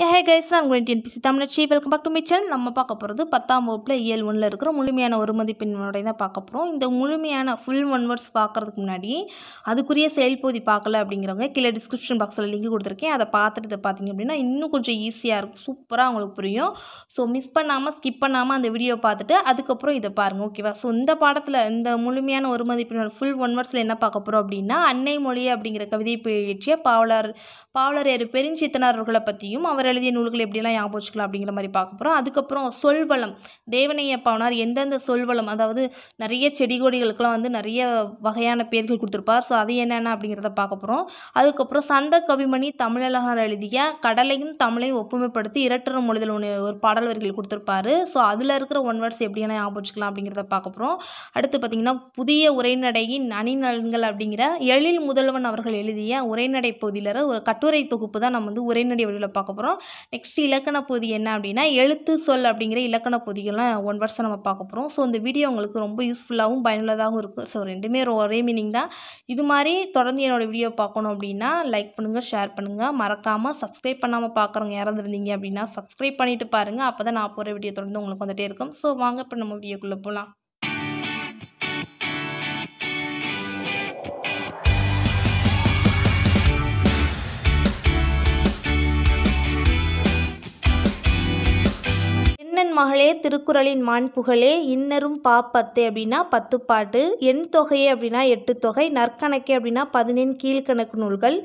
ஏ ஹே guys நான் உங்கள் பிசி தமிழ்ச்சி வெல்கம் பேக் டு மிச்சன் நம்ம பார்க்க போகிறது பத்தாம் வகுப்பில் இயல் ஒன்றில் இருக்கிற முழுமையான ஒரு மதிப்பெண்ணோடைய தான் பார்க்க போகிறோம் இந்த முழுமையான ஃபுல் ஒன் வேர்ட்ஸ் பார்க்குறதுக்கு முன்னாடி அதுக்குரிய செயல்போதி பார்க்கல அப்படிங்கிறவங்க கீழே டிஸ்கிரிப்ஷன் பாக்ஸில் லிங்க் கொடுத்துருக்கேன் அதை பார்த்துட்டு இதை பார்த்தீங்க அப்படின்னா இன்னும் கொஞ்சம் ஈஸியாக இருக்கும் சூப்பராக உங்களுக்கு புரியும் ஸோ மிஸ் பண்ணாமல் ஸ்கிப் பண்ணாமல் அந்த வீடியோ பார்த்துட்டு அதுக்கப்புறம் இதை பாருங்கள் ஓகேவா ஸோ இந்த பாடத்தில் இந்த முழுமையான ஒரு மதிப்பெண்ணோட ஃபுல் ஒன் வேர்ட்ஸில் என்ன பார்க்க போகிறோம் அப்படின்னா அன்னை மொழி அப்படிங்கிற கவிதை பயிற்சியை பாவலர் பாவலர் ஏறு பெருஞ்சித்தனர்களை பற்றியும் அவர் அவர் எழுதிய நூல்கள் எப்படிலாம் ஞாபகம் வச்சுக்கலாம் அப்படிங்கிற மாதிரி பார்க்க போகிறோம் அதுக்கப்புறம் சொல்வளம் தேவனையப்பாவனார் எந்தெந்த சொல்வளம் அதாவது நிறைய செடி கொடிகளுக்கெல்லாம் வந்து நிறைய வகையான பேர்கள் கொடுத்துருப்பார் ஸோ அது என்னென்ன அப்படிங்கிறத பார்க்க போகிறோம் அதுக்கப்புறம் சந்த கவிமணி தமிழகம் எழுதிய கடலையும் தமிழையும் ஒப்புமைப்படுத்தி இரட்டரும் மொழிதல் ஒன்று ஒரு பாடல் வரிகள் கொடுத்துருப்பாரு ஸோ அதில் இருக்கிற ஒன் வேர்ட்ஸ் எப்படியான ஞாபகம் வச்சுக்கலாம் அப்படிங்கிறத பார்க்க போகிறோம் அடுத்து பார்த்திங்கன்னா புதிய உரைநடையின் அணிநலன்கள் அப்படிங்கிற எழில் முதல்வன் அவர்கள் எழுதிய உரைநடை பகுதியில் ஒரு கட்டுரை தொகுப்பு தான் நம்ம வந்து உரைநடை வழியில் பார்க்க போகிறோம் போகிறோம் நெக்ஸ்ட் இலக்கண பொதி என்ன அப்படின்னா எழுத்து சொல் அப்படிங்கிற இலக்கண பொதிகள்லாம் ஒன் வருஷம் நம்ம பார்க்க போகிறோம் ஸோ இந்த வீடியோ உங்களுக்கு ரொம்ப யூஸ்ஃபுல்லாகவும் பயனுள்ளதாகவும் இருக்கும் ஸோ ரெண்டுமே ஒரே மீனிங் தான் இது மாதிரி தொடர்ந்து என்னோடய வீடியோ பார்க்கணும் அப்படின்னா லைக் பண்ணுங்கள் ஷேர் பண்ணுங்கள் மறக்காமல் சப்ஸ்கிரைப் பண்ணாமல் பார்க்குறவங்க யாராவது இருந்தீங்க அப்படின்னா சப்ஸ்கிரைப் பண்ணிவிட்டு பாருங்கள் அப்போ தான் நான் போகிற வீடியோ தொடர்ந்து உங்களுக்கு வந்துகிட்டே இருக்கும் ஸோ வாங்க இப்போ நம்ம வீடியோக்குள்ளே போகலாம் கண்ணன் மகளே திருக்குறளின் மான் புகழே இன்னரும் பாப்பத்தை அப்படின்னா பத்து பாட்டு எண் தொகையே அப்படின்னா எட்டு தொகை நற்கணக்கே அப்படின்னா பதினெண் கீழ்கணக்கு நூல்கள்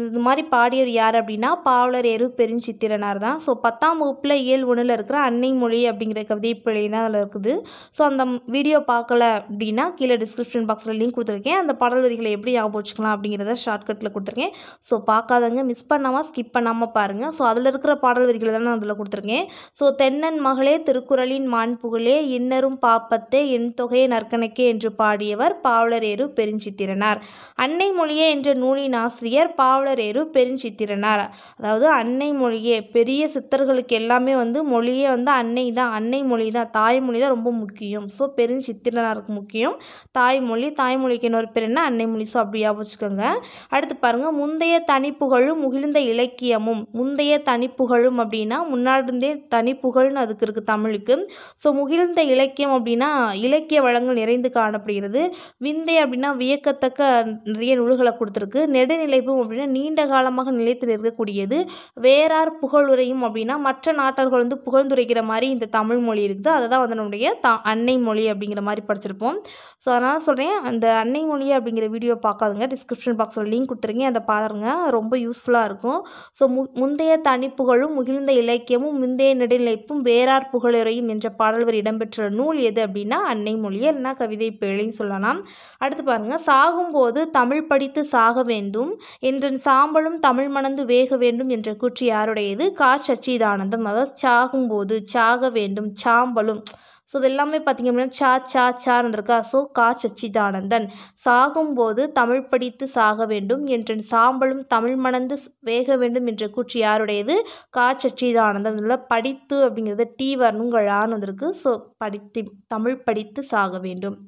இந்த மாதிரி பாடியவர் யார் அப்படின்னா பாவலர் எரு பெருஞ்சித்திரனார் தான் ஸோ பத்தாம் வகுப்பில் இயல் ஒன்றில் இருக்கிற அன்னை மொழி அப்படிங்கிற கவிதை பிள்ளை தான் அதில் இருக்குது ஸோ அந்த வீடியோ பார்க்கல அப்படின்னா கீழே டிஸ்கிரிப்ஷன் பாக்ஸில் லிங்க் கொடுத்துருக்கேன் அந்த பாடல் வரிகளை எப்படி ஞாபகம் வச்சுக்கலாம் அப்படிங்கிறத ஷார்ட்கட்டில் கொடுத்துருக்கேன் ஸோ பார்க்காதவங்க மிஸ் பண்ணாமல் ஸ்கிப் பண்ணாமல் பாருங்கள் ஸோ அதில் இருக்கிற பாடல் வரிகளை தான் நான் அதில் கொடுத்துருக்கேன் ஸோ தென்னன் மகள் மகளே திருக்குறளின் மாண்புகளே இன்னரும் பாப்பத்தே என் தொகையை நற்கணக்கே என்று பாடியவர் பாவலரேறு பெருஞ்சித்திரனார் அன்னை மொழியே என்ற நூலின் ஆசிரியர் பாவலரேறு பெருஞ்சித்திரனார் அதாவது அன்னை மொழியே பெரிய சித்தர்களுக்கு எல்லாமே வந்து மொழியே வந்து அன்னை தான் அன்னை மொழி தான் தாய்மொழி தான் ரொம்ப முக்கியம் ஸோ பெருஞ்சித்திரனாருக்கு முக்கியம் தாய்மொழி தாய்மொழிக்கு இன்னொரு பேர் என்ன அன்னை மொழி ஸோ அப்படி வச்சுக்கோங்க அடுத்து பாருங்கள் முந்தைய தனிப்புகழும் முகிழ்ந்த இலக்கியமும் முந்தைய தனிப்புகழும் அப்படின்னா முன்னாடி இருந்தே தனிப்புகழ்னு அதுக்கு கொடுத்துருக்கு தமிழுக்கு ஸோ முகிழ்ந்த இலக்கியம் அப்படின்னா இலக்கிய வளங்கள் நிறைந்து காணப்படுகிறது விந்தை அப்படின்னா வியக்கத்தக்க நிறைய நூல்களை கொடுத்துருக்கு நெடுநிலைப்பும் அப்படின்னா நீண்ட காலமாக நிலைத்து நிற்கக்கூடியது வேறார் புகழுரையும் அப்படின்னா மற்ற நாட்டர்கள் வந்து புகழ்ந்துரைக்கிற மாதிரி இந்த தமிழ் மொழி இருக்குது அதை தான் வந்து நம்முடைய த அன்னை மொழி அப்படிங்கிற மாதிரி படிச்சிருப்போம் ஸோ அதனால் சொல்கிறேன் அந்த அன்னை மொழி அப்படிங்கிற வீடியோ பார்க்காதுங்க டிஸ்கிரிப்ஷன் பாக்ஸில் லிங்க் கொடுத்துருங்க அதை பாருங்கள் ரொம்ப யூஸ்ஃபுல்லாக இருக்கும் ஸோ மு முந்தைய தனிப்புகளும் முகிழ்ந்த இலக்கியமும் முந்தைய நெடுநிலைப்பும் வேறார் புகழார் புகழறையும் என்ற பாடல்வர் இடம்பெற்ற நூல் எது அப்படின்னா அன்னை மொழி இல்லைனா கவிதை பேழின்னு சொல்லலாம் அடுத்து பாருங்கள் சாகும்போது தமிழ் படித்து சாக வேண்டும் என்றன் சாம்பலும் தமிழ் மணந்து வேக வேண்டும் என்ற கூற்று யாருடையது கா சச்சிதானந்தம் அதாவது சாகும்போது சாக வேண்டும் சாம்பலும் ஸோ இது எல்லாமே பார்த்திங்க அப்படின்னா சா சா சா இருந்திருக்கா ஸோ கா சச்சிதானந்தன் சாகும்போது தமிழ் படித்து சாக வேண்டும் என்ற சாம்பலும் தமிழ் மணந்து வேக வேண்டும் என்ற கூற்று யாருடையது கா சச்சிதானந்தம் இதில் படித்து அப்படிங்கிறது டி வரணுங்களான்னு வந்திருக்கு ஸோ படித்து தமிழ் படித்து சாக வேண்டும்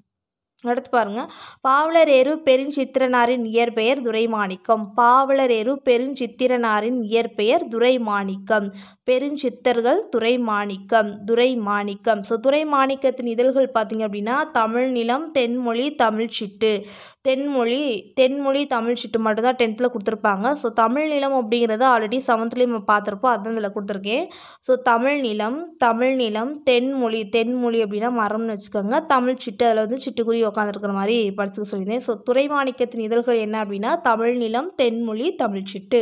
அடுத்து பாருங்கள் பாவலரேறு பெருஞ்சித்திரனாரின் இயற்பெயர் துரைமாணிக்கம் பாவலரேறு பெருஞ்சித்திரனாரின் இயற்பெயர் துரைமாணிக்கம் பெருஞ்சித்தர்கள் துரைமாணிக்கம் துரைமாணிக்கம் ஸோ துரைமாணிக்கத்தின் இதழ்கள் பார்த்திங்க அப்படின்னா தமிழ்நிலம் தென்மொழி தமிழ்ச்சிட்டு தென்மொழி தென்மொழி தமிழ் ஷீட்டு மட்டும்தான் டென்த்தில் கொடுத்துருப்பாங்க ஸோ தமிழ் நிலம் அப்படிங்கிறத ஆல்ரெடி செவன்த்லேயும் நம்ம பார்த்துருப்போம் அதுதான் இதில் கொடுத்துருக்கேன் ஸோ தமிழ் நிலம் தமிழ் நிலம் தென்மொழி தென்மொழி அப்படின்னா மரம்னு வச்சுக்கோங்க தமிழ் சிட்டு அதில் வந்து சிட்டுக்குருவி உட்காந்துருக்கிற மாதிரி படிச்சுக்க சொல்லியிருந்தேன் ஸோ துறைமாணிக்கத்தின் இதழ்கள் என்ன அப்படின்னா தமிழ் நிலம் தென்மொழி தமிழ் சிட்டு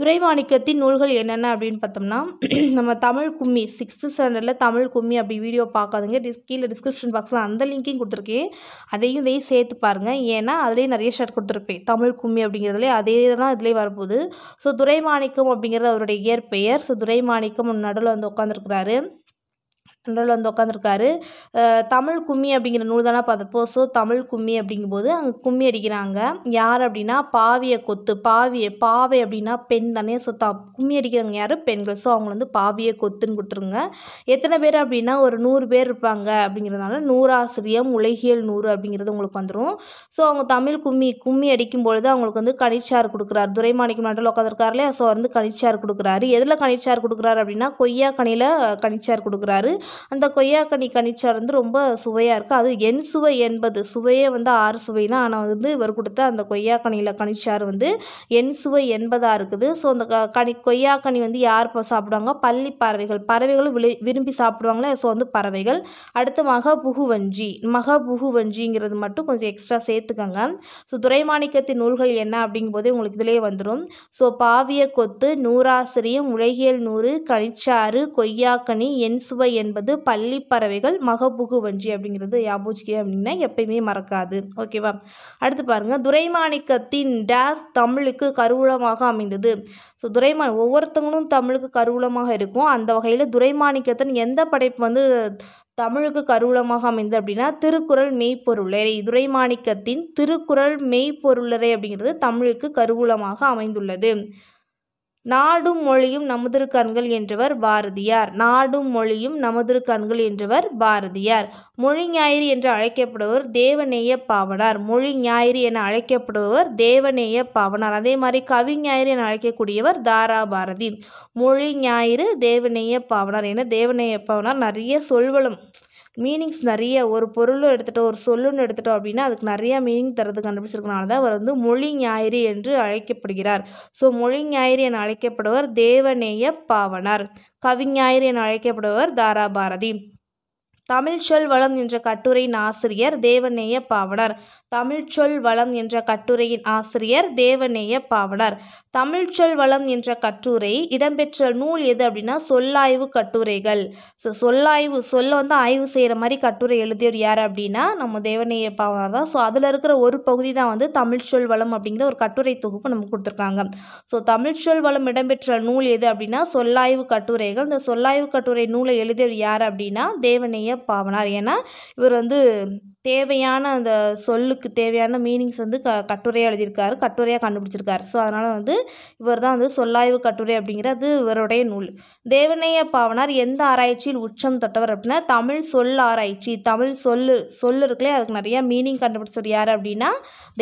துரைமாணிக்கத்தின் நூல்கள் என்னென்ன அப்படின்னு பார்த்தோம்னா நம்ம தமிழ் கும்மி சிக்ஸ்த்து ஸ்டாண்டர்டில் தமிழ் கும்மி அப்படி வீடியோ பார்க்காதுங்க டிஸ் கீழே டிஸ்கிரிப்ஷன் பாக்ஸில் அந்த லிங்க்கையும் கொடுத்துருக்கேன் அதையும் இதையும் சேர்த்து பாருங்கள் ஏன்னா அதிலே நிறைய ஷார்ட் கொடுத்துருப்பேன் தமிழ் கும்மி அப்படிங்கிறதுலே அதே தான் இதிலே வரப்போகுது ஸோ துரைமாணிக்கம் அப்படிங்கிறது அவருடைய இயற்பெயர் ஸோ துரைமாணிக்கம் நடுவில் வந்து உட்காந்துருக்கிறாரு நடுவில் வந்து உட்காந்துருக்காரு தமிழ் கும்மி அப்படிங்கிற நூல் தானே பார்த்தப்போ ஸோ தமிழ் கும்மி அப்படிங்கும்போது அங்கே கும்மி அடிக்கிறாங்க யார் அப்படின்னா பாவியை கொத்து பாவியை பாவை அப்படின்னா பெண் தானே ஸோ த கும்மி அடிக்கிறவங்க யார் பெண்கள் ஸோ அவங்க வந்து பாவியை கொத்துன்னு கொடுத்துருங்க எத்தனை பேர் அப்படின்னா ஒரு நூறு பேர் இருப்பாங்க அப்படிங்கிறதுனால நூறாசிரியம் உலகியல் நூறு அப்படிங்கிறது உங்களுக்கு வந்துடும் ஸோ அவங்க தமிழ் கும்மி கும்மி அடிக்கும் பொழுது அவங்களுக்கு வந்து கனிச்சார் கொடுக்குறாரு துரைமாணிக்கம் நட்டில் உட்காந்துருக்காரு ஸோ வந்து கனிச்சார் கொடுக்குறாரு எதில் கனிச்சார் கொடுக்குறாரு அப்படின்னா கொய்யா கனியில் கனிச்சார் கொடுக்குறாரு அந்த கொய்யாக்கனி கனிச்சாறு வந்து ரொம்ப சுவையாக இருக்குது அது என் சுவை என்பது சுவையே வந்து ஆறு சுவை தான் ஆனால் வந்து இவர் கொடுத்த அந்த கொய்யாக்கனியில் கனிச்சார் வந்து என் சுவை என்பதாக இருக்குது ஸோ அந்த கனி கொய்யாக்கனி வந்து யார் இப்போ சாப்பிடுவாங்க பள்ளி பறவைகள் பறவைகளும் விளை விரும்பி சாப்பிடுவாங்களே ஸோ வந்து பறவைகள் அடுத்து மக புகுவஞ்சிங்கிறது மட்டும் கொஞ்சம் எக்ஸ்ட்ரா சேர்த்துக்கோங்க ஸோ துறைமாணிக்கத்தின் நூல்கள் என்ன அப்படிங்கும்போதே உங்களுக்கு இதிலே வந்துடும் ஸோ பாவிய கொத்து நூறாசிரியம் உலகியல் நூறு கனிச்சாறு கொய்யாக்கனி என் சுவை என்பது என்பது பள்ளி பறவைகள் மகபுகு வஞ்சி அப்படிங்கிறது யாபூச்சிக்கு அப்படின்னா எப்பயுமே மறக்காது ஓகேவா அடுத்து பாருங்கள் துரைமாணிக்கத்தின் டேஸ் தமிழுக்கு கருவூலமாக அமைந்தது ஸோ துரைமா ஒவ்வொருத்தவங்களும் தமிழுக்கு கருவூலமாக இருக்கும் அந்த வகையில் துரைமாணிக்கத்தின் எந்த படைப்பு வந்து தமிழுக்கு கருவூலமாக அமைந்தது அப்படின்னா திருக்குறள் மெய்ப்பொருளரை துரைமாணிக்கத்தின் திருக்குறள் மெய்ப்பொருளரை அப்படிங்கிறது தமிழுக்கு கருவூலமாக அமைந்துள்ளது நாடும் மொழியும் நமதிரு கண்கள் என்றவர் பாரதியார் நாடும் மொழியும் நமதிரு கண்கள் என்றவர் பாரதியார் மொழி ஞாயிறு என்று அழைக்கப்படுபவர் தேவநேய பாவனார் மொழி ஞாயிறு என அழைக்கப்படுபவர் தேவநேய பாவனார் அதே மாதிரி கவி ஞாயிறு என அழைக்கக்கூடியவர் தாரா பாரதி மொழி ஞாயிறு தேவநேய பாவனார் என தேவநேய பாவனார் நிறைய சொல்வளம் மீனிங்ஸ் நிறைய ஒரு பொருளும் எடுத்துகிட்டோம் ஒரு சொல்லுன்னு எடுத்துட்டோம் அப்படின்னா அதுக்கு நிறையா மீனிங் தரது கண்டுபிடிச்சிருக்கனால தான் அவர் வந்து மொழி ஞாயிறு என்று அழைக்கப்படுகிறார் ஸோ மொழி ஞாயிறு என அழைக்கப்படுவர் தேவநேய பாவனார் கவிஞாயிறு என அழைக்கப்படுவர் தாராபாரதி தமிழ் சொல் வளம் என்ற கட்டுரையின் ஆசிரியர் தேவநேய பாவனர் தமிழ்ச்சொல் வளம் என்ற கட்டுரையின் ஆசிரியர் தேவநேய பாவனர் தமிழ்ச்சொல் வளம் என்ற கட்டுரை இடம்பெற்ற நூல் எது அப்படின்னா சொல்லாய்வு கட்டுரைகள் ஸோ சொல்லாய்வு சொல்ல வந்து ஆய்வு செய்கிற மாதிரி கட்டுரை எழுதியவர் யார் அப்படின்னா நம்ம தேவநேய பாவனர் தான் ஸோ அதில் இருக்கிற ஒரு பகுதி தான் வந்து தமிழ்ச்சொல் வளம் அப்படிங்கிற ஒரு கட்டுரை தொகுப்பு நமக்கு கொடுத்துருக்காங்க ஸோ தமிழ்ச்சொல் வளம் இடம்பெற்ற நூல் எது அப்படின்னா சொல்லாய்வு கட்டுரைகள் இந்த சொல்லாய்வு கட்டுரை நூலை எழுதியவர் யார் அப்படின்னா தேவநேய பாவனார் ஏன்னா இவர் வந்து தேவையான அந்த சொல்லுக்கு அவருக்கு தேவையான மீனிங்ஸ் வந்து க கட்டுரையாக எழுதியிருக்காரு கட்டுரையாக கண்டுபிடிச்சிருக்காரு ஸோ அதனால் வந்து இவர் தான் வந்து சொல்லாய்வு கட்டுரை அப்படிங்கிறது இவருடைய நூல் தேவனைய பாவனார் எந்த ஆராய்ச்சியில் உச்சம் தொட்டவர் அப்படின்னா தமிழ் சொல் ஆராய்ச்சி தமிழ் சொல்லு சொல் இருக்குல்லையே அதுக்கு நிறையா மீனிங் கண்டுபிடிச்சவர் யார் அப்படின்னா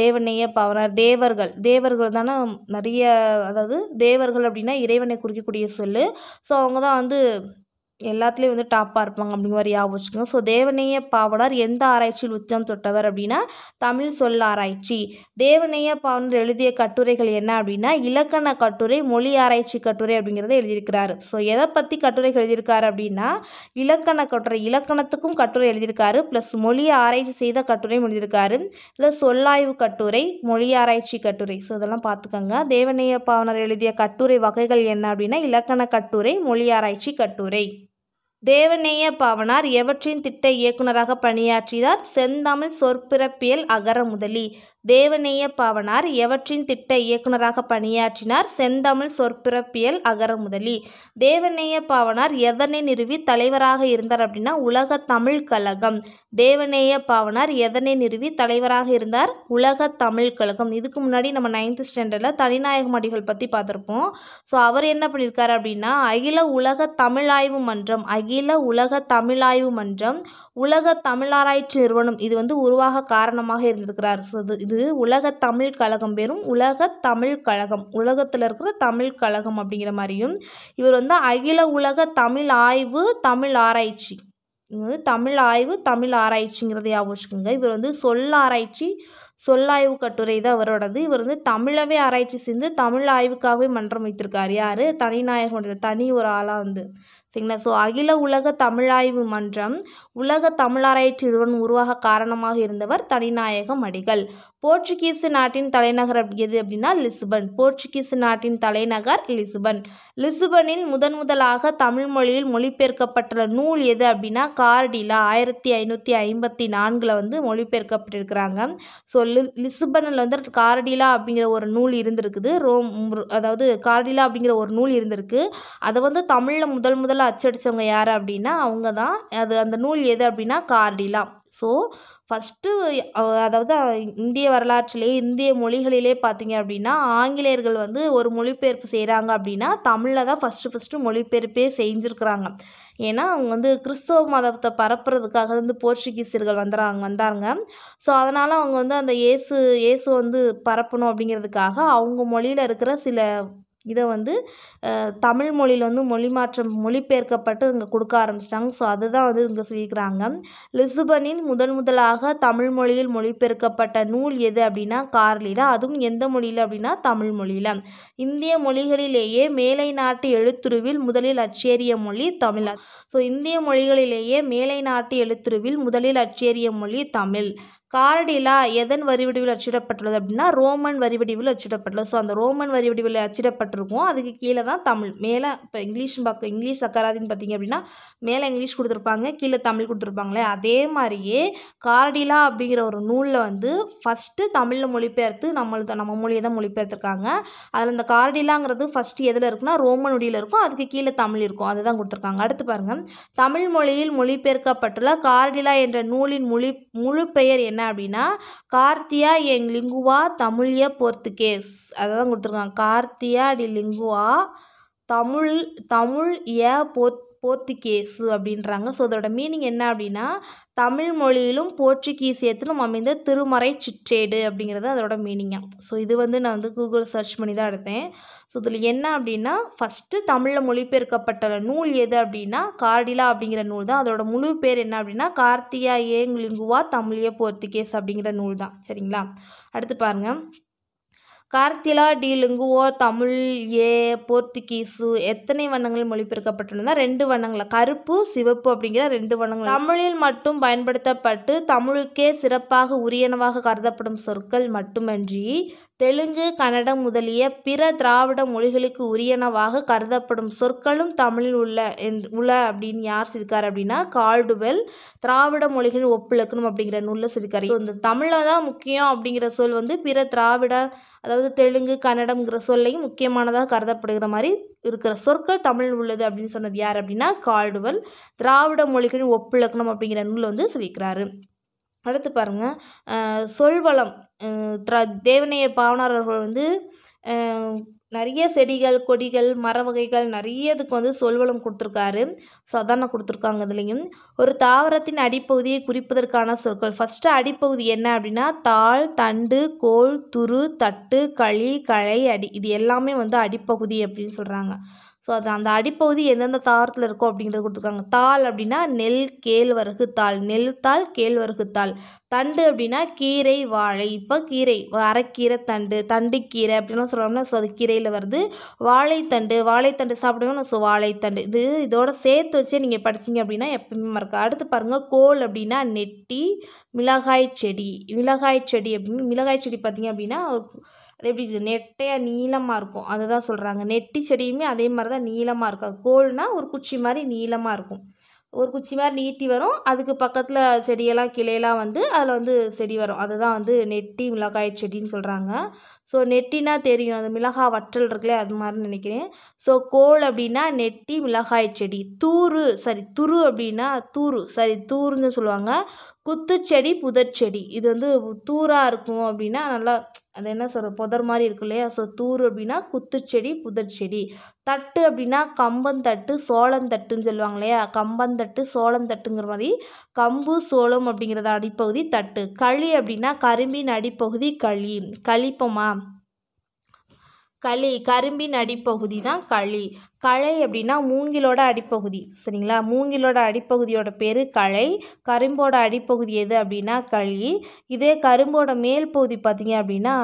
தேவனைய பாவனார் தேவர்கள் தேவர்கள் தானே நிறைய அதாவது தேவர்கள் அப்படின்னா இறைவனை குறிக்கக்கூடிய சொல் ஸோ அவங்க தான் வந்து எல்லாத்துலேயும் வந்து டாப்பாக இருப்பாங்க அப்படிங்கிற மாதிரி ஞாபகம் வச்சுக்கோங்க ஸோ தேவநேய பாவனர் எந்த ஆராய்ச்சியில் உச்சம் தொட்டவர் அப்படின்னா தமிழ் சொல் ஆராய்ச்சி தேவநேய பாவலர் எழுதிய கட்டுரைகள் என்ன அப்படின்னா இலக்கண கட்டுரை மொழி ஆராய்ச்சி கட்டுரை அப்படிங்கிறத எழுதியிருக்கிறாரு ஸோ எதை பற்றி கட்டுரைகள் எழுதியிருக்காரு அப்படின்னா இலக்கண கட்டுரை இலக்கணத்துக்கும் கட்டுரை எழுதியிருக்காரு ப்ளஸ் மொழியை ஆராய்ச்சி செய்த கட்டுரையும் எழுதியிருக்காரு இல்லை சொல்லாய்வு கட்டுரை மொழி ஆராய்ச்சி கட்டுரை ஸோ இதெல்லாம் பார்த்துக்கோங்க தேவநேய பாவனர் எழுதிய கட்டுரை வகைகள் என்ன அப்படின்னா இலக்கண கட்டுரை மொழி ஆராய்ச்சி கட்டுரை தேவநேய பாவனார் எவற்றின் திட்ட இயக்குநராக பணியாற்றினார் செந்தமிழ் சொற்பிறப்பியல் அகர முதலி தேவநேய பாவனார் எவற்றின் திட்ட இயக்குநராக பணியாற்றினார் செந்தமிழ் சொற்பிறப்பியல் முதலி தேவநேய பாவனார் எதனை நிறுவி தலைவராக இருந்தார் அப்படின்னா உலக தமிழ் கழகம் தேவநேய பாவனார் எதனை நிறுவி தலைவராக இருந்தார் உலக தமிழ் கழகம் இதுக்கு முன்னாடி நம்ம நைன்த் ஸ்டாண்டர்டில் தனிநாயகம் அடிகள் பற்றி பார்த்துருப்போம் ஸோ அவர் என்ன பண்ணியிருக்காரு அப்படின்னா அகில உலக தமிழாய்வு மன்றம் அகில உலக தமிழாய்வு மன்றம் உலக தமிழாராய்ச்சி நிறுவனம் இது வந்து உருவாக காரணமாக இருந்திருக்கிறார் ஸோ இது உலக தமிழ் கழகம் பெறும் உலக தமிழ் கழகம் உலகத்தில் இருக்கிற தமிழ் கழகம் அப்படிங்கிற மாதிரியும் இவர் வந்து அகில உலக தமிழ் ஆய்வு தமிழ் ஆராய்ச்சி தமிழ் ஆய்வு தமிழ் ஆராய்ச்சிங்கிறத ஞாபகம் இவர் வந்து சொல் ஆராய்ச்சி சொல்லாய்வு கட்டுரை தான் அவரோடது இவர் வந்து தமிழவே ஆராய்ச்சி செஞ்சு தமிழ் ஆய்வுக்காகவே மன்றம் வைத்திருக்கார் யார் தனிநாயகம் தனி ஒரு ஆளாக வந்து சரிங்களா ஸோ அகில உலக தமிழாய்வு மன்றம் உலக தமிழாராய்ச்சி நிறுவனம் உருவாக காரணமாக இருந்தவர் தனிநாயகம் அடிகள் போர்ச்சுகீஸ் நாட்டின் தலைநகர் எது அப்படின்னா லிசுபன் போர்ச்சுகீஸ் நாட்டின் தலைநகர் லிசுபன் லிசுபனில் முதன் முதலாக தமிழ் மொழியில் மொழிபெயர்க்கப்பட்ட நூல் எது அப்படின்னா கார்டிலா ஆயிரத்தி ஐநூற்றி ஐம்பத்தி நான்கில் வந்து மொழிபெயர்க்கப்பட்டிருக்கிறாங்க ஸோ லி லிசுபனில் வந்து கார்டிலா அப்படிங்கிற ஒரு நூல் இருந்திருக்குது ரோம் அதாவது கார்டிலா அப்படிங்கிற ஒரு நூல் இருந்திருக்கு அதை வந்து தமிழில் முதல் முதல் முதல்ல அச்சடித்தவங்க யார் அப்படின்னா அவங்க தான் அது அந்த நூல் எது அப்படின்னா கார்டிலாம் ஸோ ஃபஸ்ட்டு அதாவது இந்திய வரலாற்றிலே இந்திய மொழிகளிலே பார்த்தீங்க அப்படின்னா ஆங்கிலேயர்கள் வந்து ஒரு மொழிபெயர்ப்பு செய்கிறாங்க அப்படின்னா தமிழில் தான் ஃபஸ்ட்டு ஃபஸ்ட்டு மொழிபெயர்ப்பே செஞ்சுருக்குறாங்க ஏன்னா அவங்க வந்து கிறிஸ்தவ மதத்தை பரப்புறதுக்காக வந்து போர்ச்சுகீசியர்கள் வந்துறாங்க வந்தாங்க ஸோ அதனால் அவங்க வந்து அந்த இயேசு இயேசு வந்து பரப்பணும் அப்படிங்கிறதுக்காக அவங்க மொழியில் இருக்கிற சில இதை வந்து தமிழ் மொழியில் வந்து மொழி மாற்றம் மொழிபெயர்க்கப்பட்டு இங்கே கொடுக்க ஆரம்பிச்சிட்டாங்க ஸோ அதுதான் வந்து இங்கே சொல்லியிருக்கிறாங்க லிசுபனின் முதன் முதலாக தமிழ் மொழியில் மொழிபெயர்க்கப்பட்ட நூல் எது அப்படின்னா கார்லியில் அதுவும் எந்த மொழியில் அப்படின்னா தமிழ் மொழியில் இந்திய மொழிகளிலேயே மேலை நாட்டு எழுத்துருவில் முதலில் அச்சேரிய மொழி தமிழ் ஸோ இந்திய மொழிகளிலேயே மேலை நாட்டு எழுத்துருவில் முதலில் அச்சேரிய மொழி தமிழ் கார்டிலா எதன் வரி வடிவில் அச்சிடப்பட்டுள்ளது அப்படின்னா ரோமன் வரி வடிவில் அச்சிடப்பட்டுள்ளது ஸோ அந்த ரோமன் வரி வடிவில் அச்சிடப்பட்டிருக்கும் அதுக்கு கீழே தான் தமிழ் மேலே இப்போ இங்கிலீஷ் பார்க்க இங்கிலீஷ் அக்கராதின்னு பார்த்தீங்க அப்படின்னா மேலே இங்கிலீஷ் கொடுத்துருப்பாங்க கீழே தமிழ் கொடுத்துருப்பாங்களே அதே மாதிரியே கார்டிலா அப்படிங்கிற ஒரு நூலில் வந்து ஃபஸ்ட்டு தமிழில் மொழிபெயர்த்து நம்மளுக்கு நம்ம மொழியை தான் மொழிபெயர்த்துருக்காங்க அதில் இந்த கார்டிலாங்கிறது ஃபஸ்ட்டு எதில் இருக்குன்னா ரோமன் ரோமனுடியில் இருக்கும் அதுக்கு கீழே தமிழ் இருக்கும் அதை தான் கொடுத்துருக்காங்க அடுத்து பாருங்கள் தமிழ் மொழியில் மொழிபெயர்க்கப்பட்டுள்ள கார்டிலா என்ற நூலின் மொழி முழு பெயர் என்ன என்ன அப்படின்னா கார்த்தியா எங் லிங்குவா தமிழிய போர்த்துகேஸ் அதான் கொடுத்துருக்காங்க கார்த்தியா டி லிங்குவா தமிழ் தமிழ் ஏ போர்த் போர்த்துகேசு அப்படின்றாங்க ஸோ அதோட மீனிங் என்ன அப்படின்னா தமிழ் மொழியிலும் போர்ச்சுகீசியத்திலும் அமைந்த திருமறை சிற்றேடு அப்படிங்கிறது அதோடய மீனிங்காக ஸோ இது வந்து நான் வந்து கூகுள் சர்ச் பண்ணி தான் எடுத்தேன் ஸோ இதில் என்ன அப்படின்னா ஃபஸ்ட்டு தமிழில் மொழிபெயர்க்கப்பட்ட நூல் எது அப்படின்னா கார்டிலா அப்படிங்கிற நூல் தான் அதோட முழு பேர் என்ன அப்படின்னா கார்த்தியா ஏங் லிங்குவா தமிழிய போர்த்துகேஸ் அப்படிங்கிற நூல் தான் சரிங்களா அடுத்து பாருங்கள் கார்த்திலா டி லிங்குவோ தமிழ் ஏ போர்த்துகீசு எத்தனை வண்ணங்கள் மொழிபெயர்க்கப்பட்டுள்ளன ரெண்டு வண்ணங்கள் கருப்பு சிவப்பு அப்படிங்கிற ரெண்டு வண்ணங்கள் தமிழில் மட்டும் பயன்படுத்தப்பட்டு தமிழுக்கே சிறப்பாக உரியனவாக கருதப்படும் சொற்கள் மட்டுமன்றி தெலுங்கு கன்னடம் முதலிய பிற திராவிட மொழிகளுக்கு உரியனவாக கருதப்படும் சொற்களும் தமிழில் உள்ள என் உள அப்படின்னு யார் சிரிக்கார் அப்படின்னா கால்டுவெல் திராவிட மொழிகளின் ஒப்பிழக்கணும் அப்படிங்கிற நூலில் சிரிக்கார் ஸோ இந்த தமிழில் தான் முக்கியம் அப்படிங்கிற சொல் வந்து பிற திராவிட அதாவது தெலுங்கு கன்னடம்ங்கிற சொல்லையும் முக்கியமானதாக கருதப்படுகிற மாதிரி இருக்கிற சொற்கள் தமிழில் உள்ளது அப்படின்னு சொன்னது யார் அப்படின்னா கால்டுவெல் திராவிட மொழிகளின் ஒப்பிழக்கணம் அப்படிங்கிற நூலில் வந்து சிரிக்கிறாரு அடுத்து பாருங்கள் சொல்வளம் திரா தேவநேய பாவனார் வந்து நிறைய செடிகள் கொடிகள் மர வகைகள் நிறைய இதுக்கு வந்து சொல்வளம் கொடுத்துருக்காரு சதாரண கொடுத்துருக்காங்க இதுலேயும் ஒரு தாவரத்தின் அடிப்பகுதியை குறிப்பதற்கான சொற்கள் ஃபஸ்ட்டு அடிப்பகுதி என்ன அப்படின்னா தாள் தண்டு கோல் துரு தட்டு களி களை அடி இது எல்லாமே வந்து அடிப்பகுதி அப்படின்னு சொல்கிறாங்க ஸோ அது அந்த அடிப்பகுதி எந்தெந்த தாரத்தில் இருக்கும் அப்படிங்கிறது கொடுத்துருக்காங்க தாள் அப்படின்னா நெல் கேழ்வரகு தாள் நெல் தாள் கேழ்வரகு தாள் தண்டு அப்படின்னா கீரை வாழை இப்போ கீரை அரைக்கீரை தண்டு தண்டு கீரை அப்படின்லாம் சொல்கிறோம்னா ஸோ அது கீரையில் வருது வாழைத்தண்டு வாழைத்தண்டு சாப்பிடுவோம்னா ஸோ வாழைத்தண்டு இது இதோட சேர்த்து வச்சே நீங்கள் படிச்சிங்க அப்படின்னா எப்பவுமே மறக்க அடுத்து பாருங்கள் கோல் அப்படின்னா நெட்டி மிளகாய் செடி மிளகாய் செடி அப்படின்னு மிளகாய் செடி பார்த்திங்க அப்படின்னா அது எப்படி நெட்டையாக நீளமாக இருக்கும் அதுதான் தான் சொல்கிறாங்க நெட்டி செடியுமே அதே மாதிரி தான் நீளமாக இருக்கும் கோல்னால் ஒரு குச்சி மாதிரி நீளமாக இருக்கும் ஒரு குச்சி மாதிரி நீட்டி வரும் அதுக்கு பக்கத்தில் செடியெல்லாம் கிளையெல்லாம் வந்து அதில் வந்து செடி வரும் அதுதான் தான் வந்து நெட்டி மிளகாய் செடின்னு சொல்கிறாங்க ஸோ நெட்டினா தெரியும் அது மிளகா வற்றல் இருக்குல்ல அது மாதிரி நினைக்கிறேன் ஸோ கோல் அப்படின்னா நெட்டி மிளகாய் செடி தூறு சாரி துரு அப்படின்னா தூறு சாரி தூருன்னு சொல்லுவாங்க குத்துச்செடி செடி இது வந்து தூராக இருக்கும் அப்படின்னா நல்லா அது என்ன சொல்கிற புதர் மாதிரி இருக்கும் இல்லையா ஸோ தூரு அப்படின்னா குத்துச்செடி செடி தட்டு அப்படின்னா கம்பந்தட்டு சோளந்தட்டுன்னு சொல்லுவாங்க இல்லையா கம்பந்தட்டு சோளந்தட்டுங்கிற மாதிரி கம்பு சோளம் அப்படிங்கிறது அடிப்பகுதி தட்டு களி அப்படின்னா கரும்பின் அடிப்பகுதி களி கழிப்பமா களி கரும்பின் அடிப்பகுதி தான் களி களை அப்படின்னா மூங்கிலோட அடிப்பகுதி சரிங்களா மூங்கிலோட அடிப்பகுதியோட பேர் களை கரும்போட அடிப்பகுதி எது அப்படின்னா களி இதே கரும்போட மேல் பகுதி பார்த்திங்க அப்படின்னா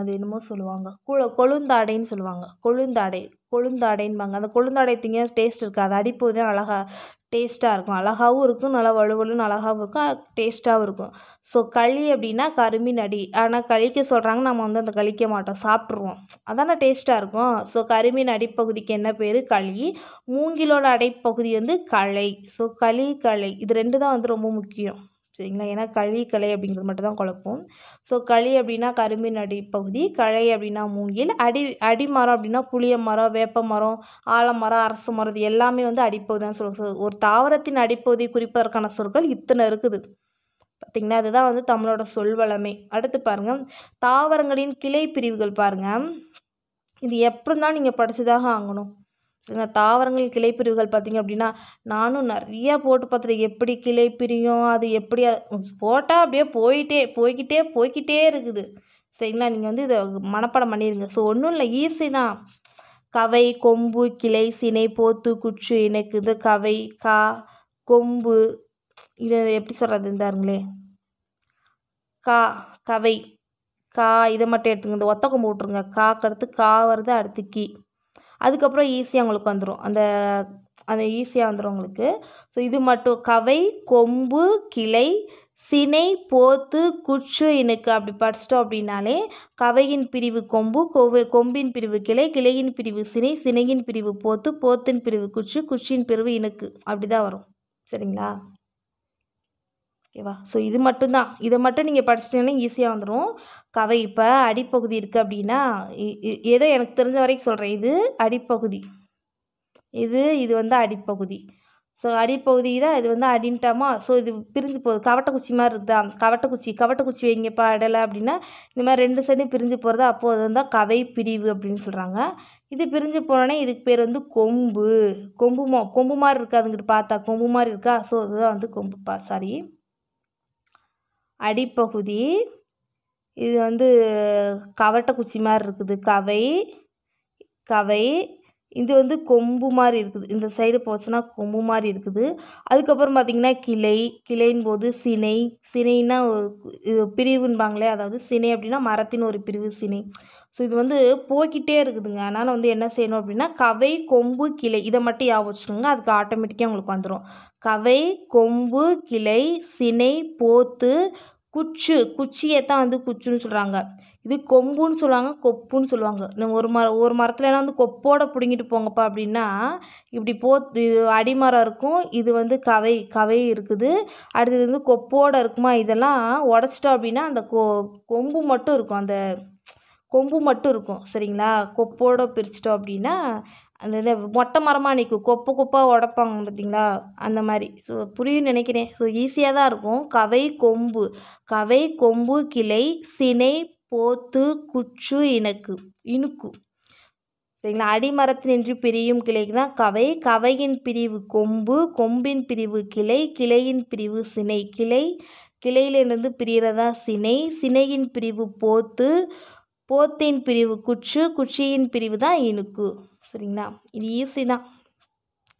அது என்னமோ சொல்லுவாங்க குழ கொழுந்தாடைன்னு சொல்லுவாங்க கொழுந்தாடை கொழுந்தாடைன்பாங்க அந்த கொழுந்தாடை திங்க டேஸ்ட் இருக்காது அடிப்பகுதி அழகாக டேஸ்ட்டாக இருக்கும் அழகாகவும் இருக்கும் நல்லா வலுவலுன்னு அழகாகவும் இருக்கும் டேஸ்ட்டாகவும் இருக்கும் ஸோ களி அப்படின்னா கரும்பின் அடி ஆனால் கழிக்க சொல்கிறாங்க நம்ம வந்து அந்த கழிக்க மாட்டோம் சாப்பிட்ருவோம் அதான டேஸ்ட்டாக இருக்கும் ஸோ கரும்பின் அடிப்பகுதிக்கு என்ன பேர் களி மூங்கிலோட அடைப்பகுதி வந்து களை ஸோ களி களை இது ரெண்டு தான் வந்து ரொம்ப முக்கியம் சரிங்களா ஏன்னா களி களை அப்படிங்கிறது மட்டும் தான் குழப்பம் ஸோ களி அப்படின்னா கரும்பின் அடிப்பகுதி களை அப்படின்னா மூங்கில் அடி அடிமரம் அப்படின்னா புளிய மரம் வேப்ப மரம் ஆலமரம் அரசு மரம் இது எல்லாமே வந்து அடிப்பகுதி தான் சொல்லுவோம் ஒரு தாவரத்தின் அடிப்பகுதி குறிப்பதற்கான சொற்கள் இத்தனை இருக்குது பார்த்திங்கன்னா அதுதான் வந்து தமிழோட வளமை அடுத்து பாருங்கள் தாவரங்களின் கிளை பிரிவுகள் பாருங்கள் இது எப்படி தான் நீங்கள் படித்து ஆகணும் தாவரங்கள் கிளை பிரிவுகள் பார்த்திங்க அப்படின்னா நானும் நிறையா போட்டு பார்த்துட்டேன் எப்படி கிளை பிரியும் அது எப்படி போட்டால் அப்படியே போயிட்டே போய்கிட்டே போய்க்கிட்டே இருக்குது சரிங்களா நீங்கள் வந்து இதை மனப்பாடம் பண்ணிடுங்க ஸோ ஒன்றும் இல்லை ஈஸி தான் கவை கொம்பு கிளை சினை போத்து குச்சு எனக்கு இது கவை கா கொம்பு இதை எப்படி சொல்கிறது இருந்தாருங்களே கா கவை கா இதை மட்டும் எடுத்துங்க இந்த ஒத்த கொம்பு விட்ருங்க காக்கு அடுத்து கா வருது அடுத்து கி அதுக்கப்புறம் ஈஸியாக உங்களுக்கு வந்துடும் அந்த அந்த ஈஸியாக வந்துடும் உங்களுக்கு ஸோ இது மட்டும் கவை கொம்பு கிளை சினை போத்து குச்சு இணுக்கு அப்படி படிச்சிட்டோம் அப்படின்னாலே கவையின் பிரிவு கொம்பு கொவை கொம்பின் பிரிவு கிளை கிளையின் பிரிவு சினை சினையின் பிரிவு போத்து போத்தின் பிரிவு குச்சு குச்சியின் பிரிவு இணுக்கு அப்படி தான் வரும் சரிங்களா ஓகேவா ஸோ இது மட்டும்தான் இதை மட்டும் நீங்கள் படிச்சிட்டிங்கன்னா ஈஸியாக வந்துடும் கவை இப்போ அடிப்பகுதி இருக்குது அப்படின்னா ஏதோ எனக்கு தெரிஞ்ச வரைக்கும் சொல்கிறேன் இது அடிப்பகுதி இது இது வந்து அடிப்பகுதி ஸோ அடிப்பகுதி தான் இது வந்து அடின்ட்டாமா ஸோ இது பிரிஞ்சு போகுது கவட்டக்குச்சி மாதிரி இருக்குதா கவட்டக்குச்சி கவட்டக்குச்சி வைங்கப்பா அடலை அப்படின்னா இந்த மாதிரி ரெண்டு சைடும் பிரிஞ்சு போகிறதா அப்போது அது வந்து கவை பிரிவு அப்படின்னு சொல்கிறாங்க இது பிரிஞ்சு போனோடனே இதுக்கு பேர் வந்து கொம்பு கொம்பு கொம்பு மாதிரி இருக்காதுங்கிட்டு பார்த்தா கொம்பு மாதிரி இருக்கா ஸோ இதுதான் வந்து கொம்புப்பா சாரி அடிப்பகுதி இது வந்து கவட்டை குச்சி மாதிரி இருக்குது கவை கவை இது வந்து கொம்பு மாதிரி இருக்குது இந்த சைடு போச்சுன்னா கொம்பு மாதிரி இருக்குது அதுக்கப்புறம் பார்த்திங்கன்னா கிளை கிளையின் போது சினை சினைன்னா பிரிவுன்பாங்களே அதாவது சினை அப்படின்னா மரத்தின் ஒரு பிரிவு சினை ஸோ இது வந்து போய்கிட்டே இருக்குதுங்க அதனால் வந்து என்ன செய்யணும் அப்படின்னா கவை கொம்பு கிளை இதை மட்டும் ஞாபகம் வச்சுக்கோங்க அதுக்கு ஆட்டோமேட்டிக்காக உங்களுக்கு வந்துடும் கவை கொம்பு கிளை சினை போத்து குச்சு குச்சியை தான் வந்து குச்சுன்னு சொல்கிறாங்க இது கொம்புன்னு சொல்லுவாங்க கொப்புன்னு சொல்லுவாங்க நம்ம ஒரு மர ஒரு எல்லாம் வந்து கொப்போட பிடுங்கிட்டு போங்கப்பா அப்படின்னா இப்படி போ இது அடிமரம் இருக்கும் இது வந்து கவை கவை இருக்குது அடுத்தது வந்து கொப்போட இருக்குமா இதெல்லாம் உடச்சிட்டோம் அப்படின்னா அந்த கொ கொம்பு மட்டும் இருக்கும் அந்த கொம்பு மட்டும் இருக்கும் சரிங்களா கொப்போடு பிரிச்சுட்டோம் அப்படின்னா அந்த இதை மொட்டை மரமாக நிற்கும் கொப்பை கொப்பாக உடப்பாங்க பார்த்தீங்களா அந்த மாதிரி ஸோ புரியும் நினைக்கிறேன் ஸோ ஈஸியாக தான் இருக்கும் கவை கொம்பு கவை கொம்பு கிளை சினை போத்து குச்சு இணக்கு இணுக்கு சரிங்களா நின்று பிரியும் கிளைக்கு தான் கவை கவையின் பிரிவு கொம்பு கொம்பின் பிரிவு கிளை கிளையின் பிரிவு சினை கிளை கிளையிலிருந்து பிரியறதா சினை சினையின் பிரிவு போத்து போத்தின் பிரிவு குச்சு குச்சியின் பிரிவு தான் இணுக்கு சரிங்களா இது ஈஸி தான்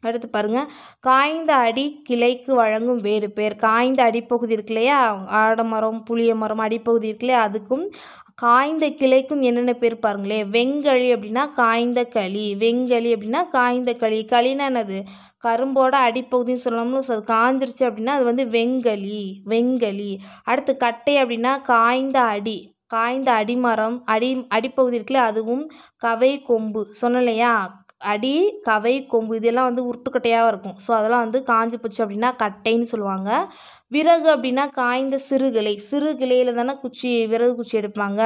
அடுத்து பாருங்கள் காய்ந்த அடி கிளைக்கு வழங்கும் வேறு பேர் காய்ந்த அடிப்பகுதி இருக்கு இல்லையா ஆடமரம் புளிய மரம் அடிப்பகுதி இருக்கு இல்லையா அதுக்கும் காய்ந்த கிளைக்கும் என்னென்ன பேர் பாருங்களேன் வெங்களி அப்படின்னா காய்ந்த களி வெங்களி அப்படின்னா காய்ந்த களி களின்னா என்னது கரும்போட அடிப்பகுதின்னு சொல்லணும்னு அது காஞ்சிருச்சு அப்படின்னா அது வந்து வெங்களி வெங்களி அடுத்து கட்டை அப்படின்னா காய்ந்த அடி காய்ந்த அடிமரம் அடி அடிப்பகுதி இருக்குல்ல அதுவும் கவை கொம்பு சொன்னேன் இல்லையா அடி கவை கொம்பு இதெல்லாம் வந்து உருட்டுக்கட்டையாக இருக்கும் ஸோ அதெல்லாம் வந்து காஞ்சி போச்சு அப்படின்னா கட்டைன்னு சொல்லுவாங்க விறகு அப்படின்னா காய்ந்த சிறுகிளை சிறுகிளையில் தானே குச்சி விறகு குச்சி எடுப்பாங்க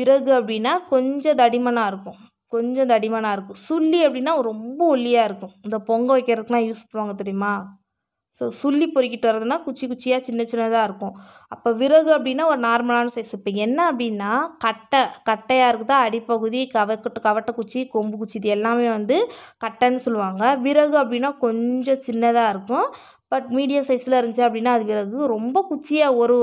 விறகு அப்படின்னா கொஞ்சம் தடிமனாக இருக்கும் கொஞ்சம் தடிமனாக இருக்கும் சுள்ளி அப்படின்னா ரொம்ப ஒல்லியாக இருக்கும் இந்த பொங்க வைக்கிறதுக்குலாம் யூஸ் பண்ணுவாங்க தெரியுமா ஸோ சுள்ளி பொறிக்கிட்டு வர்றதுனா குச்சி குச்சியாக சின்ன சின்னதாக இருக்கும் அப்போ விறகு அப்படின்னா ஒரு நார்மலான சைஸ் இப்போ என்ன அப்படின்னா கட்டை கட்டையாக இருக்குதா அடிப்பகுதி கவக்கட்டு கவட்டை குச்சி கொம்பு குச்சி இது எல்லாமே வந்து கட்டைன்னு சொல்லுவாங்க விறகு அப்படின்னா கொஞ்சம் சின்னதாக இருக்கும் பட் மீடியம் சைஸில் இருந்துச்சு அப்படின்னா அது விறகு ரொம்ப குச்சியாக ஒரு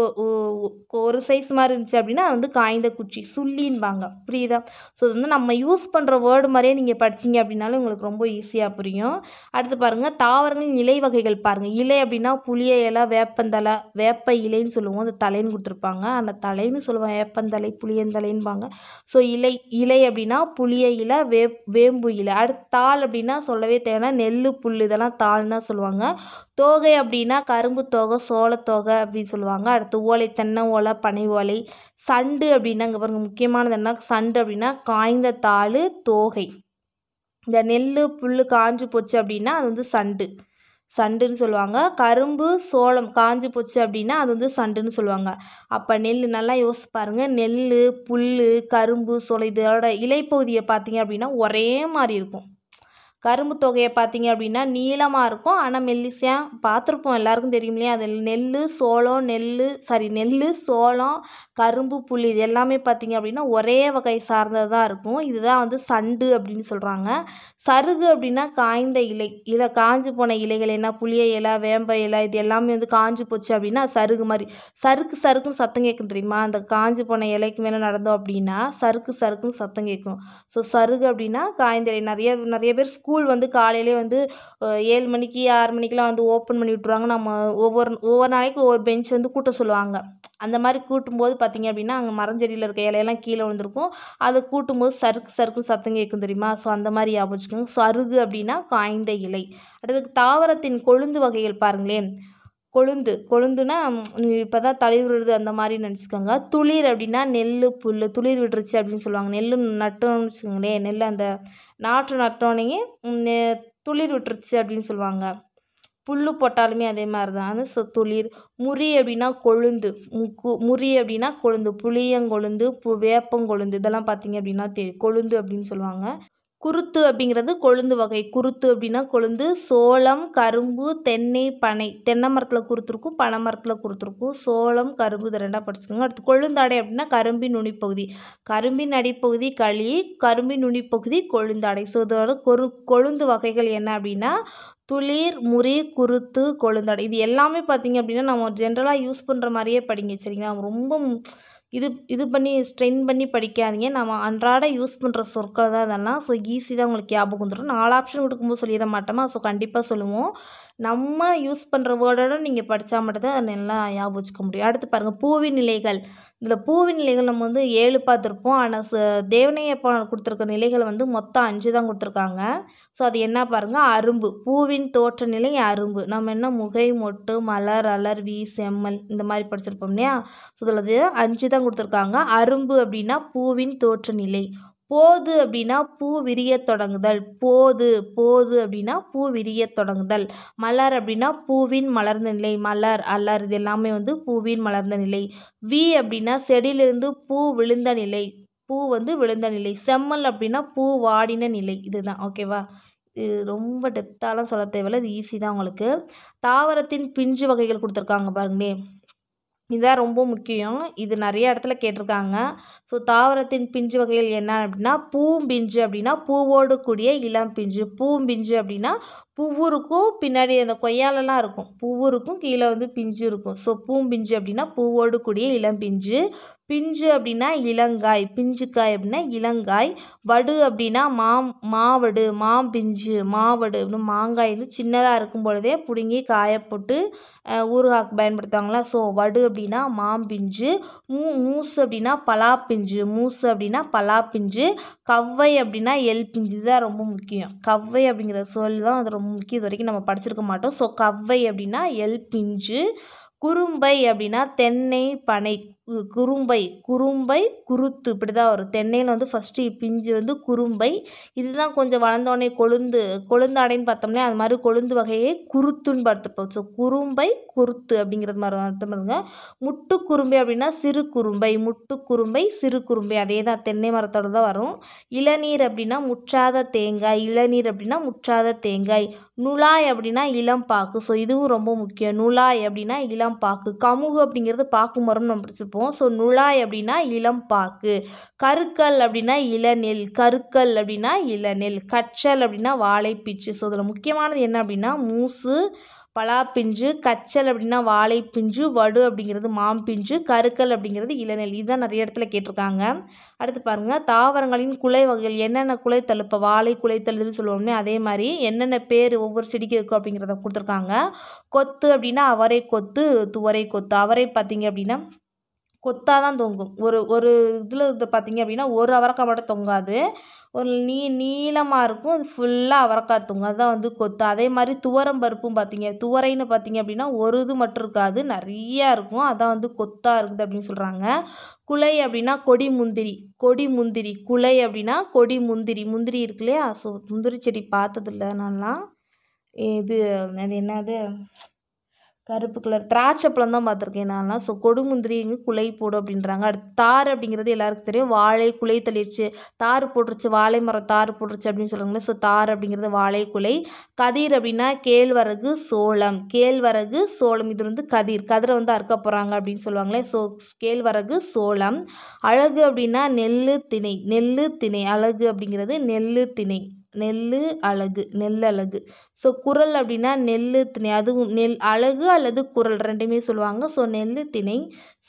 ஒரு சைஸ் மாதிரி இருந்துச்சு அப்படின்னா அது வந்து காய்ந்த குச்சி சுள்ளின்பாங்க புரியுதா ஸோ இது வந்து நம்ம யூஸ் பண்ணுற வேர்டு மாதிரியே நீங்கள் படிச்சிங்க அப்படின்னாலும் உங்களுக்கு ரொம்ப ஈஸியாக புரியும் அடுத்து பாருங்கள் தாவரங்கள் இலை வகைகள் பாருங்கள் இலை அப்படின்னா புளிய இலை வேப்பந்தலை வேப்ப இலைன்னு சொல்லுவோம் அந்த தலைன்னு கொடுத்துருப்பாங்க அந்த தலைன்னு சொல்லுவோம் வேப்பந்தலை புளியந்தலைன்பாங்க ஸோ இலை இலை அப்படின்னா புளிய இலை வே வேம்பு இலை அடுத்து தாள் அப்படின்னா சொல்லவே தேவைன்னா நெல் புல் இதெல்லாம் தாள்னு தான் சொல்லுவாங்க தோகை அப்படின்னா கரும்பு தோகை சோளத்தோகை அப்படின்னு சொல்லுவாங்க அடுத்து ஓலை தென்னை ஓலை பனை ஓலை சண்டு அப்படின்னா இங்கே பாருங்கள் முக்கியமானது என்ன சண்டு அப்படின்னா காய்ந்த தாள் தோகை இந்த நெல் புல் காஞ்சு போச்சு அப்படின்னா அது வந்து சண்டு சண்டுன்னு சொல்லுவாங்க கரும்பு சோளம் காஞ்சு போச்சு அப்படின்னா அது வந்து சண்டுன்னு சொல்லுவாங்க அப்போ நெல் நல்லா யோசிச்சு பாருங்கள் நெல் புல் கரும்பு சோளம் இதோட இலைப்பகுதியை பார்த்தீங்க அப்படின்னா ஒரே மாதிரி இருக்கும் கரும்பு தொகையை பார்த்தீங்க அப்படின்னா நீளமாக இருக்கும் ஆனால் மெல்லிசையாக பார்த்துருப்போம் எல்லாருக்கும் தெரியும் இல்லையா அதில் நெல் சோளம் நெல் சாரி நெல் சோளம் கரும்பு புளி இது எல்லாமே பார்த்தீங்க அப்படின்னா ஒரே வகை சார்ந்ததாக இருக்கும் இதுதான் வந்து சண்டு அப்படின்னு சொல்கிறாங்க சருகு அப்படின்னா காய்ந்த இலை இலை காஞ்சி போன இலைகள் என்ன புளிய இலை வேம்ப இலை இது எல்லாமே வந்து காஞ்சி போச்சு அப்படின்னா சருகு மாதிரி சருக்கு சருக்கும் சத்தம் கேட்கும் தெரியுமா அந்த காஞ்சி போன இலைக்கு மேலே நடந்தோம் அப்படின்னா சருக்கு சருக்குன்னு சத்தம் கேட்கும் ஸோ சருகு அப்படின்னா காய்ந்த இலை நிறைய நிறைய பேர் ஸ்கூல் ஸ்கூல் வந்து காலையிலே வந்து ஏழு மணிக்கு ஆறு மணிக்கெலாம் வந்து ஓப்பன் பண்ணி விட்ருவாங்க நம்ம ஒவ்வொரு ஒவ்வொரு நாளைக்கு ஒவ்வொரு பெஞ்ச் வந்து கூட்ட சொல்லுவாங்க அந்த மாதிரி கூட்டும்போது பார்த்திங்க அப்படின்னா அங்கே மரஞ்செடியில் இருக்க இலையெல்லாம் கீழே விழுந்திருக்கும் அதை கூட்டும்போது சறுக்கு சறுக்கு சத்தம் கேட்கும் தெரியுமா ஸோ அந்த மாதிரி ஞாபகம் சருகு அப்படின்னா காய்ந்த இலை அடுத்தது தாவரத்தின் கொழுந்து வகைகள் பாருங்களேன் கொழுந்து கொழுந்துனா இப்போ தான் தளிர் விடுறது அந்த மாதிரி நினச்சிக்கோங்க துளிர் அப்படின்னா நெல் புல் துளிர் விடுருச்சு அப்படின்னு சொல்லுவாங்க நெல் நட்டோம்னு வச்சுக்கோங்களேன் நெல் அந்த நாற்று நட்டோன்னே துளிர் விட்டுருச்சு அப்படின்னு சொல்லுவாங்க புல் போட்டாலுமே அதே மாதிரி தான் அது ஸோ துளிர் முறி அப்படின்னா கொழுந்து முக்கு முறி அப்படின்னா கொழுந்து புளியங்கொழுந்து பு வேப்பங்கொழுந்து இதெல்லாம் பார்த்திங்க அப்படின்னா தெ கொழுந்து அப்படின்னு சொல்லுவாங்க குருத்து அப்படிங்கிறது கொழுந்து வகை குருத்து அப்படின்னா கொழுந்து சோளம் கரும்பு தென்னை பனை தென்னை மரத்தில் குருத்துருக்கும் பனை மரத்தில் குறுத்துருக்கும் சோளம் கரும்பு இது ரெண்டாக படிச்சுக்கோங்க அடுத்து கொழுந்தாடை அப்படின்னா கரும்பின் நுனிப்பகுதி கரும்பின் அடிப்பகுதி களி கரும்பின் நுனிப்பகுதி கொழுந்தாடை ஸோ இதோட கொரு கொழுந்து வகைகள் என்ன அப்படின்னா துளிர் முறி குருத்து கொழுந்தாடை இது எல்லாமே பார்த்திங்க அப்படின்னா நம்ம ஜென்ரலாக யூஸ் பண்ணுற மாதிரியே படிங்க சரிங்களா ரொம்ப இது இது பண்ணி ஸ்ட்ரெயின் பண்ணி படிக்காதீங்க நம்ம அன்றாட யூஸ் பண்ணுற சொற்கள் தான் இதெல்லாம் ஸோ ஈஸி தான் உங்களுக்கு ஞாபகம் வந்துடும் நாலு ஆப்ஷன் கொடுக்கும்போது சொல்லிட மாட்டோமா ஸோ கண்டிப்பாக சொல்லுவோம் நம்ம யூஸ் பண்ணுற வேர்டோட நீங்கள் படித்தா மட்டும்தான் அதை நல்லா ஞாபகம் வச்சுக்க முடியும் அடுத்து பாருங்கள் பூவி நிலைகள் இதில் பூவின் நிலைகள் நம்ம வந்து ஏழு பார்த்துருப்போம் ஆனால் ச தேவனையப்பா கொடுத்துருக்க நிலைகள் வந்து மொத்தம் அஞ்சு தான் கொடுத்துருக்காங்க ஸோ அது என்ன பாருங்கள் அரும்பு பூவின் தோற்ற நிலை அரும்பு நம்ம என்ன முகை மொட்டு மலர் அலர்வி செம்மல் இந்த மாதிரி படிச்சிருப்போம் இல்லையா ஸோ இதில் அஞ்சு தான் கொடுத்துருக்காங்க அரும்பு அப்படின்னா பூவின் தோற்ற நிலை போது அப்படின்னா பூ விரிய தொடங்குதல் போது போது அப்படின்னா பூ விரிய தொடங்குதல் மலர் அப்படின்னா பூவின் மலர்ந்த நிலை மலர் அலர் இது எல்லாமே வந்து பூவின் மலர்ந்த நிலை வி அப்படின்னா செடியிலிருந்து பூ விழுந்த நிலை பூ வந்து விழுந்த நிலை செம்மல் அப்படின்னா பூ வாடின நிலை இதுதான் ஓகேவா ரொம்ப டெப்த்தாலாம் சொல்ல தேவையில்ல இது ஈஸி தான் உங்களுக்கு தாவரத்தின் பிஞ்சு வகைகள் கொடுத்துருக்காங்க பாருங்களேன் இதான் ரொம்ப முக்கியம் இது நிறைய இடத்துல கேட்டிருக்காங்க ஸோ தாவரத்தின் பிஞ்சு வகைகள் என்ன அப்படின்னா பூம்பிஞ்சு அப்படின்னா பூவோடு கூடிய இளம்பிஞ்சு பூம்பிஞ்சு அப்படின்னா பூவூருக்கும் பின்னாடி அந்த கொய்யாலெல்லாம் இருக்கும் பூவும் கீழே வந்து பிஞ்சு இருக்கும் ஸோ பூம்பிஞ்சு அப்படின்னா பூவோடு கூடிய இளம்பிஞ்சு பிஞ்சு அப்படின்னா இளங்காய் பிஞ்சுக்காய் அப்படின்னா இளங்காய் வடு அப்படின்னா மா மாவடு மாம்பிஞ்சு மாவடு அப்படின்னு மாங்காய் வந்து சின்னதாக இருக்கும் பொழுதே பிடுங்கி காயப்போட்டு ஊறுகாக்கு பயன்படுத்துவாங்களா ஸோ வடு அப்படின்னா மாம்பிஞ்சு மூ மூசு அப்படின்னா பலாப்பிஞ்சு மூசு அப்படின்னா பலாப்பிஞ்சு கவ்வை அப்படின்னா எல் பிஞ்சு தான் ரொம்ப முக்கியம் கவ்வை அப்படிங்கிற சொல் தான் அது ரொம்ப இது வரைக்கும் நம்ம படிச்சிருக்க மாட்டோம் ஸோ கவ்வை அப்படின்னா எல் பிஞ்சு குறும்பை அப்படின்னா தென்னை பனை குறும்பை குறும்பை குருத்து இப்படி தான் வரும் தென்னையில் வந்து ஃபஸ்ட்டு பிஞ்சு வந்து குறும்பை இதுதான் கொஞ்சம் வளர்ந்தோடனே கொழுந்து கொழுந்தாடைன்னு பார்த்தோம்னா அது மாதிரி கொழுந்து வகையை குருத்துன்னு பார்த்துப்போம் ஸோ குறும்பை குருத்து அப்படிங்கிறது மாதிரி அர்த்தம் பண்ணுங்க முட்டு குறும்பை அப்படின்னா சிறு குறும்பை முட்டு குறும்பை சிறு குறும்பை அதே தான் தென்னை மரத்தோடு தான் வரும் இளநீர் அப்படின்னா முற்றாத தேங்காய் இளநீர் அப்படின்னா முற்றாத தேங்காய் நுழாய் அப்படின்னா இளம் பாக்கு ஸோ இதுவும் ரொம்ப முக்கியம் நுழாய் அப்படின்னா இளம் பாக்கு கமுகு அப்படிங்கிறது பாக்கு மரம் நம்ம பார்த்துருப்போம் ஸோ நுழாய் அப்படின்னா இளம் பாக்கு கருக்கல் அப்படின்னா இளநெல் கருக்கல் அப்படின்னா இளநெல் கச்சல் அப்படின்னா வாழைப்பீச்சு ஸோ அதில் முக்கியமானது என்ன அப்படின்னா மூசு பலாப்பிஞ்சு கச்சல் அப்படின்னா வாழைப்பிஞ்சு வடு அப்படிங்கிறது மாம்பிஞ்சு கருக்கல் அப்படிங்கிறது இளநெல் இதுதான் நிறைய இடத்துல கேட்டிருக்காங்க அடுத்து பாருங்கள் தாவரங்களின் குலை வகைகள் என்னென்ன குலை தழுப்பை வாழை குலை தழுதுன்னு சொல்லுவோம்னே அதே மாதிரி என்னென்ன பேர் ஒவ்வொரு செடிக்கு இருக்கும் அப்படிங்கிறத கொடுத்துருக்காங்க கொத்து அப்படின்னா அவரை கொத்து துவரை கொத்து அவரை பார்த்தீங்க அப்படின்னா கொத்தாக தான் தொங்கும் ஒரு ஒரு இதில் இது பார்த்திங்க அப்படின்னா ஒரு அவரக்காய் மட்டும் தொங்காது ஒரு நீ நீளமாக இருக்கும் அது ஃபுல்லாக அவரக்காய் தொங்கும் அதுதான் வந்து கொத்து அதே மாதிரி துவரம் பருப்பும் பார்த்திங்க துவரைன்னு பார்த்திங்க அப்படின்னா ஒரு இது மட்டும் இருக்காது நிறையா இருக்கும் அதான் வந்து கொத்தாக இருக்குது அப்படின்னு சொல்கிறாங்க குலை அப்படின்னா கொடி முந்திரி கொடி முந்திரி குலை அப்படின்னா கொடி முந்திரி முந்திரி இருக்குல்லையா ஸோ முந்திரி செடி பார்த்ததில்ல நான்லாம் இது அது என்னது கருப்பு கலர் திராட்சை பழம் தான் பார்த்துருக்கேன் நான்லாம் ஸோ கொடுமுந்திரி இங்கே குலை போடும் அப்படின்றாங்க அடுத்து தார் அப்படிங்கிறது எல்லாருக்கும் தெரியும் வாழை குலை தள்ளிடுச்சு தார் போட்டுருச்சு வாழை மரம் தார் போட்டுருச்சு அப்படின்னு சொல்லுவாங்களே ஸோ தார் அப்படிங்கிறது வாழை குலை கதிர் அப்படின்னா கேழ்வரகு சோளம் கேழ்வரகு சோளம் இது வந்து கதிர் கதிரை வந்து அறுக்க போகிறாங்க அப்படின்னு சொல்லுவாங்களே ஸோ கேழ்வரகு சோளம் அழகு அப்படின்னா நெல் திணை நெல் திணை அழகு அப்படிங்கிறது நெல் திணை நெல் அழகு நெல் அழகு ஸோ குரல் அப்படின்னா நெல் திணை அதுவும் நெல் அழகு அல்லது குரல் ரெண்டுமே சொல்லுவாங்க ஸோ நெல் திணை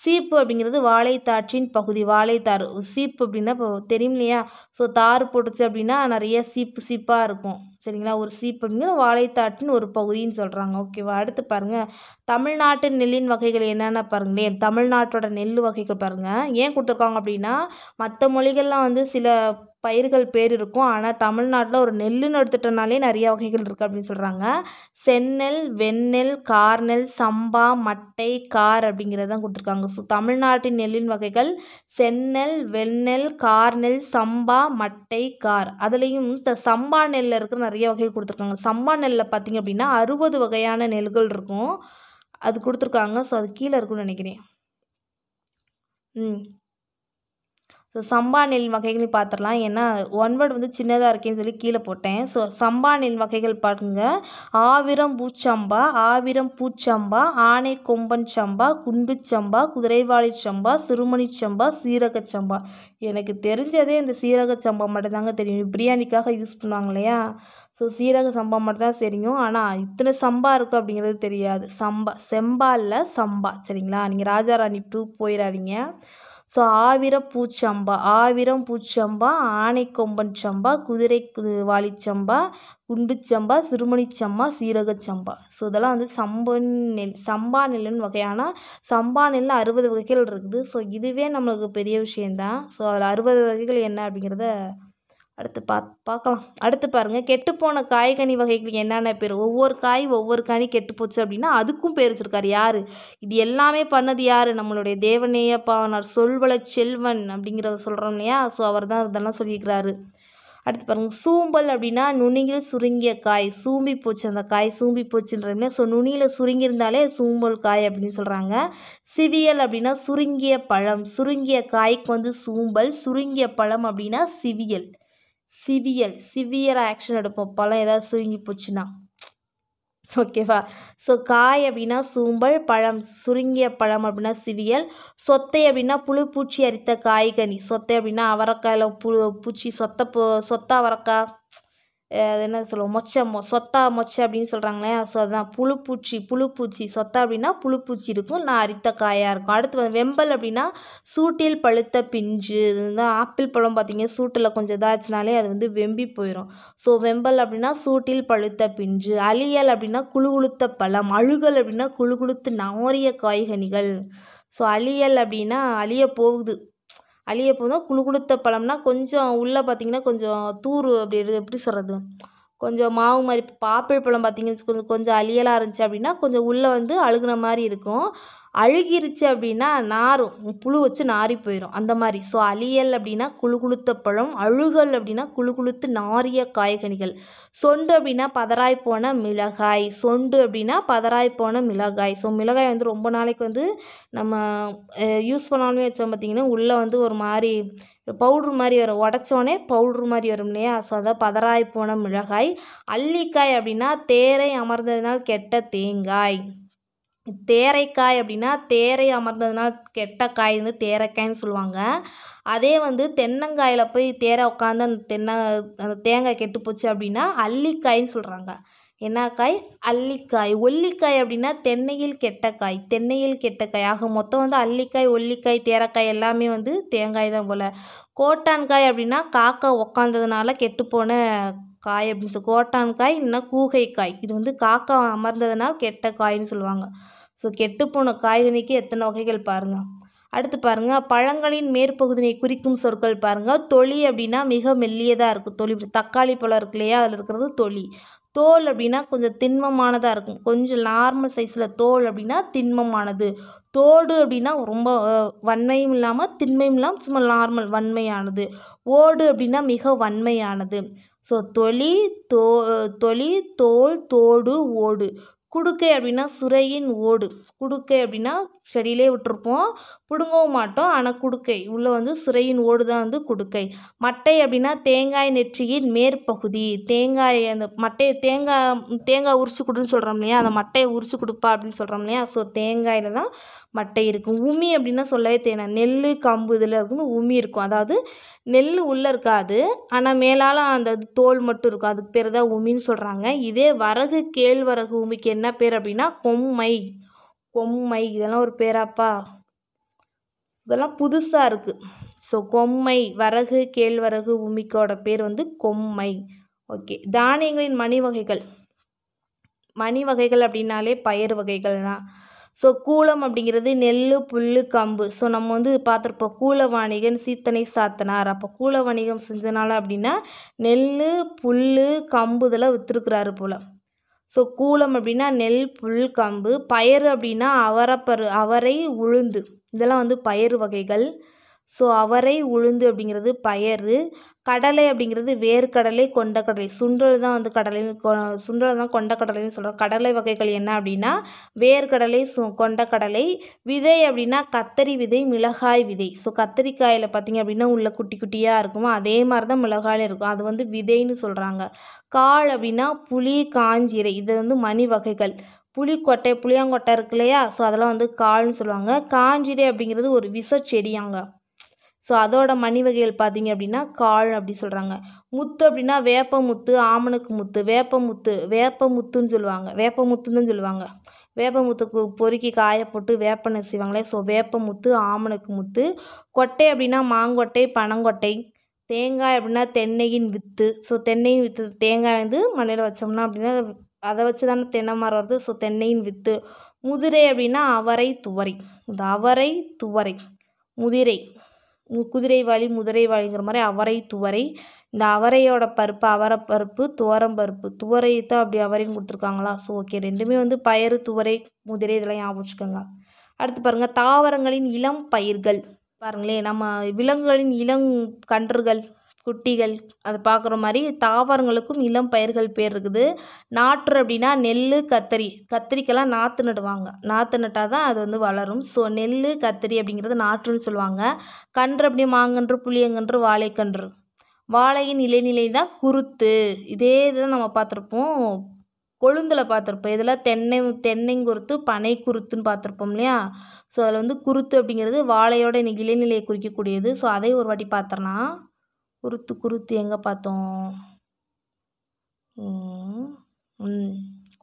சீப்பு அப்படிங்கிறது வாழைத்தாற்றின் பகுதி வாழைத்தார் சீப்பு அப்படின்னா இப்போ தெரியும் இல்லையா ஸோ தார் போட்டுச்சு அப்படின்னா நிறைய சீப்பு சீப்பாக இருக்கும் சரிங்களா ஒரு சீப்பு அப்படிங்கிற வாழைத்தாற்றின் ஒரு பகுதின்னு சொல்கிறாங்க ஓகேவா அடுத்து பாருங்கள் தமிழ்நாட்டு நெல்லின் வகைகள் என்னென்ன பாருங்களேன் தமிழ்நாட்டோட நெல் வகைகள் பாருங்கள் ஏன் கொடுத்துருக்காங்க அப்படின்னா மற்ற மொழிகள்லாம் வந்து சில பயிர்கள் பேர் இருக்கும் ஆனால் தமிழ்நாட்டில் ஒரு நெல்லுன்னு எடுத்துட்டோம்னாலே நிறைய வகைகள் இருக்குது அப்படின்னு சொல்கிறாங்க செந்நெல் வெண்ணெல் கார்நெல் சம்பா மட்டை கார் அப்படிங்கிறது தான் கொடுத்துருக்காங்க ஸோ தமிழ்நாட்டின் நெல்லின் வகைகள் செந்நெல் வெண்ணெல் கார்நெல் சம்பா மட்டை கார் அதுலேயும் இந்த சம்பா நெல்லில் இருக்கிற நிறைய வகைகள் கொடுத்துருக்காங்க சம்பா நெல்லில் பார்த்திங்க அப்படின்னா அறுபது வகையான நெல்கள் இருக்கும் அது கொடுத்துருக்காங்க ஸோ அது கீழே இருக்குன்னு நினைக்கிறேன் ம் ஸோ சம்பா நெல் வகைகள் பார்த்துடலாம் ஏன்னா ஒன் வேர்டு வந்து சின்னதாக இருக்கேன்னு சொல்லி கீழே போட்டேன் ஸோ சம்பா நெல் வகைகள் பாருங்க ஆவிரம் பூச்சம்பா ஆவிரம் பூச்சம்பா ஆனை கொம்பன் சம்பா குண்டுச்சம்பா குதிரைவாளி சம்பா சிறுமணி சம்பா சம்பா எனக்கு தெரிஞ்சதே இந்த சீரக சம்பா மட்டும்தாங்க தெரியும் பிரியாணிக்காக யூஸ் பண்ணுவாங்க இல்லையா ஸோ சீரக சம்பா மட்டும் தான் தெரியும் ஆனால் இத்தனை சம்பா இருக்கும் அப்படிங்கிறது தெரியாது சம்பா செம்பா இல்லை சம்பா சரிங்களா நீங்கள் ராஜா ராணி டூ போயிடாதீங்க ஸோ ஆவிரம் பூச்சம்பா ஆவிரம் பூச்சம்பா ஆனைக்கொம்பன் சம்பா குதிரை வாலிச்சம்பா குண்டுச்சம்பா சிறுமணிச்சம்பா சீரகச்சம்பா ஸோ இதெல்லாம் வந்து சம்பன் நெல் சம்பா நெல்லுன்னு வகையான சம்பா நெல் அறுபது வகைகள் இருக்குது ஸோ இதுவே நம்மளுக்கு பெரிய விஷயந்தான் ஸோ அதில் அறுபது வகைகள் என்ன அப்படிங்கிறத அடுத்து பா பார்க்கலாம் அடுத்து பாருங்கள் கெட்டுப்போன காய்கனி வகைகள் என்னென்ன பேர் ஒவ்வொரு காய் ஒவ்வொரு கனி கெட்டு போச்சு அப்படின்னா அதுக்கும் பேர் வச்சுருக்கார் யார் இது எல்லாமே பண்ணது யார் நம்மளுடைய தேவநேய பாவனார் சொல்வள செல்வன் அப்படிங்கிறத சொல்கிறோம் இல்லையா ஸோ அவர் தான் இதெல்லாம் சொல்லியிருக்கிறாரு அடுத்து பாருங்கள் சூம்பல் அப்படின்னா நுனியில் சுருங்கிய காய் சூம்பி போச்சு அந்த காய் சூம்பி போச்சுன்றமே ஸோ நுனியில் சுருங்கியிருந்தாலே சூம்பல் காய் அப்படின்னு சொல்கிறாங்க சிவியல் அப்படின்னா சுருங்கிய பழம் சுருங்கிய காய்க்கு வந்து சூம்பல் சுருங்கிய பழம் அப்படின்னா சிவியல் சிவியர் சிவியர் ஆக்ஷன் எடுப்போம் பழம் ஏதாவது சுருங்கி போச்சுன்னா ஓகேவா ஸோ காய் அப்படின்னா சூம்பல் பழம் சுருங்கிய பழம் அப்படின்னா சிவியல் சொத்தை அப்படின்னா புழு பூச்சி அரித்த காய்கனி சொத்தை அப்படின்னா அவரக்காயில் புழு பூச்சி சொத்தை போ சொத்தை அவரக்காய் அது என்ன சொல்லுவோம் மொச்சை மொ சொத்தா மொச்சை அப்படின்னு சொல்கிறாங்களே ஸோ அதுதான் புழுப்பூச்சி புழுப்பூச்சி சொத்தா அப்படின்னா புழுப்பூச்சி இருக்கும் நான் அரித்த காயாக இருக்கும் அடுத்து வந்து வெம்பல் அப்படின்னா சூட்டில் பழுத்த பிஞ்சு இது வந்து ஆப்பிள் பழம் பார்த்தீங்கன்னா சூட்டில் கொஞ்சம் இதாச்சுனாலே அது வந்து வெம்பி போயிடும் ஸோ வெம்பல் அப்படின்னா சூட்டில் பழுத்த பிஞ்சு அழியல் அப்படின்னா குளுத்த பழம் அழுகல் அப்படின்னா குழுகுழுத்து நாரிய காய்கனிகள் ஸோ அழியல் அப்படின்னா அழிய போகுது அழிய போதும் குழு பழம்னா கொஞ்சம் உள்ளே பார்த்திங்கன்னா கொஞ்சம் தூர் அப்படி எப்படி சொல்கிறது கொஞ்சம் மாவு மாதிரி பாப்பிள் பழம் பார்த்திங்கன்னு கொஞ்சம் அழியலாக இருந்துச்சு அப்படின்னா கொஞ்சம் உள்ளே வந்து அழுகுன மாதிரி இருக்கும் அழுகிருச்சு அப்படின்னா நாரும் புழு வச்சு நாரி போயிடும் அந்த மாதிரி ஸோ அழியல் அப்படின்னா குழு குளுத்த பழம் அழுகல் அப்படின்னா குழு குளுத்து நாரிய காய்கனிகள் சொண்டு அப்படின்னா பதராய் போன மிளகாய் சொண்டு அப்படின்னா பதராய் போன மிளகாய் ஸோ மிளகாய் வந்து ரொம்ப நாளைக்கு வந்து நம்ம யூஸ் பண்ணாலுமே வச்சோம் பார்த்திங்கன்னா உள்ளே வந்து ஒரு மாதிரி பவுட்ரு மாதிரி வரும் உடச்சோடனே பவுட்ரு மாதிரி வரும் இல்லையா ஸோ அதான் பதறாய் போன மிளகாய் அல்லிக்காய் அப்படின்னா தேரை அமர்ந்ததுனால் கெட்ட தேங்காய் தேரைக்காய் அப்படின்னா தேரை அமர்ந்ததுனால் கெட்ட காய் வந்து தேரைக்காய்ன்னு சொல்லுவாங்க அதே வந்து தென்னங்காயில் போய் தேரை உட்காந்து அந்த தென்னை அந்த தேங்காய் கெட்டு போச்சு அப்படின்னா அல்லிக்காய்னு சொல்கிறாங்க என்ன காய் அல்லிக்காய் ஒல்லிக்காய் அப்படின்னா தென்னையில் கெட்டக்காய் தென்னையில் கெட்டக்காய் ஆக மொத்தம் வந்து அல்லிக்காய் ஒல்லிக்காய் தேரக்காய் எல்லாமே வந்து தேங்காய் தான் போல் கோட்டான்காய் அப்படின்னா காக்கா உக்காந்ததுனால கெட்டுப்போன காய் அப்படின்னு சொல்லி கோட்டான்காய் இல்லைன்னா கூகைக்காய் இது வந்து காக்கா அமர்ந்ததுனால் கெட்ட காய்ன்னு சொல்லுவாங்க ஸோ கெட்டுப்போன காய்கனிக்கு எத்தனை வகைகள் பாருங்கள் அடுத்து பாருங்கள் பழங்களின் மேற்பகுதியை குறிக்கும் சொற்கள் பாருங்கள் தொளி அப்படின்னா மிக மெல்லியதாக இருக்குது தொளி தக்காளி பழம் இருக்கு இல்லையா அதில் இருக்கிறது தொளி தோல் அப்படின்னா கொஞ்சம் திண்மமானதாக இருக்கும் கொஞ்சம் நார்மல் சைஸில் தோல் அப்படின்னா திண்மமானது தோடு அப்படின்னா ரொம்ப வன்மையும் இல்லாமல் திண்மையும் இல்லாமல் சும்மா நார்மல் வன்மையானது ஓடு அப்படின்னா மிக வன்மையானது ஸோ தொலி தோ தொலி தோல் தோடு ஓடு குடுக்கை அப்படின்னா சுரையின் ஓடு குடுக்கை அப்படின்னா செடியிலே விட்டுருப்போம் பிடுங்கவும் மாட்டோம் ஆனால் குடுக்கை உள்ளே வந்து சுரையின் ஓடு தான் வந்து குடுக்கை மட்டை அப்படின்னா தேங்காய் நெற்றியின் மேற்பகுதி தேங்காய் அந்த மட்டையை தேங்காய் தேங்காய் உரிச்சு கொடுன்னு சொல்கிறோம் இல்லையா அந்த மட்டையை உரிச்சு கொடுப்பா அப்படின்னு சொல்கிறோம் இல்லையா ஸோ தேங்காயில் தான் மட்டை இருக்கும் உமி அப்படின்னா சொல்லவே தேனா நெல் கம்பு இதில் இருக்கும் உமி இருக்கும் அதாவது நெல் உள்ளே இருக்காது ஆனால் மேலால் அந்த தோல் மட்டும் இருக்கும் அதுக்கு பேர் தான் உமின்னு சொல்கிறாங்க இதே வரகு கேழ்வரகு உமிக்கு என்ன பேர் அப்படின்னா கொம்மை கொம்மை இதெல்லாம் ஒரு பேராப்பா இதெல்லாம் புதுசாக இருக்குது ஸோ கொம்மை வரகு கேழ்வரகு உமிக்கோட பேர் வந்து கொம்மை ஓகே தானியங்களின் மணி வகைகள் மணி வகைகள் அப்படின்னாலே பயிர் வகைகள் தான் ஸோ கூலம் அப்படிங்கிறது நெல் புல் கம்பு ஸோ நம்ம வந்து பார்த்துருப்போம் கூல வாணிகன் சீத்தனை சாத்தனார் அப்போ கூல வணிகம் செஞ்சனால அப்படின்னா நெல் புல் கம்பு இதெல்லாம் விற்றுருக்குறாரு போல் ஸோ கூலம் அப்படின்னா நெல் புல் கம்பு பயிர் அப்படின்னா அவரைப்பரு அவரை உளுந்து இதெல்லாம் வந்து பயறு வகைகள் ஸோ அவரை உளுந்து அப்படிங்கிறது பயறு கடலை அப்படிங்கிறது வேர்க்கடலை கொண்டக்கடலை சுண்டல் தான் வந்து கடலைன்னு சுண்டல் தான் கொண்டக்கடலைன்னு சொல்கிறோம் கடலை வகைகள் என்ன அப்படின்னா வேர்க்கடலை சு கொண்டக்கடலை விதை அப்படின்னா கத்தரி விதை மிளகாய் விதை ஸோ கத்தரிக்காயில் பார்த்திங்க அப்படின்னா உள்ள குட்டி குட்டியாக இருக்குமோ அதே மாதிரி தான் மிளகாயில் இருக்கும் அது வந்து விதைன்னு சொல்கிறாங்க கால் அப்படின்னா புளி காஞ்சீரை இது வந்து மணி வகைகள் புளிக்கொட்டை புளியாங்கொட்டை இருக்கு இல்லையா ஸோ அதெல்லாம் வந்து கால்னு சொல்லுவாங்க காஞ்சீரை அப்படிங்கிறது ஒரு விச செடியாங்க ஸோ அதோட மணி வகைகள் பார்த்தீங்க அப்படின்னா காழ் அப்படி சொல்கிறாங்க முத்து அப்படின்னா வேப்ப முத்து ஆமணக்கு முத்து வேப்ப முத்து வேப்ப முத்துன்னு சொல்லுவாங்க வேப்ப முத்துன்னு சொல்லுவாங்க வேப்ப முத்துக்கு பொறுக்கி காய போட்டு வேப்பனை செய்வாங்களே ஸோ வேப்ப முத்து ஆமணக்கு முத்து கொட்டை அப்படின்னா மாங்கொட்டை பனங்கொட்டை தேங்காய் அப்படின்னா தென்னையின் வித்து ஸோ தென்னையின் வித்து தேங்காய் வந்து மண்ணில் வச்சோம்னா அப்படின்னா அதை வச்சு தானே தென்னை மரம் வருது ஸோ தென்னையின் வித்து முதிரை அப்படின்னா அவரை துவரை இந்த அவரை துவரை முதிரை குதிரைவாளி முதிரைவாளிங்கிற மாதிரி அவரை துவரை இந்த அவரையோட பருப்பு அவரை பருப்பு துவரம் பருப்பு துவரையை தான் அப்படி அவரையும் கொடுத்துருக்காங்களா ஸோ ஓகே ரெண்டுமே வந்து பயறு துவரை முதிரை இதெல்லாம் ஞாபகம் வச்சுக்கோங்க அடுத்து பாருங்கள் தாவரங்களின் இளம் பயிர்கள் பாருங்களேன் நம்ம விலங்குகளின் இளங் கன்றுகள் குட்டிகள் அதை பார்க்குற மாதிரி தாவரங்களுக்கும் இளம் பயிர்கள் பேர் இருக்குது நாற்று அப்படின்னா நெல் கத்தரி கத்திரிக்கெல்லாம் நாற்று நடுவாங்க நாற்று நட்டால் தான் அது வந்து வளரும் ஸோ நெல் கத்திரி அப்படிங்கிறது நாற்றுன்னு சொல்லுவாங்க கன்று அப்படி மாங்கன்று புளியங்கன்று வாழைக்கன்று வாழையின் இலைநிலை தான் குருத்து இதே இதை நம்ம பார்த்துருப்போம் கொழுந்தில் பார்த்துருப்போம் இதில் தென்னை தென்னைங்குருத்து பனை குருத்துன்னு பார்த்துருப்போம் இல்லையா ஸோ அதில் வந்து குருத்து அப்படிங்கிறது வாழையோட இலைநிலையை குறிக்கக்கூடியது ஸோ அதை ஒரு வாட்டி பார்த்தோன்னா குருத்து குருத்து எங்கே பார்த்தோம்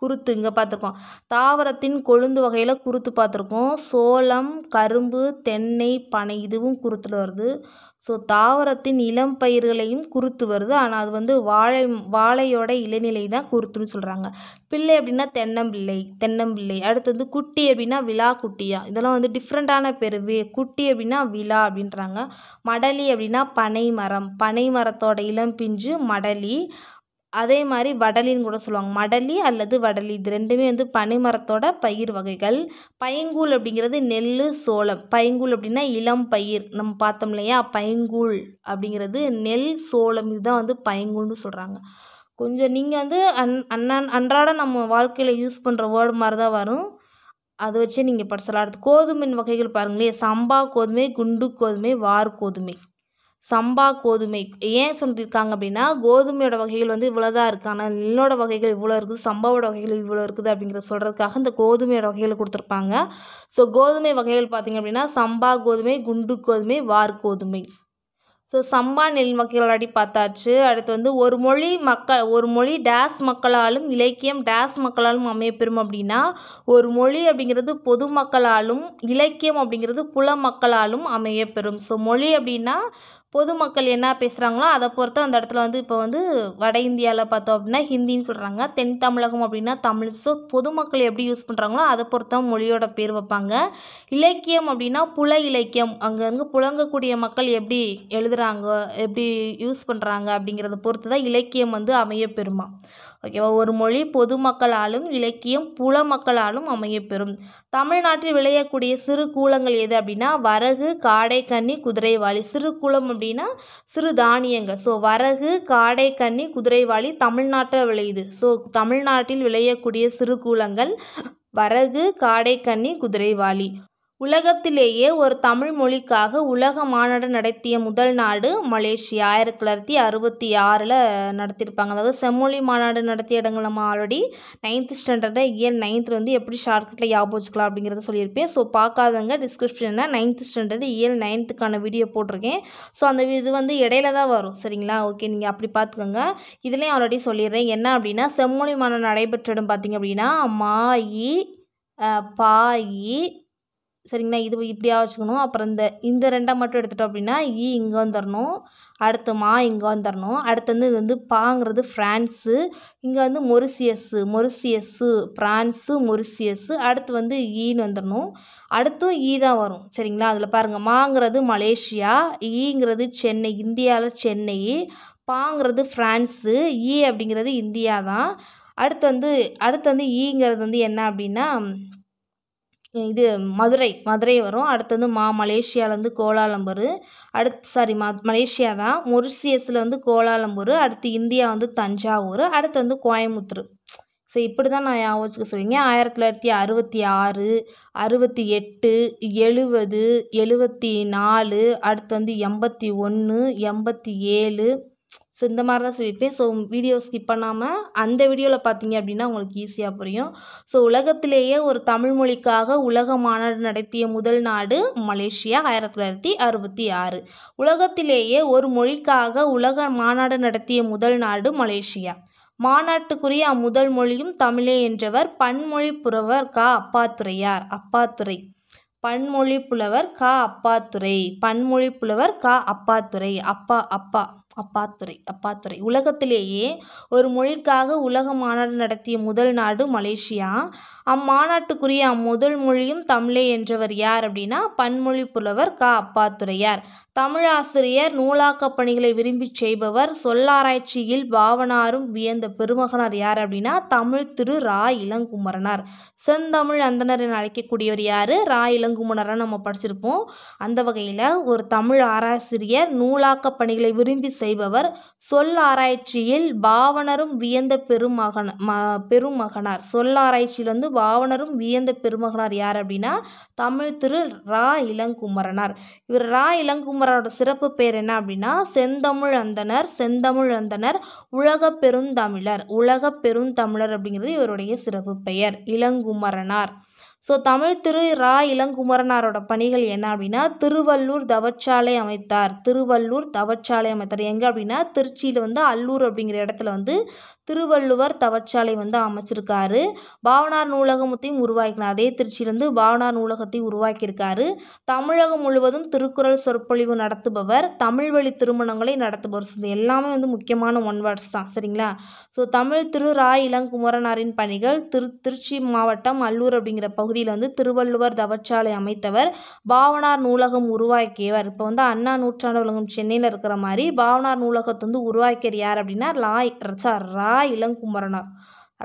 குருத்து இங்கே பார்த்துருக்கோம் தாவரத்தின் கொழுந்து வகையில் குருத்து பார்த்துருக்கோம் சோளம் கரும்பு தென்னை பனை இதுவும் குருத்துல வருது ஸோ தாவரத்தின் இளம் பயிர்களையும் குருத்து வருது ஆனால் அது வந்து வாழை வாழையோட இளநிலை தான் குருத்துன்னு சொல்கிறாங்க பிள்ளை அப்படின்னா தென்னம்பிள்ளை தென்னம்பிள்ளை அடுத்து வந்து குட்டி அப்படின்னா விழா குட்டியா இதெல்லாம் வந்து டிஃப்ரெண்ட்டான பேர் குட்டி அப்படின்னா விழா அப்படின்றாங்க மடலி அப்படின்னா பனை மரம் பனை மரத்தோட இளம் பிஞ்சு மடலி அதே மாதிரி வடலின்னு கூட சொல்லுவாங்க மடலி அல்லது வடலி இது ரெண்டுமே வந்து பனைமரத்தோட பயிர் வகைகள் பைங்கூழ் அப்படிங்கிறது நெல் சோளம் பைங்கூழ் அப்படின்னா இளம் பயிர் நம்ம பார்த்தோம் இல்லையா பைங்கூழ் அப்படிங்கிறது நெல் சோளம் இதுதான் வந்து பைங்கூழ்னு சொல்கிறாங்க கொஞ்சம் நீங்கள் வந்து அன் அன்னான் அன்றாட நம்ம வாழ்க்கையில் யூஸ் பண்ணுற வேர்டு மாதிரி தான் வரும் அதை வச்சே நீங்கள் படிச்சலாம் அடுத்து கோதுமின் வகைகள் பாருங்களேன் சம்பா கோதுமை குண்டு கோதுமை வார் கோதுமை சம்பா கோதுமை ஏன் சொல்லியிருக்காங்க அப்படின்னா கோதுமையோட வகைகள் வந்து இவ்வளோதான் இருக்குது ஆனால் நெல்லோட வகைகள் இவ்வளோ இருக்குது சம்பாவோட வகைகள் இவ்வளோ இருக்குது அப்படிங்கிற சொல்கிறதுக்காக இந்த கோதுமையோட வகைகள் கொடுத்துருப்பாங்க ஸோ கோதுமை வகைகள் பார்த்திங்க அப்படின்னா சம்பா கோதுமை குண்டு கோதுமை வார் கோதுமை ஸோ சம்பா நெல் வகைகள் பார்த்தாச்சு அடுத்து வந்து ஒரு மொழி மக்கள் ஒரு மொழி டேஸ் மக்களாலும் இலக்கியம் டேஸ் மக்களாலும் அமையப்பெறும் அப்படின்னா ஒரு மொழி அப்படிங்கிறது பொது மக்களாலும் இலக்கியம் அப்படிங்கிறது புல மக்களாலும் அமையப்பெறும் ஸோ மொழி அப்படின்னா பொதுமக்கள் என்ன பேசுகிறாங்களோ அதை பொறுத்த அந்த இடத்துல வந்து இப்போ வந்து வட இந்தியாவில் பார்த்தோம் அப்படின்னா ஹிந்தின்னு சொல்கிறாங்க தென் தமிழகம் அப்படின்னா தமிழ் ஸோ பொதுமக்கள் எப்படி யூஸ் பண்ணுறாங்களோ அதை பொறுத்த மொழியோட பேர் வைப்பாங்க இலக்கியம் அப்படின்னா புல இலக்கியம் அங்கங்கே புழங்கக்கூடிய மக்கள் எப்படி எழுதுகிறாங்க எப்படி யூஸ் பண்ணுறாங்க அப்படிங்கிறத பொறுத்து தான் இலக்கியம் வந்து அமைய பெறுமா ஓகேவா ஒரு மொழி பொதுமக்களாலும் இலக்கியம் புல மக்களாலும் அமையப்பெறும் தமிழ்நாட்டில் விளையக்கூடிய சிறு கூலங்கள் எது அப்படின்னா வரகு காடை கன்னி குதிரைவாளி சிறு கூலம் அப்படின்னா சிறு தானியங்கள் ஸோ வரகு காடை கன்னி குதிரைவாளி தமிழ்நாட்டில் விளையுது ஸோ தமிழ்நாட்டில் விளையக்கூடிய சிறு கூலங்கள் வரகு காடை கன்னி குதிரைவாளி உலகத்திலேயே ஒரு தமிழ் மொழிக்காக உலக மாநாடு நடத்திய முதல் நாடு மலேசியா ஆயிரத்தி தொள்ளாயிரத்தி அறுபத்தி ஆறில் நடத்தியிருப்பாங்க அதாவது செம்மொழி மாநாடு நடத்திய இடங்கள் நம்ம ஆல்ரெடி நைன்த்து ஸ்டாண்டர்டில் இயர் நைன்த்தில் வந்து எப்படி ஷார்ட்கட்டில் ஞாபகம் வச்சுக்கலாம் அப்படிங்கிறத சொல்லியிருப்பேன் ஸோ பார்க்காதவங்க டிஸ்கிரிப்ஷனில் நைன்த்து ஸ்டாண்டர்டு இயர் நைன்த்துக்கான வீடியோ போட்டிருக்கேன் ஸோ அந்த இது வந்து இடையில தான் வரும் சரிங்களா ஓகே நீங்கள் அப்படி பார்த்துக்கோங்க இதுலேயும் ஆல்ரெடி சொல்லிடுறேன் என்ன அப்படின்னா செம்மொழி மாநாடு நடைபெற்ற இடம் பார்த்திங்க அப்படின்னா மாயி பாயி சரிங்களா இது இப்படியா வச்சுக்கணும் அப்புறம் இந்த இந்த ரெண்டாக மட்டும் எடுத்துகிட்டோம் அப்படின்னா ஈ இங்கே வந்துடணும் அடுத்து மா இங்கே வந்துடணும் அடுத்து வந்து இது வந்து பாங்கிறது ஃப்ரான்ஸு இங்கே வந்து மொரிசியஸ்ஸு மொரிசியஸ்ஸு ஃப்ரான்ஸு மொரிசியஸ்ஸு அடுத்து வந்து ஈன்னு வந்துடணும் அடுத்தும் ஈ தான் வரும் சரிங்களா அதில் பாருங்கள் மாங்கிறது மலேசியா ஈங்கிறது சென்னை இந்தியாவில் சென்னை பாங்கிறது ஃப்ரான்ஸு ஈ அப்படிங்கிறது இந்தியா தான் அடுத்து வந்து அடுத்து வந்து ஈங்கிறது வந்து என்ன அப்படின்னா இது மதுரை மதுரை வரும் அடுத்தது மா மலேசியாவிலேருந்து கோலாலம்பூர் அடுத்து சாரி ம மலேசியா தான் மொரிஷியஸில் வந்து கோலாலம்பூர் அடுத்து இந்தியா வந்து தஞ்சாவூர் அடுத்து வந்து கோயமுத்தூர் ஸோ இப்படி தான் நான் ஞாபகம் வச்சுக்க ஆயிரத்தி தொள்ளாயிரத்தி அறுபத்தி ஆறு அறுபத்தி எட்டு எழுபது எழுபத்தி நாலு அடுத்து வந்து எண்பத்தி ஒன்று எண்பத்தி ஏழு ஸோ இந்த மாதிரி தான் சொல்லியிருப்பேன் ஸோ வீடியோ ஸ்கிப் பண்ணாமல் அந்த வீடியோவில் பார்த்தீங்க அப்படின்னா உங்களுக்கு ஈஸியாக புரியும் ஸோ உலகத்திலேயே ஒரு தமிழ் மொழிக்காக உலக மாநாடு நடத்திய முதல் நாடு மலேசியா ஆயிரத்தி தொள்ளாயிரத்தி அறுபத்தி ஆறு உலகத்திலேயே ஒரு மொழிக்காக உலக மாநாடு நடத்திய முதல் நாடு மலேசியா மாநாட்டுக்குரிய அம்முதல் மொழியும் தமிழே என்றவர் பன்மொழி புறவர் கா அப்பாத்துறையார் அப்பாத்துறை பன்மொழி புலவர் கா அப்பாத்துறை பன்மொழி புலவர் கா அப்பாத்துறை அப்பா அப்பா அப்பாத்துறை அப்பாத்துறை உலகத்திலேயே ஒரு மொழிக்காக உலக மாநாடு நடத்திய முதல் நாடு மலேசியா அம்மாநாட்டுக்குரிய அம்முதல் மொழியும் தமிழே என்றவர் யார் அப்படின்னா பன்மொழி புலவர் கா அப்பாத்துறையார் தமிழாசிரியர் நூலாக்கப் பணிகளை விரும்பி செய்பவர் சொல்லாராய்ச்சியில் பாவனாரும் வியந்த பெருமகனார் யார் அப்படின்னா தமிழ் திரு ரா இளங்குமரனார் செந்தமிழ் அந்தனர் என அழைக்கக்கூடியவர் யார் ரா இளங்குமரனாக நம்ம படிச்சிருப்போம் அந்த வகையில் ஒரு தமிழ் ஆராய்ச்சியர் நூலாக்கப் பணிகளை விரும்பி செய்பவர் சொல் ஆராய்ச்சியில் பாவனரும் வியந்த பெருமகன் ம பெருமகனார் சொல்லாராய்ச்சியில் வந்து பாவனரும் வியந்த பெருமகனார் யார் அப்படின்னா தமிழ் திரு ரா இளங்குமரனார் இவர் ரா இளங்குமர் அவரோட சிறப்பு பேர் என்ன அப்படின்னா செந்தமிழ் அந்தனர் செந்தமிழ் அந்தனர் உலக பெருந்தமிழர் உலக பெருந்தமிழர் அப்படிங்கிறது இவருடைய சிறப்பு பெயர் இளங்குமரனார் ஸோ தமிழ் திரு ரா இளங்குமரனாரோட பணிகள் என்ன அப்படின்னா திருவள்ளூர் தவச்சாலை அமைத்தார் திருவள்ளூர் தவச்சாலை அமைத்தார் எங்கே அப்படின்னா திருச்சியில் வந்து அல்லூர் அப்படிங்கிற இடத்துல வந்து திருவள்ளுவர் தவச்சாலை வந்து அமைச்சிருக்காரு பாவனார் நூலகத்தையும் உருவாக்கினார் அதே திருச்சியிலேருந்து பாவனார் நூலகத்தையும் உருவாக்கியிருக்காரு தமிழகம் முழுவதும் திருக்குறள் சொற்பொழிவு நடத்துபவர் தமிழ் வழி திருமணங்களை நடத்துபவர் இது எல்லாமே வந்து முக்கியமான ஒன் வேர்ட்ஸ் தான் சரிங்களா ஸோ தமிழ் திரு ரா இளங்குமரனாரின் பணிகள் திரு திருச்சி மாவட்டம் அல்லூர் அப்படிங்கிற பகுதி பகுதியில் வந்து திருவள்ளுவர் தவச்சாலை அமைத்தவர் பாவனார் நூலகம் உருவாக்கியவர் இப்போ வந்து அண்ணா நூற்றாண்டு உலகம் சென்னையில் இருக்கிற மாதிரி பாவனார் நூலகத்தை வந்து உருவாக்கியர் யார் அப்படின்னா லாய் சார் ரா இளங்குமரனார்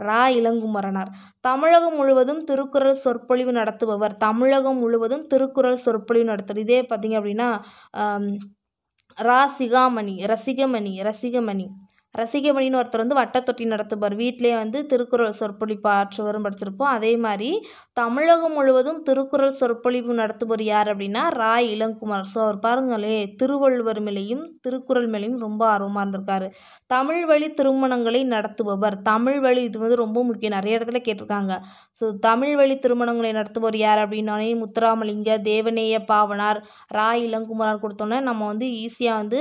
ரா இளங்குமரனார் தமிழகம் முழுவதும் திருக்குறள் சொற்பொழிவு நடத்துபவர் தமிழகம் முழுவதும் திருக்குறள் சொற்பொழிவு நடத்துறது இதே பார்த்தீங்க அப்படின்னா ரா சிகாமணி ரசிகமணி ரசிகமணி ரசிகமணின்னு ஒருத்தர் வந்து வட்டத்தொட்டி நடத்துவார் வீட்டிலே வந்து திருக்குறள் சொற்பொழிப்பு ஆற்றுவரும் படிச்சிருப்போம் அதே மாதிரி தமிழகம் முழுவதும் திருக்குறள் சொற்பொழிவு நடத்துபவர் யார் அப்படின்னா ராய் இளங்குமார் ஸோ அவர் பாருங்களே திருவள்ளுவர் மேலேயும் திருக்குறள் மேலேயும் ரொம்ப ஆர்வமாக இருந்திருக்காரு தமிழ் வழி திருமணங்களை நடத்துபவர் தமிழ் வழி இது வந்து ரொம்ப முக்கியம் நிறைய இடத்துல கேட்டிருக்காங்க ஸோ தமிழ் வழி திருமணங்களை நடத்துபவர் யார் அப்படின்னாலே முத்துராமலிங்க தேவநேய பாவனார் ராய் இளங்குமார் கொடுத்தோன்னே நம்ம வந்து ஈஸியாக வந்து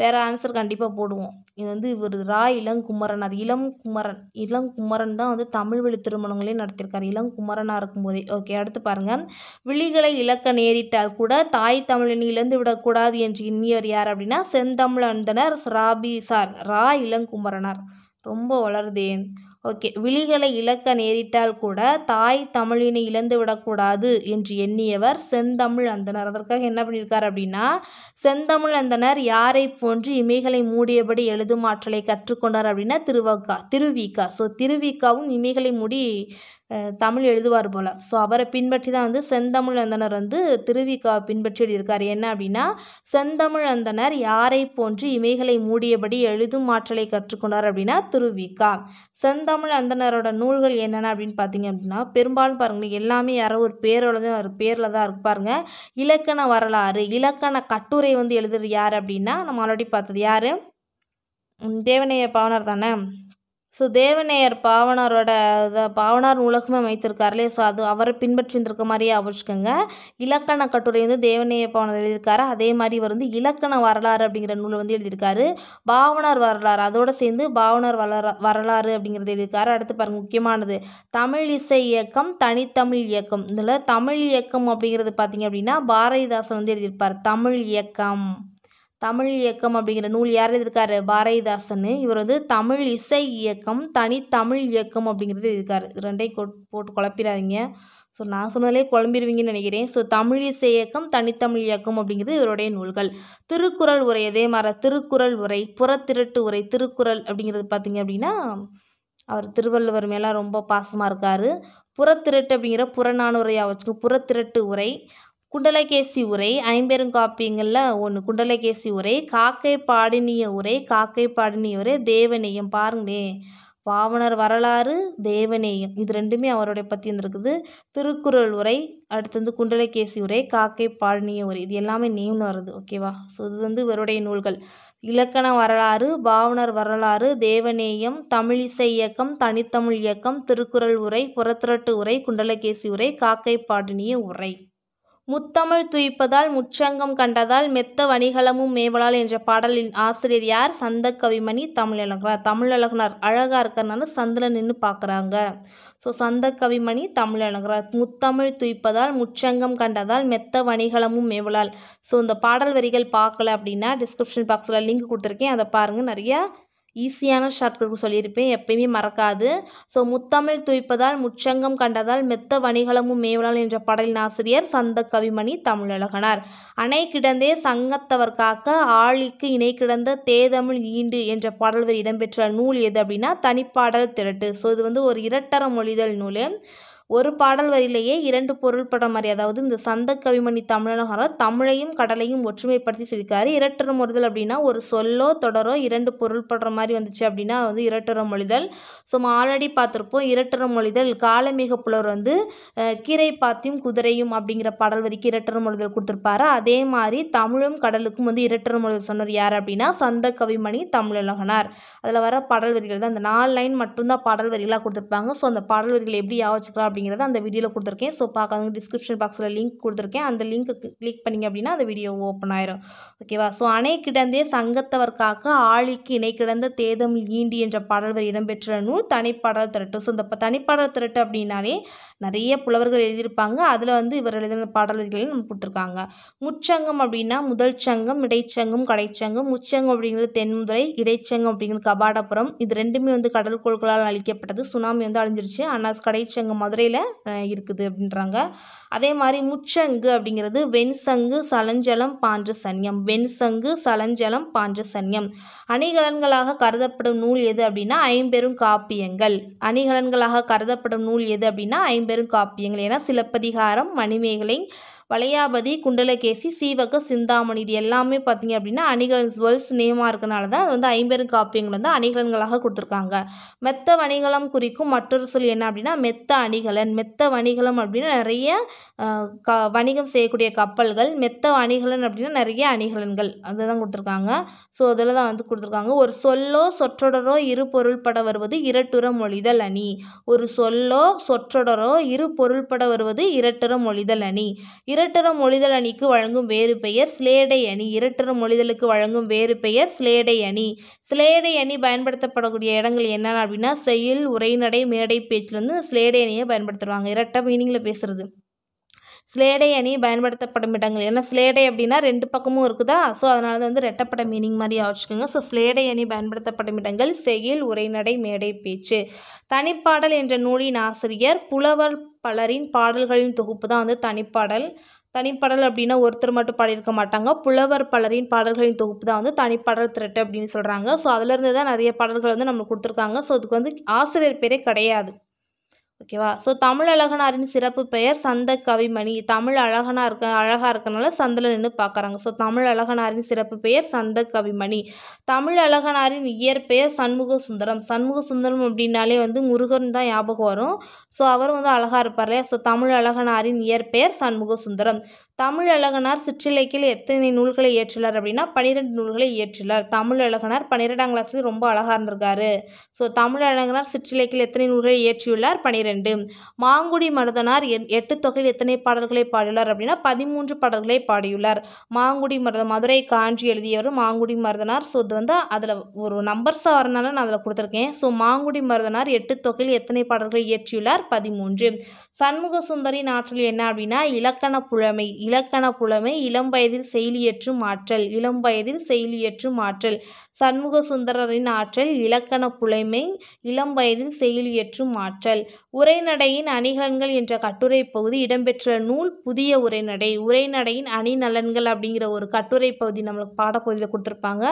வேறு ஆன்சர் கண்டிப்பாக போடுவோம் இது வந்து இவர் ரா இளங்குமரனார் இளம் குமரன் இளம் குமரன் தான் வந்து தமிழ் வழி திருமணங்களே நடத்தியிருக்கார் இளம் இருக்கும் இருக்கும்போதே ஓகே அடுத்து பாருங்கள் விழிகளை இழக்க நேரிட்டால் கூட தாய் தமிழின் இழந்து விடக்கூடாது என்று இன்னியவர் யார் அப்படின்னா செந்தமிழ் அந்தனர் ராபி சார் ரா இளங்குமரனார் ரொம்ப வளருதேன் ஓகே விழிகளை இழக்க நேரிட்டால் கூட தாய் தமிழினை இழந்து விடக்கூடாது என்று எண்ணியவர் செந்தமிழ் அந்தனர் அதற்காக என்ன பண்ணியிருக்கார் அப்படின்னா செந்தமிழ் அந்தனர் யாரை போன்று இமைகளை மூடியபடி எழுதும் ஆற்றலை கற்றுக்கொண்டார் அப்படின்னா திருவக்கா திருவிக்கா ஸோ திருவிக்காவும் இமைகளை மூடி தமிழ் எழுதுவார் போல் ஸோ அவரை பின்பற்றி தான் வந்து செந்தமிழ் அந்தனர் வந்து திருவிகா பின்பற்றி எழுதியிருக்கார் என்ன அப்படின்னா செந்தமிழ் அந்தனர் யாரை போன்று இமைகளை மூடியபடி எழுதும் ஆற்றலை கற்றுக்கொண்டார் அப்படின்னா திருவிகா செந்தமிழ் அந்தனரோட நூல்கள் என்னென்ன அப்படின்னு பார்த்தீங்க அப்படின்னா பெரும்பாலும் பாருங்கள் எல்லாமே யாரோ ஒரு பேரோட ஒரு பேரில் தான் இருப்பாருங்க இலக்கண வரலாறு இலக்கண கட்டுரை வந்து எழுதுறது யார் அப்படின்னா நம்ம ஆல்ரெடி பார்த்தது யார் தேவனைய பவனர் தானே ஸோ தேவநேயர் பாவனாரோட பாவனார் உலகமே அமைத்திருக்கார் இல்லையா ஸோ அது அவரை பின்பற்றி இருந்திருக்க மாதிரியே அவச்சுக்கோங்க இலக்கண கட்டுரை வந்து தேவநேய பாவனர் எழுதியிருக்காரு அதே மாதிரி வந்து இலக்கண வரலாறு அப்படிங்கிற நூல் வந்து எழுதியிருக்காரு பாவனார் வரலாறு அதோடு சேர்ந்து பாவனார் வரலா வரலாறு அப்படிங்கிறது எழுதியிருக்காரு அடுத்து பாருங்கள் முக்கியமானது தமிழ் இசை இயக்கம் தனித்தமிழ் இயக்கம் இதில் தமிழ் இயக்கம் அப்படிங்கிறது பார்த்திங்க அப்படின்னா பாரதிதாசன் வந்து எழுதியிருப்பார் தமிழ் இயக்கம் தமிழ் இயக்கம் அப்படிங்கிற நூல் யார் எழுதியிருக்காரு பாரதிதாசன் இவர் வந்து தமிழ் இசை இயக்கம் தனித்தமிழ் இயக்கம் அப்படிங்கிறது எழுதியிருக்காரு ரெண்டையும் போட்டு குழப்பிடாதீங்க ஸோ நான் சொன்னதிலே குழம்பிடுவீங்கன்னு நினைக்கிறேன் ஸோ தமிழ் இசை இயக்கம் தனித்தமிழ் இயக்கம் அப்படிங்கிறது இவருடைய நூல்கள் திருக்குறள் உரை அதே மாதிரி திருக்குறள் உரை புறத்திரட்டு உரை திருக்குறள் அப்படிங்கிறது பார்த்தீங்க அப்படின்னா அவர் திருவள்ளுவர் மேலே ரொம்ப பாசமாக இருக்கார் புறத்திரட்டு அப்படிங்கிற புறநானுரையாக வச்சுக்கோ புறத்திரட்டு உரை குண்டலகேசி உரை ஐம்பெருங்காப்பியங்களில் ஒன்று குண்டலகேசி உரை காக்கை பாடினிய உரை காக்கை பாடினிய உரை தேவநேயம் பாருங்களேன் பாவனர் வரலாறு தேவநேயம் இது ரெண்டுமே அவருடைய பற்றி இருந்திருக்குது திருக்குறள் உரை அடுத்து வந்து குண்டலகேசி உரை காக்கை பாடினிய உரை இது எல்லாமே நேம்னு வருது ஓகேவா ஸோ இது வந்து இவருடைய நூல்கள் இலக்கண வரலாறு பாவனர் வரலாறு தேவநேயம் தமிழிசை இயக்கம் தனித்தமிழ் இயக்கம் திருக்குறள் உரை புறத்திரட்டு உரை குண்டலகேசி உரை காக்கை பாடினிய உரை முத்தமிழ் துய்ப்பதால் முச்சங்கம் கண்டதால் மெத்த வணிகளமும் மேவலால் என்ற பாடலின் ஆசிரியர் யார் சந்த கவிமணி தமிழ் அழகனார் அழகாக இருக்கிறனால சந்தில் நின்று பார்க்குறாங்க ஸோ சந்த கவிமணி தமிழழகனார் முத்தமிழ் துய்ப்பதால் முச்சங்கம் கண்டதால் மெத்த வணிகளமும் மேவலால் ஸோ இந்த பாடல் வரிகள் பார்க்கல அப்படின்னா டிஸ்கிரிப்ஷன் பாக்ஸில் லிங்க் கொடுத்துருக்கேன் அதை பாருங்கள் நிறையா ஈஸியான ஷார்ட்கட் சொல்லியிருப்பேன் எப்பயுமே மறக்காது ஸோ முத்தமிழ் துய்ப்பதால் முச்சங்கம் கண்டதால் மெத்த வணிகளமும் மேவலால் என்ற பாடலின் ஆசிரியர் சந்த கவிமணி தமிழழகனார் அணை கிடந்தே சங்கத்தவர் காக்க ஆழிக்கு இணை கிடந்த தேதமிழ் ஈண்டு என்ற பாடல்கள் இடம்பெற்ற நூல் எது அப்படின்னா தனிப்பாடல் திரட்டு ஸோ இது வந்து ஒரு இரட்டர மொழிதல் நூல் ஒரு பாடல் வரியிலேயே இரண்டு பொருள்பட மாதிரி அதாவது இந்த சந்த கவிமணி தமிழகம் தமிழையும் கடலையும் ஒற்றுமைப்படுத்தி சொல்லியிருக்காரு இரட்டர மொழிதல் அப்படின்னா ஒரு சொல்லோ தொடரோ இரண்டு பொருள்படுற மாதிரி வந்துச்சு அப்படின்னா வந்து இரட்டர மொழிதல் ஸோ நம்ம ஆல்ரெடி பார்த்துருப்போம் இரட்டர மொழிதல் காலமிக புலவர் வந்து கீரை பாத்தியும் குதிரையும் அப்படிங்கிற பாடல் வரிக்கு இரட்டர மொழிதல் கொடுத்துருப்பாரு அதே மாதிரி தமிழும் கடலுக்கும் வந்து இரட்டர மொழிதல் சொன்னார் யார் அப்படின்னா சந்த கவிமணி தமிழகனார் அதில் வர பாடல் வரிகள் தான் அந்த நாலு லைன் மட்டும்தான் பாடல் வரிகளாக கொடுத்துருப்பாங்க ஸோ அந்த பாடல் வரிகள் எப்படி யாவச்சுக்கலாம் அப்படிங்கிறத அந்த வீடியோவில் கொடுத்துருக்கேன் ஸோ பார்க்காதவங்க டிஸ்கிரிப்ஷன் பாக்ஸில் லிங்க் கொடுத்துருக்கேன் அந்த லிங்க்கு கிளிக் பண்ணிங்க அப்படின்னா அந்த வீடியோ ஓப்பன் ஆயிரும் ஓகேவா ஸோ அணை கிடந்தே சங்கத்தவர்காக ஆழிக்கு இணை கிடந்த தேதம் ஈண்டி என்ற பாடல் இடம்பெற்ற நூல் தனிப்பாடல் திரட்டு ஸோ இந்த தனிப்பாடல் திரட்டு அப்படின்னாலே நிறைய புலவர்கள் எழுதியிருப்பாங்க அதில் வந்து இவர் எழுதின பாடல்கள் நம்ம கொடுத்துருக்காங்க முச்சங்கம் அப்படின்னா முதல் சங்கம் இடைச்சங்கம் கடைச்சங்கம் முச்சங்கம் அப்படிங்கிறது தென்முதுரை இடைச்சங்கம் அப்படிங்கிறது கபாடபுரம் இது ரெண்டுமே வந்து கடல் கோள்களால் அழிக்கப்பட்டது சுனாமி வந்து அழிஞ்சிருச்சு ஆனால் கடைச்சங்கம் மதுரை முறையில் இருக்குது அப்படின்றாங்க அதே மாதிரி முச்சங்கு அப்படிங்கிறது வெண்சங்கு சலஞ்சலம் பாஞ்ச சன்யம் வெண்சங்கு சலஞ்சலம் பாஞ்ச சன்யம் அணிகலன்களாக கருதப்படும் நூல் எது அப்படின்னா ஐம்பெரும் காப்பியங்கள் அணிகலன்களாக கருதப்படும் நூல் எது அப்படின்னா ஐம்பெரும் காப்பியங்கள் ஏன்னா சிலப்பதிகாரம் மணிமேகலை வளையாபதி குண்டலகேசி சீவக சிந்தாமணி இது எல்லாமே பார்த்திங்க அப்படின்னா அணிகலன் வேர்ல்ஸ் நேமாக இருக்கனால தான் அது வந்து ஐம்பெரும் காப்பியங்கள் வந்து அணிகலன்களாக கொடுத்துருக்காங்க மெத்த வணிகலம் குறிக்கும் மற்றொரு சொல் என்ன அப்படின்னா மெத்த அணிகலன் மெத்த வணிகலம் அப்படின்னா நிறைய க வணிகம் செய்யக்கூடிய கப்பல்கள் மெத்த அணிகலன் அப்படின்னா நிறைய அணிகலன்கள் அதை தான் கொடுத்துருக்காங்க ஸோ அதில் தான் வந்து கொடுத்துருக்காங்க ஒரு சொல்லோ சொற்றொடரோ இரு பொருள்பட வருவது இரட்டுற மொழிதல் அணி ஒரு சொல்லோ சொற்றொடரோ இரு பொருள்பட வருவது இரட்டுற மொழிதல் அணி இரட்டர மொழிதல் அணிக்கு வழங்கும் வேறு பெயர் ஸ்லேடை அணி இரட்டர மொழிதலுக்கு வழங்கும் வேறு பெயர் ஸ்லேடை அணி ஸ்லேடை அணி பயன்படுத்தப்படக்கூடிய இடங்கள் என்னென்ன அப்படின்னா செயல் உரைநடை மேடை பேச்சில் வந்து ஸ்லேடை அணியை பயன்படுத்துவாங்க இரட்டை மீனிங்கில் பேசுறது ஸ்லேடை அணி பயன்படுத்தப்படும் இடங்கள் ஏன்னா ஸ்லேடை அப்படின்னா ரெண்டு பக்கமும் இருக்குதா ஸோ அதனால வந்து ரெட்டப்பட மீனிங் மாதிரி ஆச்சுக்கோங்க ஸோ சிலேடை அணி பயன்படுத்தப்படும் இடங்கள் செயல் உரைநடை மேடை பேச்சு தனிப்பாடல் என்ற நூலின் ஆசிரியர் புலவர் பலரின் பாடல்களின் தொகுப்பு தான் வந்து தனிப்பாடல் தனிப்பாடல் அப்படின்னா ஒருத்தர் மட்டும் பாடியிருக்க மாட்டாங்க புலவர் பலரின் பாடல்களின் தொகுப்பு தான் வந்து தனிப்பாடல் திரட்டு அப்படின்னு சொல்கிறாங்க ஸோ அதிலிருந்து தான் நிறைய பாடல்கள் வந்து நம்மளுக்கு கொடுத்துருக்காங்க ஸோ அதுக்கு வந்து ஆசிரியர் பேரே கிடையாது ஓகேவா ஸோ தமிழ் அழகனாரின் சிறப்பு பெயர் சந்த கவிமணி தமிழ் அழகனா இருக்க அழகாக இருக்கனால சந்தில் நின்று பார்க்குறாங்க ஸோ தமிழ் அழகனாரின் சிறப்பு பெயர் சந்த கவிமணி தமிழ் அழகனாரின் இயற்பெயர் சண்முக சுந்தரம் சண்முக சுந்தரம் அப்படின்னாலே வந்து முருகன் தான் ஞாபகம் வரும் ஸோ அவரும் வந்து அழகாக இருப்பார் இல்லையா ஸோ தமிழ் அழகனாரின் இயற்பெயர் சண்முக சுந்தரம் தமிழ் அழகனார் சிற்றிலைக்கில் எத்தனை நூல்களை இயற்றுள்ளார் அப்படின்னா பன்னிரெண்டு நூல்களை இயற்றுள்ளார் தமிழ் அழகனார் பன்னிரெண்டாம் கிளாஸ்லேயும் ரொம்ப அழகாக இருந்திருக்காரு ஸோ தமிழ் அழகனார் சிற்றிலைக்கில் எத்தனை நூல்களை இயற்றியுள்ளார் பன்னிரெண்டு ரெண்டு மாங்குடி மருதனார் எட்டு தொகையில் எத்தனை பாடல்களை பாடியுள்ளார் அப்படின்னா பதிமூன்று பாடல்களை பாடியுள்ளார் மாங்குடி மருத மதுரை காஞ்சி எழுதியவர் மாங்குடி மருதனார் ஸோ இது வந்து அதில் ஒரு நம்பர்ஸாக வரனால நான் அதில் கொடுத்துருக்கேன் ஸோ மாங்குடி மருதனார் எட்டு தொகையில் எத்தனை பாடல்களை இயற்றியுள்ளார் பதிமூன்று சண்முக சுந்தரின் ஆற்றல் என்ன அப்படின்னா இலக்கண புலமை இலக்கண புலமை இளம் வயதில் செயலியற்றும் ஆற்றல் இளம் வயதில் செயலியற்றும் ஆற்றல் சண்முக சுந்தரரின் ஆற்றல் இலக்கண புலமை இளம் வயதில் செயலியற்றும் ஆற்றல் உரைநடையின் அணிகலன்கள் என்ற கட்டுரை பகுதி இடம்பெற்ற நூல் புதிய உரைநடை உரைநடையின் அணிநலன்கள் அப்படிங்கிற ஒரு கட்டுரை பகுதி நம்மளுக்கு பாடப்பகுதியில் கொடுத்துருப்பாங்க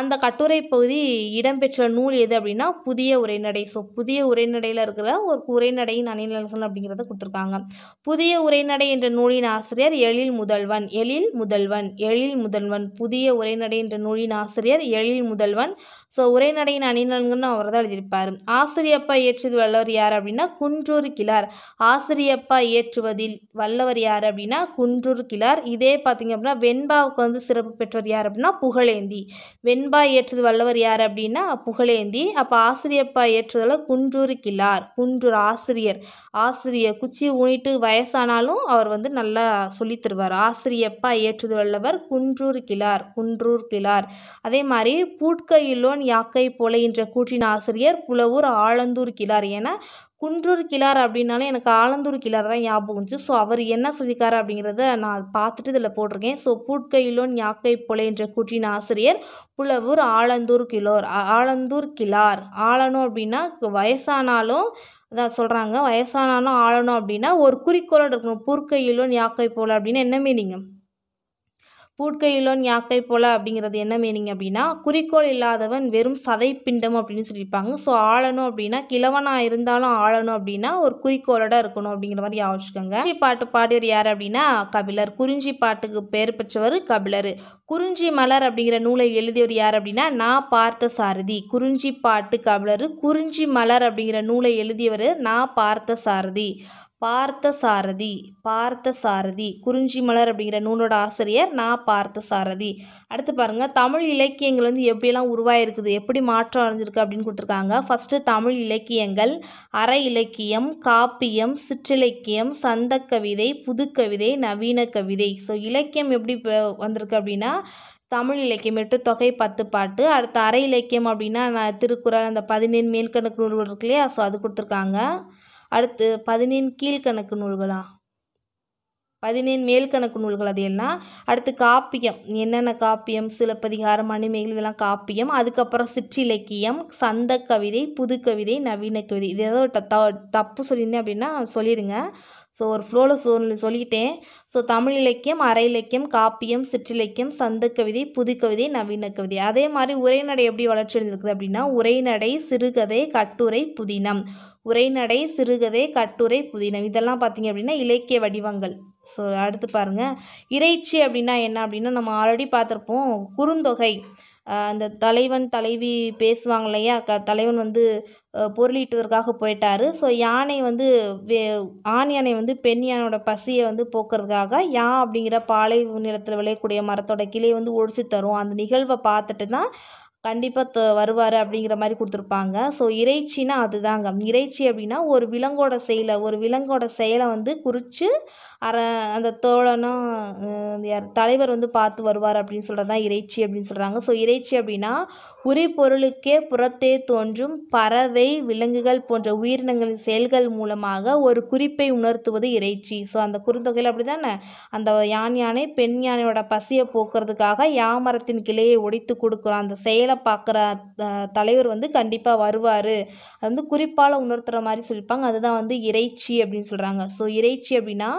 அந்த கட்டுரை பகுதி இடம்பெற்ற நூல் எது அப்படின்னா புதிய உரைநடை ஸோ புதிய உரைநடையில் இருக்கிற ஒரு உரைநடையின் அணிநலன்கள் அப்படிங்கிறத கொடுத்துருக்காங்க புதிய உரைநடை என்ற நூலின் ஆசிரியர் எழில் முதல்வன் எழில் முதல்வன் எழில் முதல்வன் புதிய உரைநடை என்ற நூலின் ஆசிரியர் எழில் முதல்வன் ஸோ உரைநடையின் அணிநலன்கள்னு அவர் தான் எழுதியிருப்பார் ஆசிரியப்பா இயற்றியது வல்லவர் யார் அப்படின்னா குன்றூர் கிளார் ஆசிரியப்பா இயற்றுவதில் வல்லவர் யார் அப்படின்னா குன்றூர் கிளார் இதே பார்த்திங்க அப்படின்னா வெண்பாவுக்கு வந்து சிறப்பு பெற்றவர் யார் அப்படின்னா புகழேந்தி வெண்பா இயற்றுவது வல்லவர் யார் அப்படின்னா புகழேந்தி அப்போ ஆசிரியப்பா இயற்றுதல குன்றூர் கிளார் குன்றூர் ஆசிரியர் ஆசிரியர் குச்சி ஊனிட்டு வயசானாலும் அவர் வந்து நல்லா சொல்லி தருவார் ஆசிரியப்பா ஏற்றது வல்லவர் குன்றூர் கிளார் குன்றூர் கிளார் அதே மாதிரி பூட்கையிலோன் குன்றன் யாக்கை போல என்ற கூற்றின் ஆசிரியர் புலவூர் ஆலந்தூர் கிளார் ஏன்னா குன்றூர் கிளார் அப்படின்னாலே எனக்கு ஆலந்தூர் கிளார் தான் ஞாபகம் வந்துச்சு ஸோ அவர் என்ன சொல்லியிருக்காரு அப்படிங்கிறத நான் பார்த்துட்டு இதில் போட்டிருக்கேன் ஸோ பூட்கையிலோன் யாக்கை போல என்ற கூற்றின் ஆசிரியர் புலவூர் ஆலந்தூர் கிலோர் ஆலந்தூர் கிளார் ஆளணும் அப்படின்னா வயசானாலும் அதான் சொல்கிறாங்க வயசானாலும் ஆளணும் அப்படின்னா ஒரு குறிக்கோளோடு இருக்கணும் பூர்க்கையிலோன் யாக்கை போல அப்படின்னா என்ன மீனிங் பூட்கையிலோன் யாக்கை போல அப்படிங்கிறது என்ன மீனிங் அப்படின்னா குறிக்கோள் இல்லாதவன் வெறும் சதைப்பிண்டம் அப்படின்னு சொல்லியிருப்பாங்க ஸோ ஆளணும் அப்படின்னா கிழவனாக இருந்தாலும் ஆளணும் அப்படின்னா ஒரு குறிக்கோளோட இருக்கணும் அப்படிங்கிற மாதிரி யோசிச்சுக்கோங்க குறிஞ்சி பாட்டு பாடியவர் யார் அப்படின்னா கபிலர் குறிஞ்சி பாட்டுக்கு பெயர் பெற்றவர் கபிலர் குறிஞ்சி மலர் அப்படிங்கிற நூலை எழுதியவர் யார் அப்படின்னா நான் பார்த்த சாரதி குறிஞ்சி பாட்டு கபிலர் குறிஞ்சி மலர் அப்படிங்கிற நூலை எழுதியவர் நான் பார்த்த சாரதி பார்த்தசாரதி பார்த்தசாரதி குறிஞ்சி மலர் அப்படிங்கிற நூலோட ஆசிரியர் நான் பார்த்தசாரதி அடுத்து பாருங்கள் தமிழ் இலக்கியங்கள் வந்து எப்படியெல்லாம் உருவாயிருக்குது எப்படி மாற்றம் அடைஞ்சிருக்கு அப்படின்னு கொடுத்துருக்காங்க ஃபஸ்ட்டு தமிழ் இலக்கியங்கள் அற இலக்கியம் காப்பியம் சிற்றிலக்கியம் சந்த கவிதை புதுக்கவிதை நவீன கவிதை ஸோ இலக்கியம் எப்படி வந்திருக்கு அப்படின்னா தமிழ் இலக்கியம் எட்டு தொகை பத்து பாட்டு அடுத்து அரை இலக்கியம் அப்படின்னா நான் திருக்குறள் அந்த பதினேழு மேல்கணக்கு நூல்கள் இருக்குல்லையா ஸோ அது கொடுத்துருக்காங்க அடுத்து பதினேன் கீழ்கணக்கு நூல்களா பதினேன் மேல்கணக்கு நூல்கள் அது எல்லாம் அடுத்து காப்பியம் என்னென்ன காப்பியம் சிலப்பதிகாரம் மணிமேகலை இதெல்லாம் காப்பியம் அதுக்கப்புறம் சிற்றிலக்கியம் சந்த கவிதை புது கவிதை நவீன கவிதை இது ஏதோ த தப்பு சொல்லியிருந்தேன் அப்படின்னா சொல்லிடுங்க ஸோ ஒரு ஃப்ளோவில் சொல் சொல்லிட்டேன் ஸோ தமிழ் இலக்கியம் அரை இலக்கியம் காப்பியம் சிற்றிலக்கியம் சந்த கவிதை புது கவிதை நவீன கவிதை அதே மாதிரி உரைநடை எப்படி வளர்ச்சி அடைஞ்சிருக்குது அப்படின்னா உரைநடை சிறுகதை கட்டுரை புதினம் உரைநடை சிறுகதை கட்டுரை புதினம் இதெல்லாம் பார்த்திங்க அப்படின்னா இலக்கிய வடிவங்கள் ஸோ அடுத்து பாருங்கள் இறைச்சி அப்படின்னா என்ன அப்படின்னா நம்ம ஆல்ரெடி பார்த்துருப்போம் குறுந்தொகை அந்த தலைவன் தலைவி பேசுவாங்க இல்லையா க தலைவன் வந்து பொருளீட்டுவதற்காக போயிட்டாரு ஸோ யானை வந்து வே ஆண் யானை வந்து பெண் யானையோட பசியை வந்து போக்குறதுக்காக யான் அப்படிங்கிற பாலை நிலத்தில் விளையக்கூடிய மரத்தோட கிளையை வந்து ஒழிச்சு தரும் அந்த நிகழ்வை பார்த்துட்டு தான் கண்டிப்பாக வருவார் அப்படிங்கிற மாதிரி கொடுத்துருப்பாங்க ஸோ இறைச்சினால் அதுதாங்க இறைச்சி அப்படின்னா ஒரு விலங்கோட செயலை ஒரு விலங்கோட செயலை வந்து குறித்து அற அந்த தோழனும் யார் தலைவர் வந்து பார்த்து வருவார் அப்படின்னு சொல்கிறது தான் இறைச்சி அப்படின்னு சொல்கிறாங்க ஸோ இறைச்சி அப்படின்னா உரி பொருளுக்கே புறத்தே தோன்றும் பறவை விலங்குகள் போன்ற உயிரினங்களின் செயல்கள் மூலமாக ஒரு குறிப்பை உணர்த்துவது இறைச்சி ஸோ அந்த குறுந்தொகையில் அப்படி தானே அந்த யான் யானை பெண் யானையோட பசியை போக்குறதுக்காக யாமரத்தின் கிளையை ஒடித்து கொடுக்குறோம் அந்த செயலை பார்க்குற தலைவர் வந்து கண்டிப்பாக வருவார் அது வந்து குறிப்பால் உணர்த்துகிற மாதிரி சொல்லியிருப்பாங்க அதுதான் வந்து இறைச்சி அப்படின்னு சொல்கிறாங்க ஸோ இறைச்சி அப்படின்னா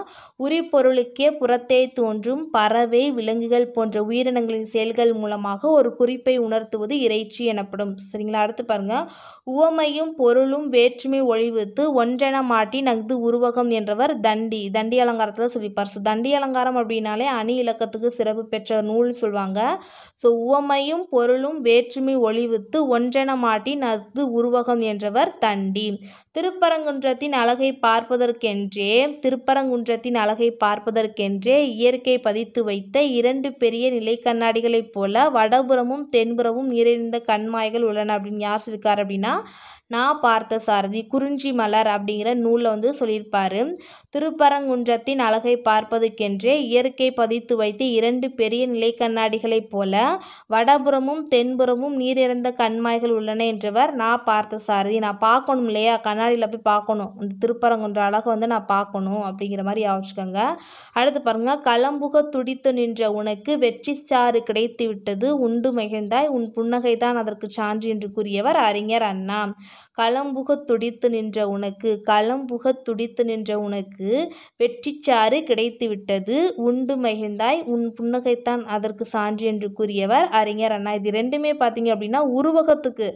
உரிப்பொருளுக்கே புறத்தே தோன்றும் பறவை விலங்குகள் போன்ற உயிரினங்களின் செயல்கள் மூலமாக ஒரு குறிப்பை உணர்த்துவது இறைச்சி எனப்படும் சரிங்களா அடுத்து பாருங்கள் உவமையும் பொருளும் வேற்றுமை ஒழிவுத்து ஒன்றென மாட்டி நகுது உருவகம் என்றவர் தண்டி தண்டி அலங்காரத்தில் சொல்லிப்பார் ஸோ தண்டி அலங்காரம் அப்படின்னாலே அணி இலக்கத்துக்கு சிறப்பு பெற்ற நூல்னு சொல்லுவாங்க ஸோ உவமையும் பொருளும் வேற்றுமை ஒழிவுத்து ஒன்றென மாட்டி நகுது உருவகம் என்றவர் தண்டி திருப்பரங்குன்றத்தின் அழகை பார்ப்பதற்கென்றே திருப்பரங்குன்றத்தின் அழகை பார்ப்பதற்கென்றே இயற்கை பதித்து வைத்த இரண்டு பெரிய நிலை கண்ணாடிகளைப் போல வடபுறமும் தென்புறமும் நிறைந்த கண்மாய்கள் உள்ளன அப்படின்னு யார் சொல்லியிருக்கார் அப்படின்னா நான் பார்த்த சாரதி குறிஞ்சி மலர் அப்படிங்கிற நூலில் வந்து சொல்லியிருப்பார் திருப்பரங்குன்றத்தின் அழகை பார்ப்பதுக்கென்றே இயற்கை பதித்து வைத்து இரண்டு பெரிய நிலை கண்ணாடிகளைப் போல வடபுறமும் தென்புறமும் நீரிறந்த கண்மாய்கள் உள்ளன என்றவர் நான் பார்த்த சாரதி நான் பார்க்கணும் இல்லையா கண்ணாடியில் போய் பார்க்கணும் இந்த திருப்பரங்குன்ற அழகை வந்து நான் பார்க்கணும் அப்படிங்கிற மாதிரி யோசிச்சுக்கோங்க அடுத்து பாருங்கள் கலம்புக துடித்து நின்ற உனக்கு வெற்றி சாறு கிடைத்து விட்டது உண்டு மகிழ்ந்தாய் உன் புன்னகை தான் அதற்கு சான்று என்று கூறியவர் அறிஞர் அண்ணா களம்புகத் துடித்து நின்ற உனக்கு களம்புகத் துடித்து நின்ற உனக்கு வெற்றிச்சாறு கிடைத்துவிட்டது உண்டு மகிழ்ந்தாய் உன் புன்னகைத்தான் அதற்கு சான்று என்று கூறியவர் அறிஞர் அண்ணா இது ரெண்டுமே பார்த்தீங்க அப்படின்னா உருவகத்துக்கு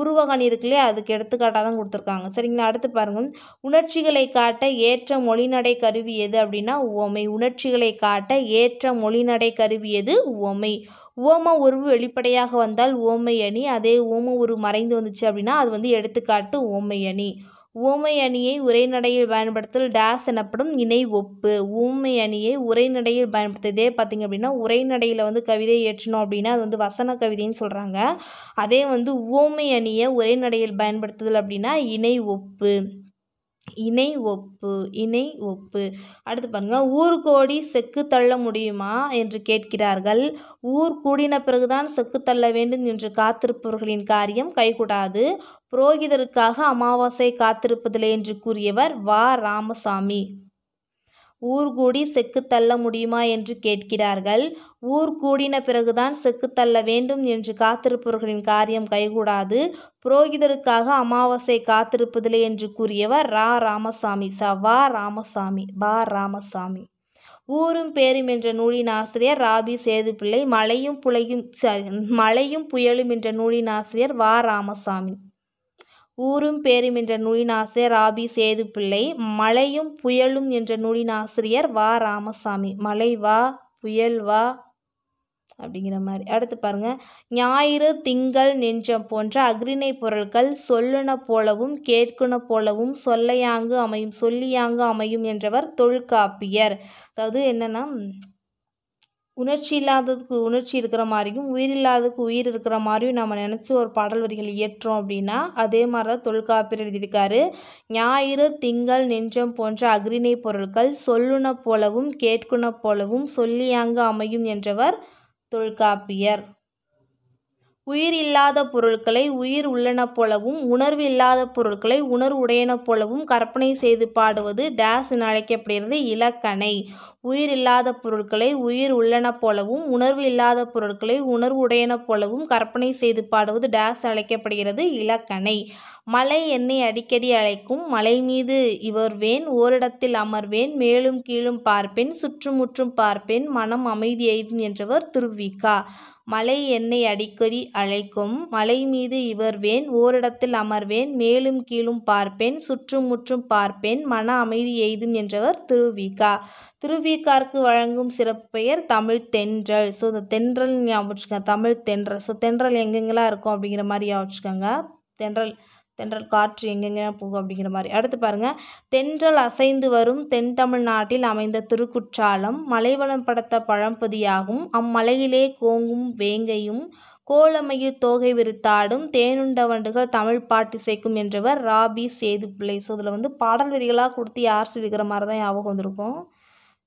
உருவகன் இருக்குல்லே அதுக்கு எடுத்துக்காட்டாக தான் கொடுத்துருக்காங்க சரிங்களா அடுத்து பாருங்கள் உணர்ச்சிகளை காட்ட ஏற்ற மொழிநடை கருவி எது அப்படின்னா உவமை உணர்ச்சிகளை காட்ட ஏற்ற மொழிநடை கருவி எது உவமை ஓம உருவு வெளிப்படையாக வந்தால் ஓமை அணி அதே ஓம உருவு மறைந்து வந்துச்சு அப்படின்னா அது வந்து எடுத்துக்காட்டு ஓமை அணி ஓமை அணியை உரைநடையில் பயன்படுத்தல் டேஸ் எனப்படும் இணை ஒப்பு ஊமை அணியை உரைநடையில் பயன்படுத்த இதே பார்த்திங்க அப்படின்னா உரைநடையில் வந்து கவிதை ஏற்றணும் அப்படின்னா அது வந்து வசன கவிதைன்னு சொல்கிறாங்க அதே வந்து ஓமை அணியை உரைநடையில் பயன்படுத்துதல் அப்படின்னா இணை ஒப்பு இணை ஒப்பு இணை ஒப்பு அடுத்து பாருங்கள் ஊர் கோடி செக்கு தள்ள முடியுமா என்று கேட்கிறார்கள் ஊர் கூடின பிறகுதான் செக்கு தள்ள வேண்டும் என்று காத்திருப்பவர்களின் காரியம் கைகூடாது புரோகிதருக்காக அமாவாசை காத்திருப்பதில்லை என்று கூறியவர் வா ராமசாமி ஊர்கூடி செக்கு தள்ள முடியுமா என்று கேட்கிறார்கள் ஊர் கூடின பிறகுதான் செக்கு தள்ள வேண்டும் என்று காத்திருப்பவர்களின் காரியம் கைகூடாது புரோகிதருக்காக அமாவாசை காத்திருப்பதில்லை என்று கூறியவர் ரா ராமசாமி ச வா ராமசாமி பா ராமசாமி ஊரும் பேரும் என்ற நூலின் ஆசிரியர் ராபி சேதுப்பிள்ளை மலையும் புலையும் மலையும் புயலும் என்ற நூலின் ஆசிரியர் வா ராமசாமி ஊரும் பேரும் என்ற நூலினாசிரியர் ஆபி சேதுப்பிள்ளை மழையும் புயலும் என்ற ஆசிரியர் வா ராமசாமி மலை வா புயல் வா அப்படிங்கிற மாதிரி அடுத்து பாருங்கள் ஞாயிறு திங்கள் நெஞ்சம் போன்ற அக்ரிணை பொருட்கள் சொல்லுன போலவும் கேட்குன போலவும் சொல்லையாங்கு அமையும் சொல்லியாங்கு அமையும் என்றவர் தொல்காப்பியர் அதாவது என்னென்னா உணர்ச்சி இல்லாததுக்கு உணர்ச்சி இருக்கிற மாதிரியும் உயிர் இல்லாததுக்கு உயிர் இருக்கிற மாதிரியும் நம்ம நினச்சி ஒரு பாடல் வரிகள் இயற்றோம் அப்படின்னா அதே மாதிரி தான் தொல்காப்பியர் எழுதியிருக்காரு ஞாயிறு திங்கள் நெஞ்சம் போன்ற அக்ரிணை பொருட்கள் சொல்லுன போலவும் கேட்குன போலவும் சொல்லியாங்கு அமையும் என்றவர் தொல்காப்பியர் உயிர் இல்லாத பொருட்களை உயிர் உள்ளன போலவும் உணர்வு இல்லாத பொருட்களை உணர்வு உடையன போலவும் கற்பனை செய்து பாடுவது டேஸ் என அழைக்கப்படுகிறது இலக்கணை உயிர் இல்லாத பொருட்களை உயிர் உள்ளன போலவும் உணர்வு இல்லாத பொருட்களை உணர்வு உடையன போலவும் கற்பனை செய்து பாடுவது டேஸ் அழைக்கப்படுகிறது இலக்கணை மலை என்னை அடிக்கடி அழைக்கும் மலை மீது இவர்வேன் ஓரிடத்தில் அமர்வேன் மேலும் கீழும் பார்ப்பேன் சுற்றுமுற்றும் பார்ப்பேன் மனம் அமைதி எய்தும் என்றவர் திருவிக்கா மலை என்னை அடிக்கடி அழைக்கும் மலை மீது இவர்வேன் ஓரிடத்தில் அமர்வேன் மேலும் கீழும் பார்ப்பேன் சுற்றுமுற்றும் பார்ப்பேன் மன அமைதி எய்தும் என்றவர் திருவிகா திருவிகார்க்கு வழங்கும் சிறப்பு பெயர் தமிழ் தென்றல் ஸோ இந்த தென்றல் ஞாபகம் தமிழ் தென்றல் ஸோ தென்றல் எங்கெங்கெல்லாம் இருக்கும் அப்படிங்கிற மாதிரி யோசிச்சுக்கோங்க தென்றல் தென்றல் காற்று எங்கெங்கே போகும் அப்படிங்கிற மாதிரி அடுத்து பாருங்கள் தென்றல் அசைந்து வரும் தென் தமிழ்நாட்டில் அமைந்த திருக்குற்றாலம் மலைவளம் படத்த பழம்பதியாகும் அம்மலையிலே கோங்கும் வேங்கையும் கோலமையில் தோகை விரித்தாடும் தேனுண்ட வண்டுகள் தமிழ் பாட்டு சேர்க்கும் என்றவர் ராபி சேது பிள்ளை ஸோ இதில் வந்து பாடல் வரிகளாக கொடுத்து யார் சொல்லிக்கிற மாதிரி தான் ஞாபகம் வந்திருக்கும்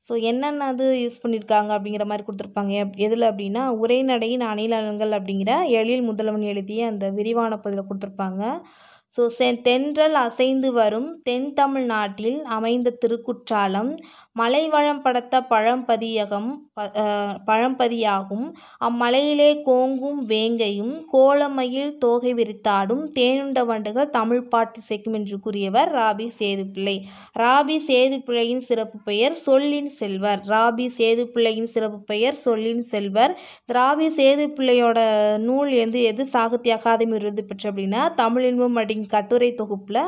ஸோ என்னென்ன அது யூஸ் பண்ணியிருக்காங்க அப்படிங்கிற மாதிரி கொடுத்துருப்பாங்க எதில் அப்படின்னா உரைநடையின் அணிலங்கள் அப்படிங்கிற எழில் முதல்வன் எழுதிய அந்த விரிவான பதிவில் கொடுத்துருப்பாங்க ஸோ செ தென்றல் அசைந்து வரும் தென் தமிழ்நாட்டில் அமைந்த திருக்குற்றாலம் மலைவளம் படத்த பழம்பதியகம் பழம்பதியாகும் அம்மலையிலே கோங்கும் வேங்கையும் கோலமயில் தோகை விரித்தாடும் தேனுண்ட வண்டுகள் தமிழ் பாட்டு சேர்க்கும் என்று கூறியவர் ராபி சேதுப்பிள்ளை ராபி சேதுப்பிள்ளையின் சிறப்பு பெயர் சொல்லின் செல்வர் ராபி சேதுப்பிள்ளையின் சிறப்பு பெயர் சொல்லின் செல்வர் ராபி சேதுப்பிள்ளையோட நூல் எது எது சாகித்ய அகாதமி விருது பெற்ற அப்படின்னா தமிழ் இன்பம் அப்படிங்கிற கட்டுரை தொகுப்பில்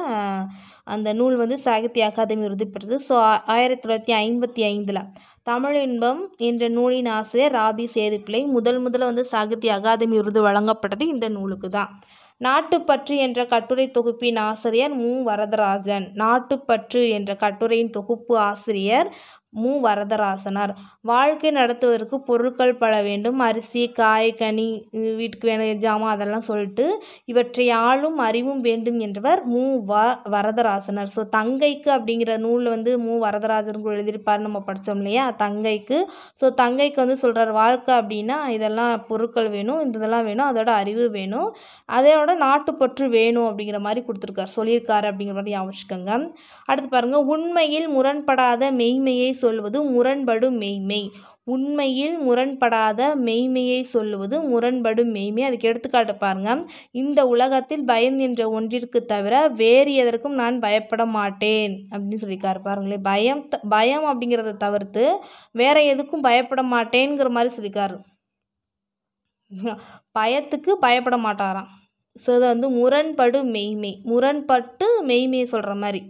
அந்த நூல் வந்து சாகித்ய அகாதமி விருது பெற்றது ஸோ ஆயிரத்தி தொள்ளாயிரத்தி ஐம்பத்தி ஐந்தில் தமிழ் இன்பம் என்ற நூலின் ஆசிரியர் ராபி சேதுப்பிள்ளை முதல் முதல்ல வந்து சாகித்ய அகாதமி விருது வழங்கப்பட்டது இந்த நூலுக்கு தான் நாட்டுப்பற்று என்ற கட்டுரை தொகுப்பின் ஆசிரியர் மு வரதராஜன் நாட்டுப்பற்று என்ற கட்டுரையின் தொகுப்பு ஆசிரியர் மு வரதராசனார் வாழ்க்கை நடத்துவதற்கு பொருட்கள் பல வேண்டும் அரிசி காய் கனி வீட்டுக்கு வேண ஜாமான் அதெல்லாம் சொல்லிட்டு இவற்றை ஆளும் அறிவும் வேண்டும் என்றவர் மு வ வரதராசனர் ஸோ தங்கைக்கு அப்படிங்கிற நூலில் வந்து மு வரதராசன் எழுதியிருப்பார் நம்ம படித்தோம் இல்லையா தங்கைக்கு ஸோ தங்கைக்கு வந்து சொல்கிறார் வாழ்க்கை அப்படின்னா இதெல்லாம் பொருட்கள் வேணும் இந்த இதெல்லாம் வேணும் அதோட அறிவு வேணும் அதோட நாட்டுப்பற்று வேணும் அப்படிங்கிற மாதிரி கொடுத்துருக்கார் சொல்லியிருக்காரு அப்படிங்கிற மாதிரி ஞாபகம் அடுத்து பாருங்கள் உண்மையில் முரண்படாத மெய்மையை சொல்வது முரண்படும் மெய்மை உண்மையில் முரண்படாத மெய்மையை சொல்வது முரண்படும் மெய்மை அதுக்கு எடுத்துக்காட்டு பாருங்க இந்த உலகத்தில் பயம் என்ற ஒன்றிற்கு தவிர வேறு எதற்கும் நான் பயப்பட மாட்டேன் அப்படின்னு சொல்லியிருக்காரு பாருங்களேன் பயம் பயம் அப்படிங்கிறத தவிர்த்து வேற எதுக்கும் பயப்பட மாட்டேங்கிற மாதிரி சொல்லியிருக்காரு பயத்துக்கு பயப்பட மாட்டாராம் ஸோ இது வந்து முரண்படு மெய்மை முரண்பட்டு மெய்மையை சொல்கிற மாதிரி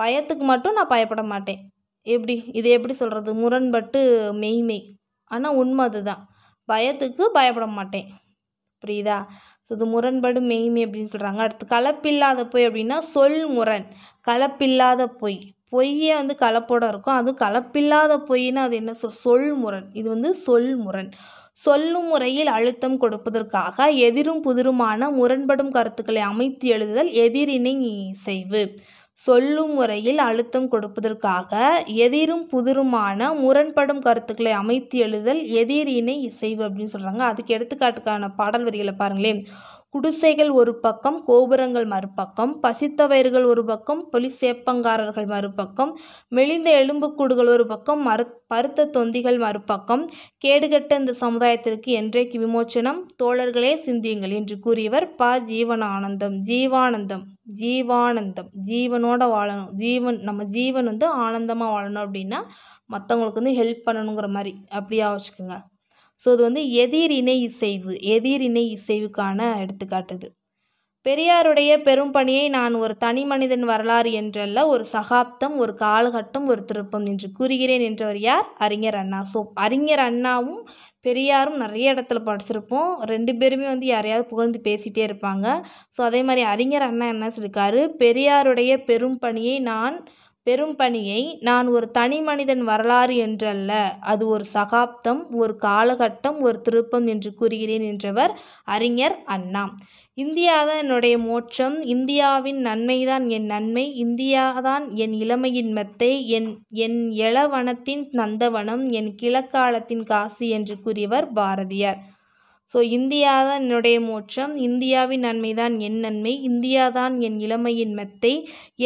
பயத்துக்கு மட்டும் நான் பயப்பட மாட்டேன் எப்படி இதை எப்படி சொல்கிறது முரண்பட்டு மெய்மை ஆனால் உண்மை அதுதான் பயத்துக்கு பயப்பட மாட்டேன் புரியுதா இது முரண்படு மெய்மை அப்படின்னு சொல்கிறாங்க அடுத்து கலப்பில்லாத பொய் அப்படின்னா சொல் முரண் கலப்பில்லாத பொய் பொய்யே வந்து கலப்போட இருக்கும் அது கலப்பில்லாத பொய்னா அது என்ன சொல் சொல் முரண் இது வந்து சொல் முரண் சொல்லும் முறையில் அழுத்தம் கொடுப்பதற்காக எதிரும் புதிருமான முரண்படும் கருத்துக்களை அமைத்து எழுதுதல் எதிரினை செய்வு சொல்லும் முறையில் அழுத்தம் கொடுப்பதற்காக எதிரும் புதிருமான முரண்படும் கருத்துக்களை அமைத்து எழுதல் எதிரினை இசைவு அப்படின்னு சொல்கிறாங்க அதுக்கு எடுத்துக்காட்டுக்கான பாடல் வரிகளை பாருங்களேன் குடிசைகள் ஒரு பக்கம் கோபுரங்கள் மறுபக்கம் பசித்தவயர்கள் ஒரு பக்கம் பொலிஸ் சேப்பங்காரர்கள் மறுபக்கம் மெலிந்த எலும்புக்கூடுகள் ஒரு பக்கம் மறு பருத்த தொந்திகள் மறுபக்கம் கேடுகட்ட இந்த சமுதாயத்திற்கு என்றைக்கு விமோச்சனம் தோழர்களே சிந்தியுங்கள் என்று கூறியவர் ப ஜீவனானந்தம் ஜீவானந்தம் ஜீவானந்தம் ஜீவனோட வாழணும் ஜீவன் நம்ம ஜீவன் வந்து ஆனந்தமாக வாழணும் அப்படின்னா மற்றவங்களுக்கு வந்து ஹெல்ப் பண்ணணுங்கிற மாதிரி அப்படியா வச்சுக்கோங்க ஸோ இது வந்து எதிர் இணை இசைவு எதிர் இணை இசைவுக்கான எடுத்துக்காட்டுது பெரியாருடைய பெரும் பணியை நான் ஒரு தனி மனிதன் வரலாறு என்றல்ல ஒரு சகாப்தம் ஒரு காலகட்டம் ஒரு திருப்பம் என்று கூறுகிறேன் என்றவர் யார் அறிஞர் அண்ணா ஸோ அறிஞர் அண்ணாவும் பெரியாரும் நிறைய இடத்துல படிச்சிருப்போம் ரெண்டு பேருமே வந்து யாரையாவது புகழ்ந்து பேசிகிட்டே இருப்பாங்க ஸோ அதே மாதிரி அறிஞர் அண்ணா என்ன சொல்லியிருக்காரு பெரியாருடைய பெரும் பணியை நான் பெரும் பணியை நான் ஒரு தனி மனிதன் வரலாறு என்றல்ல அது ஒரு சகாப்தம் ஒரு காலகட்டம் ஒரு திருப்பம் என்று கூறுகிறேன் என்றவர் அறிஞர் அண்ணா இந்தியா தான் என்னுடைய மோட்சம் இந்தியாவின் நன்மைதான் என் நன்மை இந்தியா தான் என் இளமையின் மெத்தை என் என் இளவனத்தின் நந்தவனம் என் கிழக்காலத்தின் காசி என்று கூறியவர் பாரதியார் ஸோ இந்தியா தான் என்னுடைய மோட்சம் இந்தியாவின் நன்மை தான் என் நன்மை இந்தியா தான் என் இளமையின் மெத்தை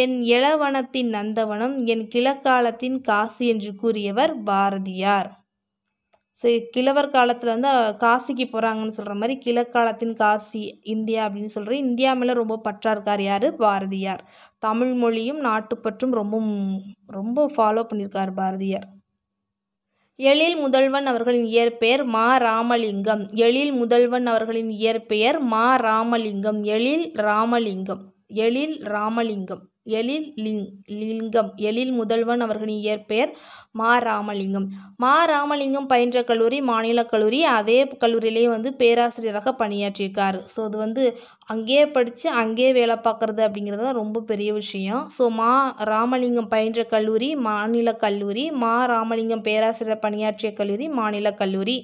என் இளவனத்தின் நந்தவனம் என் கிழக்காலத்தின் காசி என்று கூறியவர் பாரதியார் சரி கிழவர் காலத்தில் வந்து காசிக்கு போகிறாங்கன்னு சொல்கிற மாதிரி கிழக்காலத்தின் காசி இந்தியா அப்படின்னு சொல்கிற இந்தியா மேலே ரொம்ப பற்றா இருக்கார் யார் பாரதியார் தமிழ் மொழியும் நாட்டுப்பற்றும் ரொம்ப ரொம்ப ஃபாலோ பண்ணியிருக்கார் பாரதியார் எழில் முதல்வன் அவர்களின் இயற்பெயர் மா ராமலிங்கம் எழில் முதல்வன் அவர்களின் இயற்பெயர் மா ராமலிங்கம் எழில் ராமலிங்கம் எழில் ராமலிங்கம் எழில் லிங் லிங்கம் எழில் முதல்வன் அவர்களின் இயற்பெயர் மா ராமலிங்கம் மா ராமலிங்கம் பயின்ற கல்லூரி மாநில கல்லூரி அதே கல்லூரியிலேயே வந்து பேராசிரியராக பணியாற்றியிருக்கார் ஸோ அது வந்து அங்கேயே படித்து அங்கேயே வேலை பார்க்குறது அப்படிங்கிறது தான் ரொம்ப பெரிய விஷயம் ஸோ மா ராமலிங்கம் பயின்ற கல்லூரி மாநில கல்லூரி மா ராமலிங்கம் பேராசிரியர் பணியாற்றிய கல்லூரி மாநில கல்லூரி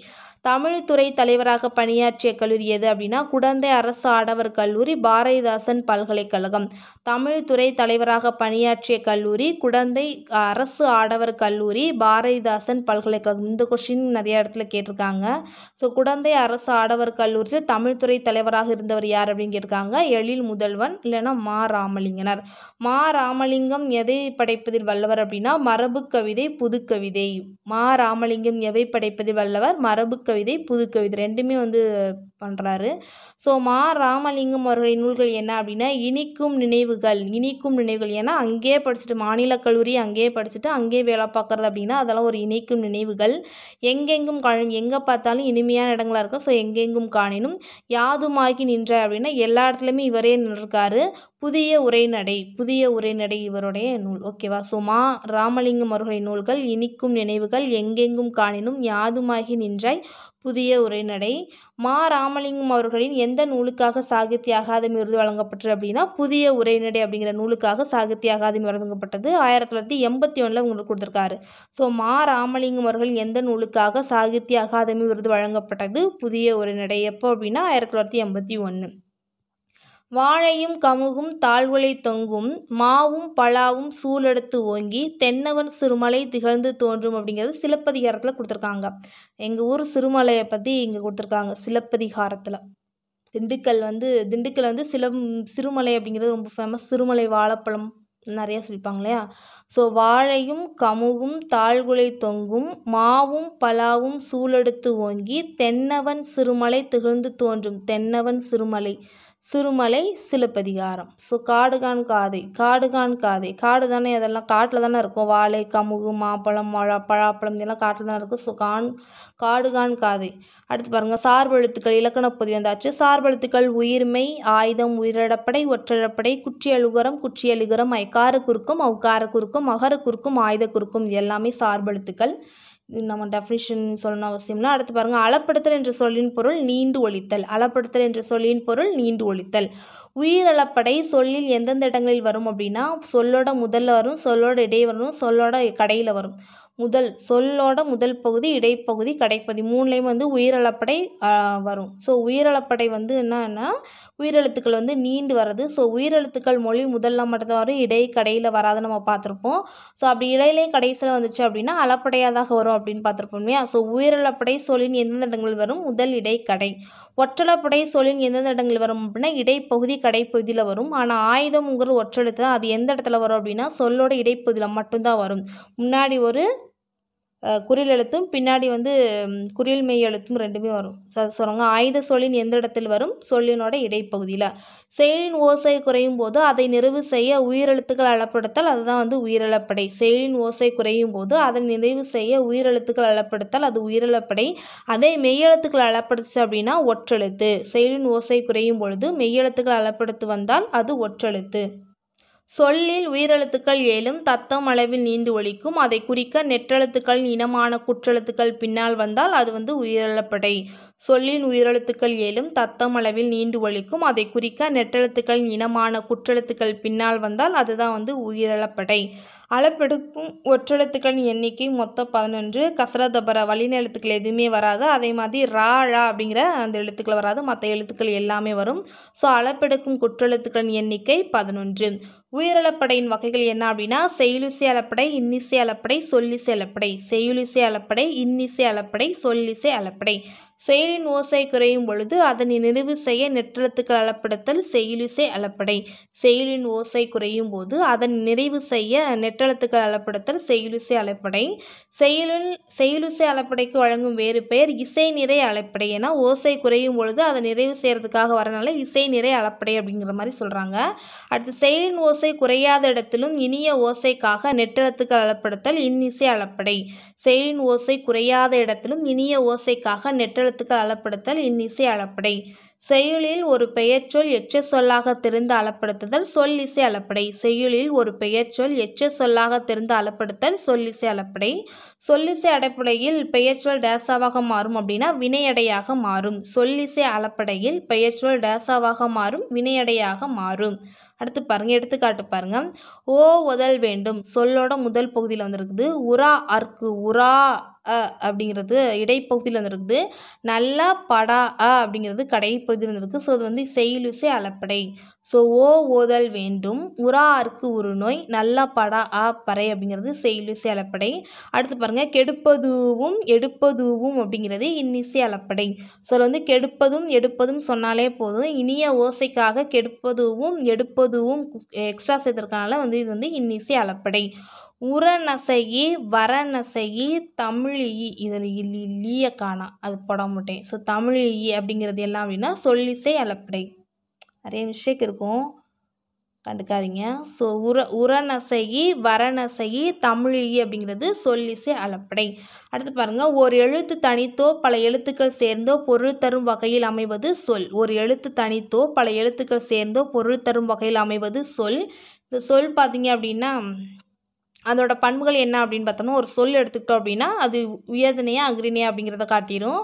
தமிழ்துறை தலைவராக பணியாற்றிய கல்லூரி எது அப்படின்னா குடந்தை அரசு ஆடவர் கல்லூரி பாரதிதாசன் பல்கலைக்கழகம் தமிழ்துறை தலைவராக பணியாற்றிய கல்லூரி குடந்தை அரசு ஆடவர் கல்லூரி கல்லூரி பாரதிதாசன் பல்கலைக்கழகம் இந்த கொஷின் நிறைய இடத்துல கேட்டிருக்காங்க ஸோ குடந்தை அரசு ஆடவர் கல்லூரியில் தமிழ்துறை தலைவராக இருந்தவர் யார் அப்படின்னு கேட்டிருக்காங்க எழில் முதல்வன் இல்லைன்னா மா ராமலிங்கனர் மா ராமலிங்கம் எதை படைப்பதில் வல்லவர் அப்படின்னா மரபு கவிதை புதுக்கவிதை மா ராமலிங்கம் எவை படைப்பதில் வல்லவர் மரபு கவிதை புதுக்கவிதை ரெண்டுமே வந்து பண்ணுறாரு ஸோ மா ராமலிங்கம் அவர்களின் நூல்கள் என்ன அப்படின்னா இனிக்கும் நினைவுகள் இனிக்கும் நினைவுகள் ஏன்னா அங்கேயே படிச்சுட்டு மாநில கல்லூரி அங்கேயே படிச்சுட்டு அங்கேயே வேலை பார்க்குறதா அப்படின்னா அதெல்லாம் ஒரு இணைக்கும் நினைவுகள் எங்கெங்கும் காணும் எங்கே பார்த்தாலும் இனிமையான இடங்களாக இருக்கும் ஸோ எங்கெங்கும் காணினும் யாதுமாகி நின்றார் அப்படின்னா எல்லா இடத்துலையுமே இவரே நின்றுருக்காரு புதிய உரைநடை புதிய உரைநடை இவருடைய நூல் ஓகேவா சுமா ராமலிங்கம் அவர்களுடைய நூல்கள் இனிக்கும் நினைவுகள் எங்கெங்கும் காணினும் யாதுமாகி நின்றாய் புதிய உரைநடை மா ராமலிங்கம் அவர்களின் எந்த நூலுக்காக சாகித்ய அகாதமி விருது வழங்கப்பட்டது அப்படின்னா புதிய உரைநடை அப்படிங்கிற நூலுக்காக சாகித்ய அகாதமி வழங்கப்பட்டது ஆயிரத்தி தொள்ளாயிரத்தி எண்பத்தி ஒன்றில் உங்களுக்கு கொடுத்துருக்காரு ஸோ மா ராமலிங்கம் அவர்கள் எந்த நூலுக்காக சாகித்ய அகாதமி விருது வழங்கப்பட்டது புதிய உரைநடை எப்போ அப்படின்னா ஆயிரத்தி தொள்ளாயிரத்தி எண்பத்தி ஒன்று வாழையும் கமுகும் தாழ்வுளை தொங்கும் மாவும் பலாவும் சூழெடுத்து ஓங்கி தென்னவன் சிறுமலை திகழ்ந்து தோன்றும் அப்படிங்கிறது சிலப்பதிகாரத்தில் கொடுத்துருக்காங்க எங்கள் ஊர் சிறுமலையை பற்றி இங்கே கொடுத்துருக்காங்க சிலப்பதிகாரத்தில் திண்டுக்கல் வந்து திண்டுக்கல் வந்து சில சிறுமலை அப்படிங்கிறது ரொம்ப ஃபேமஸ் சிறுமலை வாழைப்பழம் நிறையா சொல்லிப்பாங்க இல்லையா ஸோ வாழையும் கமுகும் தாழ்குலை தொங்கும் மாவும் பலாவும் சூழெடுத்து ஓங்கி தென்னவன் சிறுமலை திகழ்ந்து தோன்றும் தென்னவன் சிறுமலை சிறுமலை சிலப்பதிகாரம் ஸோ காடுகான் காதை காடுகான் காதை காடு தானே அதெல்லாம் காட்டில் தானே இருக்கும் வாழை கமுகு மாப்பழம் மழா பழாப்பழம் இதெல்லாம் காட்டில் தானே இருக்கும் ஸோ கான் காடுகான் காதை அடுத்து பாருங்கள் சார்பெழுத்துக்கள் பொதி வந்தாச்சு சார்பெழுத்துக்கள் உயிர்மை ஆயுதம் உயிரிழப்படை ஒற்றழப்படை குற்றி அழுகுரம் குற்றி அழுகுரம் ஐக்கார குறுக்கும் அவுக்கார குறுக்கும் அகர குறுக்கும் ஆயுத குறுக்கும் எல்லாமே சார்பெழுத்துக்கள் நம்ம டெஃபினிஷன் சொல்லணும் அவசியம்னா அடுத்து பாருங்கள் அளப்படுத்தல் என்ற சொல்லின் பொருள் நீண்டு ஒழித்தல் அளப்படுத்தல் என்ற சொல்லின் பொருள் நீண்டு ஒழித்தல் உயிரளப்படை சொல்லில் எந்தெந்த இடங்களில் வரும் அப்படின்னா சொல்லோட முதல்ல வரும் சொல்லோட இடையே வரும் சொல்லோட கடையில் வரும் முதல் சொல்லோட முதல் பகுதி இடைப்பகுதி கடைப்பகுதி மூணுலேயும் வந்து உயிரிழப்படை வரும் ஸோ உயிரிழப்படை வந்து என்னன்னா உயிரெழுத்துக்கள் வந்து நீண்டு வர்றது ஸோ உயிரெழுத்துக்கள் மொழி முதல்ல மட்டும்தான் வரும் இடை கடையில் வராதுன்னு நம்ம பார்த்துருப்போம் ஸோ அப்படி இடையிலே கடைசியில் வந்துச்சு அப்படின்னா அலப்படையாதாக வரும் அப்படின்னு பார்த்துருப்போம் இல்லையா ஸோ உயிரிழப்படை சொல்லின் எந்தெந்த இடங்களில் வரும் முதல் இடை கடை ஒற்றலப்படை சொல்லின் எந்தெந்த இடங்களில் வரும் அப்படின்னா இடைப்பகுதி கடைப்பகுதியில் வரும் ஆனால் ஆயுதம்ங்கிற ஒற்றெழுத்து அது எந்த இடத்துல வரும் அப்படின்னா சொல்லோட இடைப்பகுதியில் மட்டும்தான் வரும் முன்னாடி ஒரு குறில் எழுத்தும் பின்னாடி வந்து குறில் மெய் எழுத்தும் ரெண்டுமே வரும் சொல்லுங்க ஆயுத சொல்லின் எந்த இடத்தில் வரும் சொல்லினோட இடைப்பகுதியில் செயலின் ஓசை குறையும் போது அதை நிறைவு செய்ய உயிரெழுத்துக்கள் அளப்படுத்தல் அதுதான் வந்து உயிரிழப்படை செயலின் ஓசை குறையும் போது அதை நிறைவு செய்ய உயிரெழுத்துக்கள் அளப்படுத்தல் அது உயிரிழப்படை அதே மெய்யெழுத்துக்கள் அளப்படுத்துச்சு அப்படின்னா ஒற்றெழுத்து செயலின் ஓசை குறையும் பொழுது மெய்யெழுத்துக்கள் அளப்படுத்து வந்தால் அது ஒற்றெழுத்து சொல்லில் உயிரெழுத்துக்கள் ஏழும் தத்தம் அளவில் நீண்டு ஒழிக்கும் அதை குறிக்க நெற்றெழுத்துக்கள் இனமான குற்றெழுத்துக்கள் பின்னால் வந்தால் அது வந்து உயிரிழப்படை சொல்லின் உயிரெழுத்துக்கள் ஏழும் தத்தம் அளவில் நீண்டு ஒழிக்கும் அதை குறிக்க நெற்றெழுத்துக்கள் இனமான குற்றெழுத்துக்கள் பின்னால் வந்தால் அதுதான் வந்து உயிரிழப்படை அளப்பெடுக்கும் ஒற்றெழுத்துக்களின் எண்ணிக்கை மொத்தம் பதினொன்று கசரதபர வலின எதுவுமே வராது அதே மாதிரி ரா ழா அப்படிங்கிற அந்த எழுத்துக்கள் வராது மற்ற எழுத்துக்கள் எல்லாமே வரும் ஸோ அளப்பெடுக்கும் குற்றெழுத்துக்களின் எண்ணிக்கை பதினொன்று உயிரிழப்படையின் வகைகள் என்ன அப்படின்னா செயலிசை அளப்படை இன்னிசை அளப்படை சொல்லிசை அலப்படை செயலிசை அளப்படை இன்னிசை அளப்படை சொல்லிசை அளப்படை செயலின் ஓசை குறையும் பொழுது அதனை நிறைவு செய்ய நெற்றெழுத்துக்கள் அளப்படுத்தல் செயலிசை அளப்படை செயலின் ஓசை குறையும் போது அதன் நிறைவு செய்ய நெற்றெழுத்துக்கள் அளப்படுத்தல் செயலிசை அளப்படை செயலில் செயலிசை அளப்படைக்கு வழங்கும் வேறு பெயர் இசை நிறை அளப்படை ஏன்னா ஓசை குறையும் பொழுது அதை நிறைவு செய்கிறதுக்காக வரனால இசை நிறை அளப்படை அப்படிங்கிற மாதிரி சொல்கிறாங்க அடுத்து செயலின் ஓசை குறையாத இடத்திலும் இனிய ஓசைக்காக நெற்றெழுத்துக்கள் அளப்படுத்தல் இன்னிசை அளப்படை செயலின் ஓசை குறையாத இடத்திலும் இனிய ஓசைக்காக நெற்ற மெய்யெழுத்துக்கு அளப்படுத்தல் இன்னிசை அளப்படை செய்யுளில் ஒரு பெயர்ச்சொல் எச்ச சொல்லாக தெரிந்து அளப்படுத்துதல் இசை அளப்படை செய்யுளில் ஒரு பெயர்ச்சொல் எச்ச சொல்லாக தெரிந்து அளப்படுத்தல் சொல்லிசை அளப்படை சொல்லிசை அடைப்படையில் பெயர்ச்சொல் டேசாவாக மாறும் அப்படின்னா வினையடையாக மாறும் சொல்லிசை அளப்படையில் பெயர்ச்சொல் டேசாவாக மாறும் வினையடையாக மாறும் அடுத்து பாருங்கள் எடுத்துக்காட்டு பாருங்கள் ஓ உதல் வேண்டும் சொல்லோட முதல் பகுதியில் வந்திருக்குது உரா அர்க்கு உரா அ அப்படிங்கிறது இடைப்பகுதியில் வந்திருக்குது நல்லா படா அ அப்படிங்கிறது கடைப்பகுதியில் வந்திருக்கு ஸோ அது வந்து செயலுசை அலப்படை ஸோ ஓ ஓதல் வேண்டும் அறுக்கு ஒரு நோய் நல்லா படா ஆ பறை அப்படிங்கிறது செயலுசை அலப்படை அடுத்து பாருங்கள் கெடுப்பதுவும் எடுப்பதுவும் அப்படிங்கிறது இன்னிசை அலப்படை ஸோ வந்து கெடுப்பதும் எடுப்பதும் சொன்னாலே போதும் இனிய ஓசைக்காக கெடுப்பதுவும் எடுப்பதுவும் எக்ஸ்ட்ரா சேர்த்துருக்கனால வந்து இது வந்து இன்னிசை அலப்படை உரநசையி வரநசையி தமிழியி இதில் இல் இல்லிய காணா அது மாட்டேன் ஸோ தமிழியி அப்படிங்கிறது எல்லாம் அப்படின்னா சொல்லிசை அலப்படை நிறைய மிஸ்டேக் இருக்கும் கண்டுக்காதீங்க ஸோ உர உரநசையி வரநசையி தமிழியி அப்படிங்கிறது சொல்லிசை அலப்படை அடுத்து பாருங்கள் ஒரு எழுத்து தனித்தோ பல எழுத்துக்கள் சேர்ந்தோ பொருள் தரும் வகையில் அமைவது சொல் ஒரு எழுத்து தனித்தோ பல எழுத்துக்கள் சேர்ந்தோ பொருள் தரும் வகையில் அமைவது சொல் இந்த சொல் பார்த்தீங்க அப்படின்னா அதோட பண்புகள் என்ன அப்படின்னு பார்த்தோம்னா ஒரு சொல் எடுத்துக்கிட்டோம் அப்படின்னா அது உயர்தனையா அக்ரிணையா அப்படிங்கிறத காட்டிடும்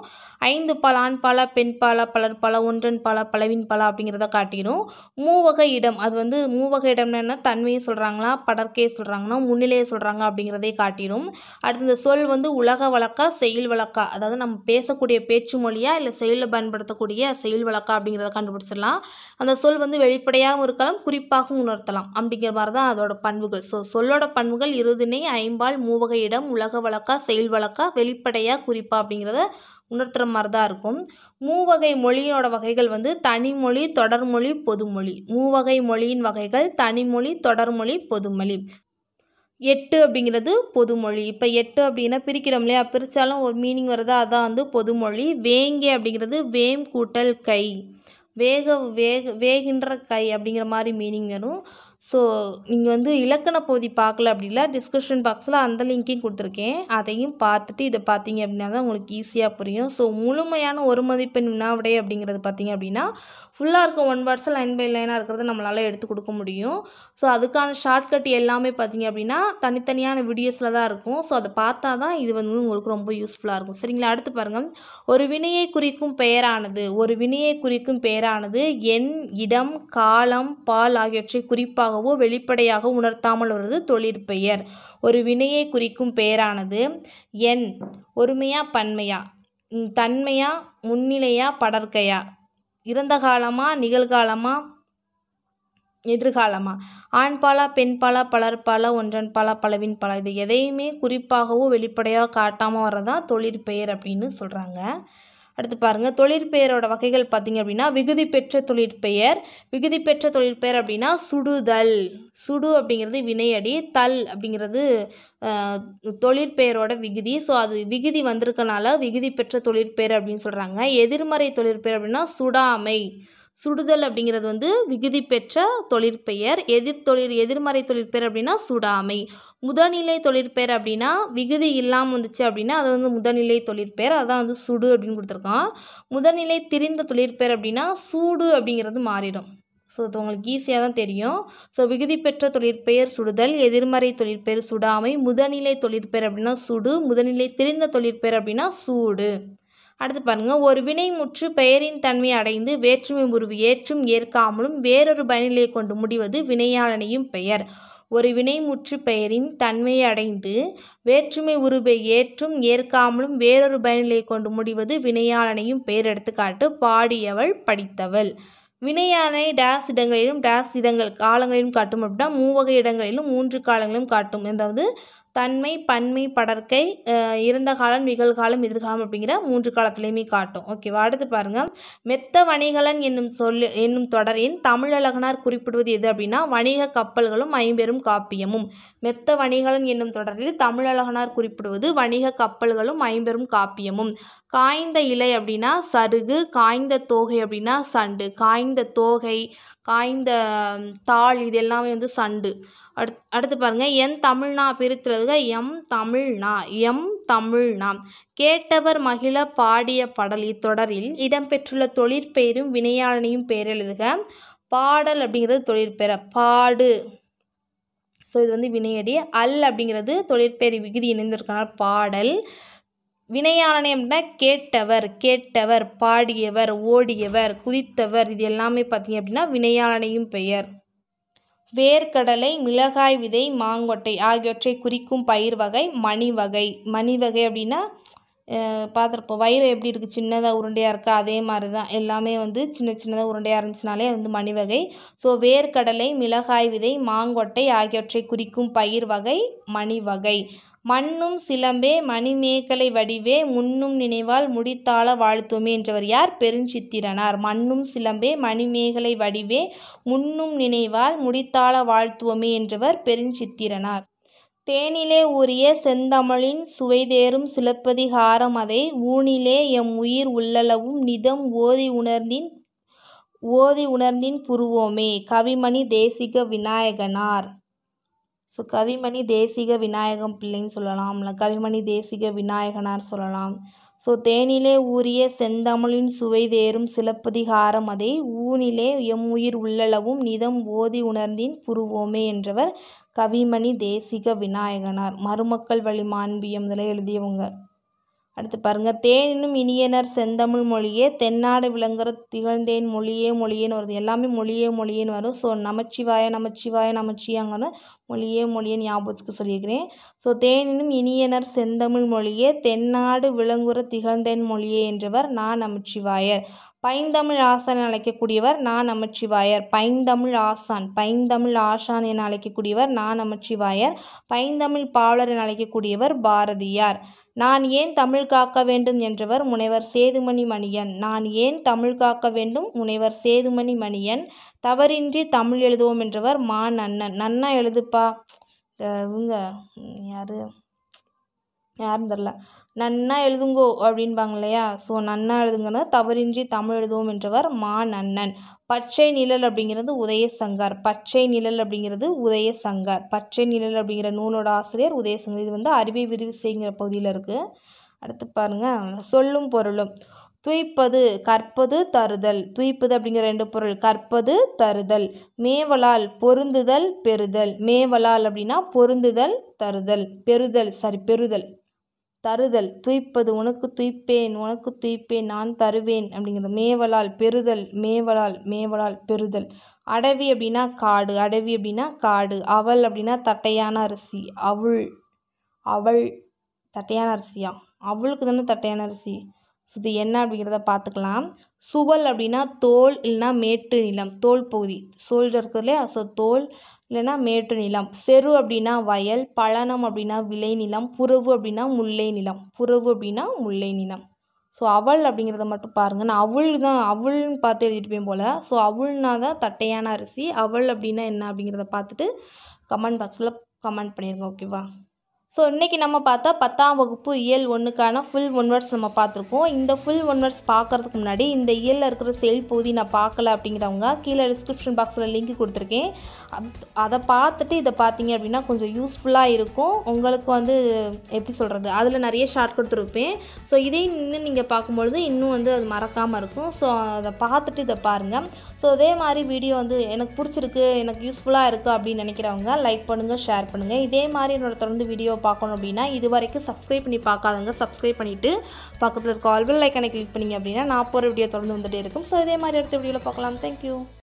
ஐந்து பல ஆண் பல பெண் பல பலர் பல ஒன்றன் பல பலவின் பல அப்படிங்கிறத காட்டிடும் மூவகை இடம் அது வந்து மூவகை இடம்னா என்ன தன்மையை சொல்கிறாங்களா படற்கையை சொல்கிறாங்கன்னா முன்னிலையை சொல்கிறாங்க அப்படிங்கிறதே காட்டிடும் அடுத்து இந்த சொல் வந்து உலக வழக்கா செயல் வழக்கா அதாவது நம்ம பேசக்கூடிய பேச்சு மொழியா இல்லை செயலில் பயன்படுத்தக்கூடிய செயல் வழக்கா அப்படிங்கிறத கண்டுபிடிச்சிடலாம் அந்த சொல் வந்து வெளிப்படையாகவும் இருக்கலாம் குறிப்பாகவும் உணர்த்தலாம் அப்படிங்கிற மாதிரி தான் அதோட பண்புகள் ஸோ சொல்லோட பண்புகள் இயல் இருதிணை ஐம்பால் மூவகையிடம் உலக வழக்கா செயல் வழக்கா வெளிப்படையாக குறிப்பா அப்படிங்கிறத உணர்த்துற மாதிரி தான் இருக்கும் மூவகை மொழியோட வகைகள் வந்து தனிமொழி தொடர்மொழி பொதுமொழி மூவகை மொழியின் வகைகள் தனிமொழி தொடர்மொழி பொதுமொழி எட்டு அப்படிங்கிறது பொதுமொழி இப்போ எட்டு அப்படின்னா பிரிக்கிறோம் இல்லையா பிரித்தாலும் ஒரு மீனிங் வருதா அதான் வந்து பொதுமொழி வேங்கே அப்படிங்கிறது வேம் கூட்டல் கை வேக வேக வேகின்ற கை அப்படிங்கிற மாதிரி மீனிங் வரும் ஸோ நீங்கள் வந்து இலக்கண பகுதி பார்க்கல அப்படின்னா டிஸ்கிரிப்ஷன் பாக்ஸில் அந்த லிங்க்கையும் கொடுத்துருக்கேன் அதையும் பார்த்துட்டு இதை பார்த்தீங்க அப்படின்னா தான் உங்களுக்கு ஈஸியாக புரியும் ஸோ முழுமையான ஒரு மதிப்பெண் வினாவிடை அப்படிங்கிறது பார்த்தீங்க அப்படின்னா ஃபுல்லாக இருக்க ஒன் வேர்ட்ஸை லைன் பை லைனாக இருக்கிறத நம்மளால் எடுத்து கொடுக்க முடியும் ஸோ அதுக்கான ஷார்ட்கட் எல்லாமே பார்த்தீங்க அப்படின்னா தனித்தனியான வீடியோஸில் தான் இருக்கும் ஸோ அதை பார்த்தா தான் இது வந்து உங்களுக்கு ரொம்ப யூஸ்ஃபுல்லாக இருக்கும் சரிங்களா அடுத்து பாருங்கள் ஒரு வினையை குறிக்கும் பெயரானது ஒரு வினையை குறிக்கும் பெயரானது எண் இடம் காலம் பால் ஆகியவற்றை குறிப்பாக தெளிவாகவோ வெளிப்படையாக உணர்த்தாமல் வருவது தொழிற்பெயர் ஒரு வினையை குறிக்கும் பெயரானது என் ஒருமையா பன்மையா தன்மையா முன்னிலையா படற்கையா இறந்த காலமா நிகழ்காலமா எதிர்காலமா ஆண்பாலா பெண்பாலா ஒன்றன் ஒன்றன்பாலா பலவின் பல இது எதையுமே குறிப்பாகவோ வெளிப்படையாக காட்டாமல் வர்றதான் தொழிற்பெயர் அப்படின்னு சொல்கிறாங்க அடுத்து பாருங்கள் தொழிற்பெயரோட வகைகள் பார்த்திங்க அப்படின்னா விகுதி பெற்ற தொழிற்பெயர் விகுதி பெற்ற தொழிற்பெயர் அப்படின்னா சுடுதல் சுடு அப்படிங்கிறது வினையடி தல் அப்படிங்கிறது தொழிற்பெயரோட விகுதி ஸோ அது விகுதி வந்திருக்கனால விகுதி பெற்ற தொழிற்பெயர் அப்படின்னு சொல்கிறாங்க எதிர்மறை தொழிற்பெயர் அப்படின்னா சுடாமை சுடுதல் அப்படிங்கிறது வந்து விகுதி பெற்ற தொழிற்பெயர் எதிர் தொழில் எதிர்மறை தொழிற்பெயர் அப்படின்னா சுடாமை முதநிலை தொழிற்பெயர் அப்படின்னா விகுதி இல்லாமல் வந்துச்சு அப்படின்னா அது வந்து முதநிலை தொழிற்பெயர் அதான் வந்து சுடு அப்படின்னு கொடுத்துருக்கான் முதநிலை திரிந்த தொழிற்பெயர் அப்படின்னா சூடு அப்படிங்கிறது மாறிடும் ஸோ இது உங்களுக்கு ஈஸியாக தான் தெரியும் ஸோ விகுதி பெற்ற தொழிற்பெயர் சுடுதல் எதிர்மறை தொழிற்பெயர் சுடாமை முதநிலை தொழிற்பெயர் அப்படின்னா சுடு முதநிலை திரிந்த தொழிற்பெயர் அப்படின்னா சூடு அடுத்து பாருங்கள் ஒரு வினைமுற்று பெயரின் தன்மை அடைந்து வேற்றுமை உருவு ஏற்றும் ஏற்காமலும் வேறொரு பயனிலே கொண்டு முடிவது வினையாளனையும் பெயர் ஒரு வினைமுற்று பெயரின் தன்மையை அடைந்து வேற்றுமை உருவை ஏற்றும் ஏற்காமலும் வேறொரு பயனிலே கொண்டு முடிவது வினையாளனையும் பெயர் எடுத்துக்காட்டு பாடியவள் படித்தவள் வினையானை டேஸ் இடங்களிலும் டேஸ் இடங்கள் காலங்களிலும் காட்டும் அப்படின்னா மூவகை இடங்களிலும் மூன்று காலங்களிலும் காட்டும் அதாவது தன்மை பன்மை படற்கை இருந்த காலம் நிகழ்காலம் எதிர்காலம் அப்படிங்கிற மூன்று காலத்திலையுமே காட்டும் ஓகேவா அடுத்து பாருங்கள் மெத்த வணிகலன் என்னும் சொல் என்னும் தொடரின் தமிழழகனார் குறிப்பிடுவது எது அப்படின்னா வணிக கப்பல்களும் ஐம்பெரும் காப்பியமும் மெத்த வணிகலன் என்னும் தொடரில் தமிழழகனார் குறிப்பிடுவது வணிக கப்பல்களும் ஐம்பெரும் காப்பியமும் காய்ந்த இலை அப்படின்னா சருகு காய்ந்த தோகை அப்படின்னா சண்டு காய்ந்த தோகை காய்ந்த தாள் இது எல்லாமே வந்து சண்டு அடுத் அடுத்து பாருங்கள் என் தமிழ்னா பிரித்துறதுக எம் தமிழ்னா எம் தமிழ்னா கேட்டவர் மகிழ பாடிய பாடல் இத்தொடரில் இடம்பெற்றுள்ள தொழிற்பெயரும் வினையாளனையும் பெயர் எழுதுக பாடல் அப்படிங்கிறது தொழிற்பெயர பாடு ஸோ இது வந்து வினையடி அல் அப்படிங்கிறது தொழிற்பெயர் விகுதி இணைந்திருக்கனால் பாடல் வினையாளனை அப்படின்னா கேட்டவர் கேட்டவர் பாடியவர் ஓடியவர் குதித்தவர் இது எல்லாமே பார்த்தீங்க அப்படின்னா வினையாளனையும் பெயர் வேர்க்கடலை மிளகாய் விதை மாங்கொட்டை ஆகியவற்றை குறிக்கும் பயிர் வகை மணி வகை மணி வகை அப்படின்னா பார்த்துருப்போம் வயிறு எப்படி இருக்குது சின்னதாக உருண்டையாக இருக்கா அதே மாதிரி தான் எல்லாமே வந்து சின்ன சின்னதாக உருண்டையாக இருந்துச்சுனாலே வந்து மணி வகை ஸோ வேர்க்கடலை மிளகாய் விதை மாங்கொட்டை ஆகியவற்றை குறிக்கும் பயிர் வகை மணி வகை மண்ணும் சிலம்பே மணிமேகலை வடிவே முன்னும் நினைவால் முடித்தாள வாழ்த்துமே என்றவர் யார் பெருஞ்சித்திரனார் மன்னும் சிலம்பே மணிமேகலை வடிவே முன்னும் நினைவால் முடித்தாள வாழ்த்துவமே என்றவர் பெருஞ்சித்திரனார் தேனிலே ஊறிய செந்தமிழின் சுவைதேறும் சிலப்பதிகாரம் அதை ஊனிலே எம் உயிர் உள்ளளவும் நிதம் ஓதி உணர்ந்தின் ஓதி உணர்ந்தின் புருவோமே கவிமணி தேசிக விநாயகனார் ஸோ கவிமணி தேசிக விநாயகம் பிள்ளைன்னு இல்லை கவிமணி தேசிக விநாயகனார் சொல்லலாம் ஸோ தேனிலே ஊறிய செந்தமிழின் சுவை தேறும் சிலப்பதிகாரம் அதை ஊனிலே எம்முயிர் உள்ளளவும் நிதம் ஓதி உணர்ந்தின் புருவோமே என்றவர் கவிமணி தேசிக விநாயகனார் மருமக்கள் வழி மாண்பியம் இதில் எழுதியவங்க அடுத்து பாருங்கள் தேனினும் இனியனர் செந்தமிழ் மொழியே தென்னாடு விளங்குற திகழ்ந்தேன் மொழியே மொழியேன்னு வருது எல்லாமே மொழியே மொழியேன்னு வரும் ஸோ நமச்சிவாய நமச்சிவாய நமச்சியாங்கன்னு மொழியே மொழியன்னு ஞாபகத்துக்கு சொல்லியிருக்கிறேன் ஸோ தேனினும் இனியனர் செந்தமிழ் மொழியே தென்னாடு விளங்குற திகழ்ந்தேன் மொழியே என்றவர் நான் நமச்சிவாயர் பைந்தமிழ் ஆசான் என அழைக்கக்கூடியவர் நான் நமச்சிவாயர் பைந்தமிழ் ஆசான் பைந்தமிழ் ஆசான் என அழைக்கக்கூடியவர் நான் நமச்சிவாயர் பைந்தமிழ் பாவலர் என அழைக்கக்கூடியவர் பாரதியார் நான் ஏன் தமிழ் காக்க வேண்டும் என்றவர் முனைவர் சேதுமணி மணியன் நான் ஏன் தமிழ் காக்க வேண்டும் முனைவர் சேதுமணி மணியன் தவறின்றி தமிழ் எழுதுவோம் என்றவர் மா நன்னன் நன்னா எழுதுப்பா இவங்க யார் யாருன்னு தெரில நன்னா எழுதுங்கோ அப்படின்பாங்க இல்லையா ஸோ நன்னா எழுதுங்கன்னா தவறின்றி தமிழ் எழுதுவோம் என்றவர் மா நன்னன் பச்சை நிழல் அப்படிங்கிறது உதயசங்கர் பச்சை நிழல் அப்படிங்கிறது உதயசங்கர் பச்சை நிழல் அப்படிங்கிற நூலோட ஆசிரியர் உதயசங்கர் இது வந்து அறிவை விரிவு செய்கிற பகுதியில் இருக்குது அடுத்து பாருங்கள் சொல்லும் பொருளும் துய்ப்பது கற்பது தருதல் துய்ப்பது அப்படிங்கிற ரெண்டு பொருள் கற்பது தருதல் மேவலால் பொருந்துதல் பெறுதல் மேவலால் அப்படின்னா பொருந்துதல் தருதல் பெறுதல் சாரி பெறுதல் தருதல் துய்ப்பது உனக்கு துய்ப்பேன் உனக்கு துய்ப்பேன் நான் தருவேன் அப்படிங்கிறது மேவலால் பெறுதல் மேவலால் மேவலால் பெறுதல் அடவி அப்படின்னா காடு அடவி அப்படின்னா காடு அவள் அப்படின்னா தட்டையான அரிசி அவள் அவள் தட்டையான அரிசியா அவளுக்கு தானே தட்டையான அரிசி ஸோ இது என்ன அப்படிங்கிறத பார்த்துக்கலாம் சுவல் அப்படின்னா தோல் இல்லைனா மேட்டு நிலம் தோல் பகுதி சோல்ஜர் இருக்குது இல்லையா ஸோ தோல் இல்லைனா மேட்டு நிலம் செரு அப்படின்னா வயல் பழனம் அப்படின்னா விளைநிலம் புறவு அப்படின்னா முல்லை நிலம் புறவு அப்படின்னா முல்லை நிலம் ஸோ அவள் அப்படிங்கிறத மட்டும் பாருங்கள் நான் அவள் தான் அவள்னு பார்த்து எழுதிட்டு போல் ஸோ அவள்னா தான் தட்டையான அரிசி அவள் அப்படின்னா என்ன அப்படிங்கிறத பார்த்துட்டு கமெண்ட் பாக்ஸில் கமெண்ட் பண்ணிடுங்க ஓகேவா ஸோ இன்றைக்கி நம்ம பார்த்தா பத்தாம் வகுப்பு இயல் ஒன்றுக்கான ஃபுல் ஒன்வர்ஸ் நம்ம பார்த்துருக்கோம் இந்த ஃபுல் ஒன்வர்ஸ் பார்க்குறதுக்கு முன்னாடி இந்த இயலில் இருக்கிற செயல் பகுதி நான் பார்க்கல அப்படிங்கிறவங்க கீழே டிஸ்கிரிப்ஷன் பாக்ஸில் லிங்க் கொடுத்துருக்கேன் அதை பார்த்துட்டு இதை பார்த்தீங்க அப்படின்னா கொஞ்சம் யூஸ்ஃபுல்லாக இருக்கும் உங்களுக்கு வந்து எப்படி சொல்கிறது அதில் நிறைய ஷார்ட் கொடுத்துருப்பேன் ஸோ இதையும் இன்னும் நீங்கள் பார்க்கும்பொழுது இன்னும் வந்து அது மறக்காமல் இருக்கும் ஸோ அதை பார்த்துட்டு இதை பாருங்கள் ஸோ அதே மாதிரி வீடியோ வந்து எனக்கு பிடிச்சிருக்கு எனக்கு யூஸ்ஃபுல்லாக இருக்குது அப்படின்னு நினைக்கிறவங்க லைக் பண்ணுங்கள் ஷேர் பண்ணுங்கள் இதே மாதிரி என்னோட தொடர்ந்து வீடியோ பார்க்கணும் அப்படின்னா இது வரைக்கும் சப்ஸ்கிரைப் பண்ணி பார்க்காதவங்க சப்ஸ்கிரைப் பண்ணிவிட்டு பக்கத்தில் இருக்க ஆல்பெல் லைக்கனை கிளிக் பண்ணிங்க அப்படின்னா நான் போகிற வீடியோ தொடர்ந்து வந்துகிட்டே இருக்கும் ஸோ இதே மாதிரி அடுத்த வீடியோவில் பார்க்கலாம் தேங்க்யூ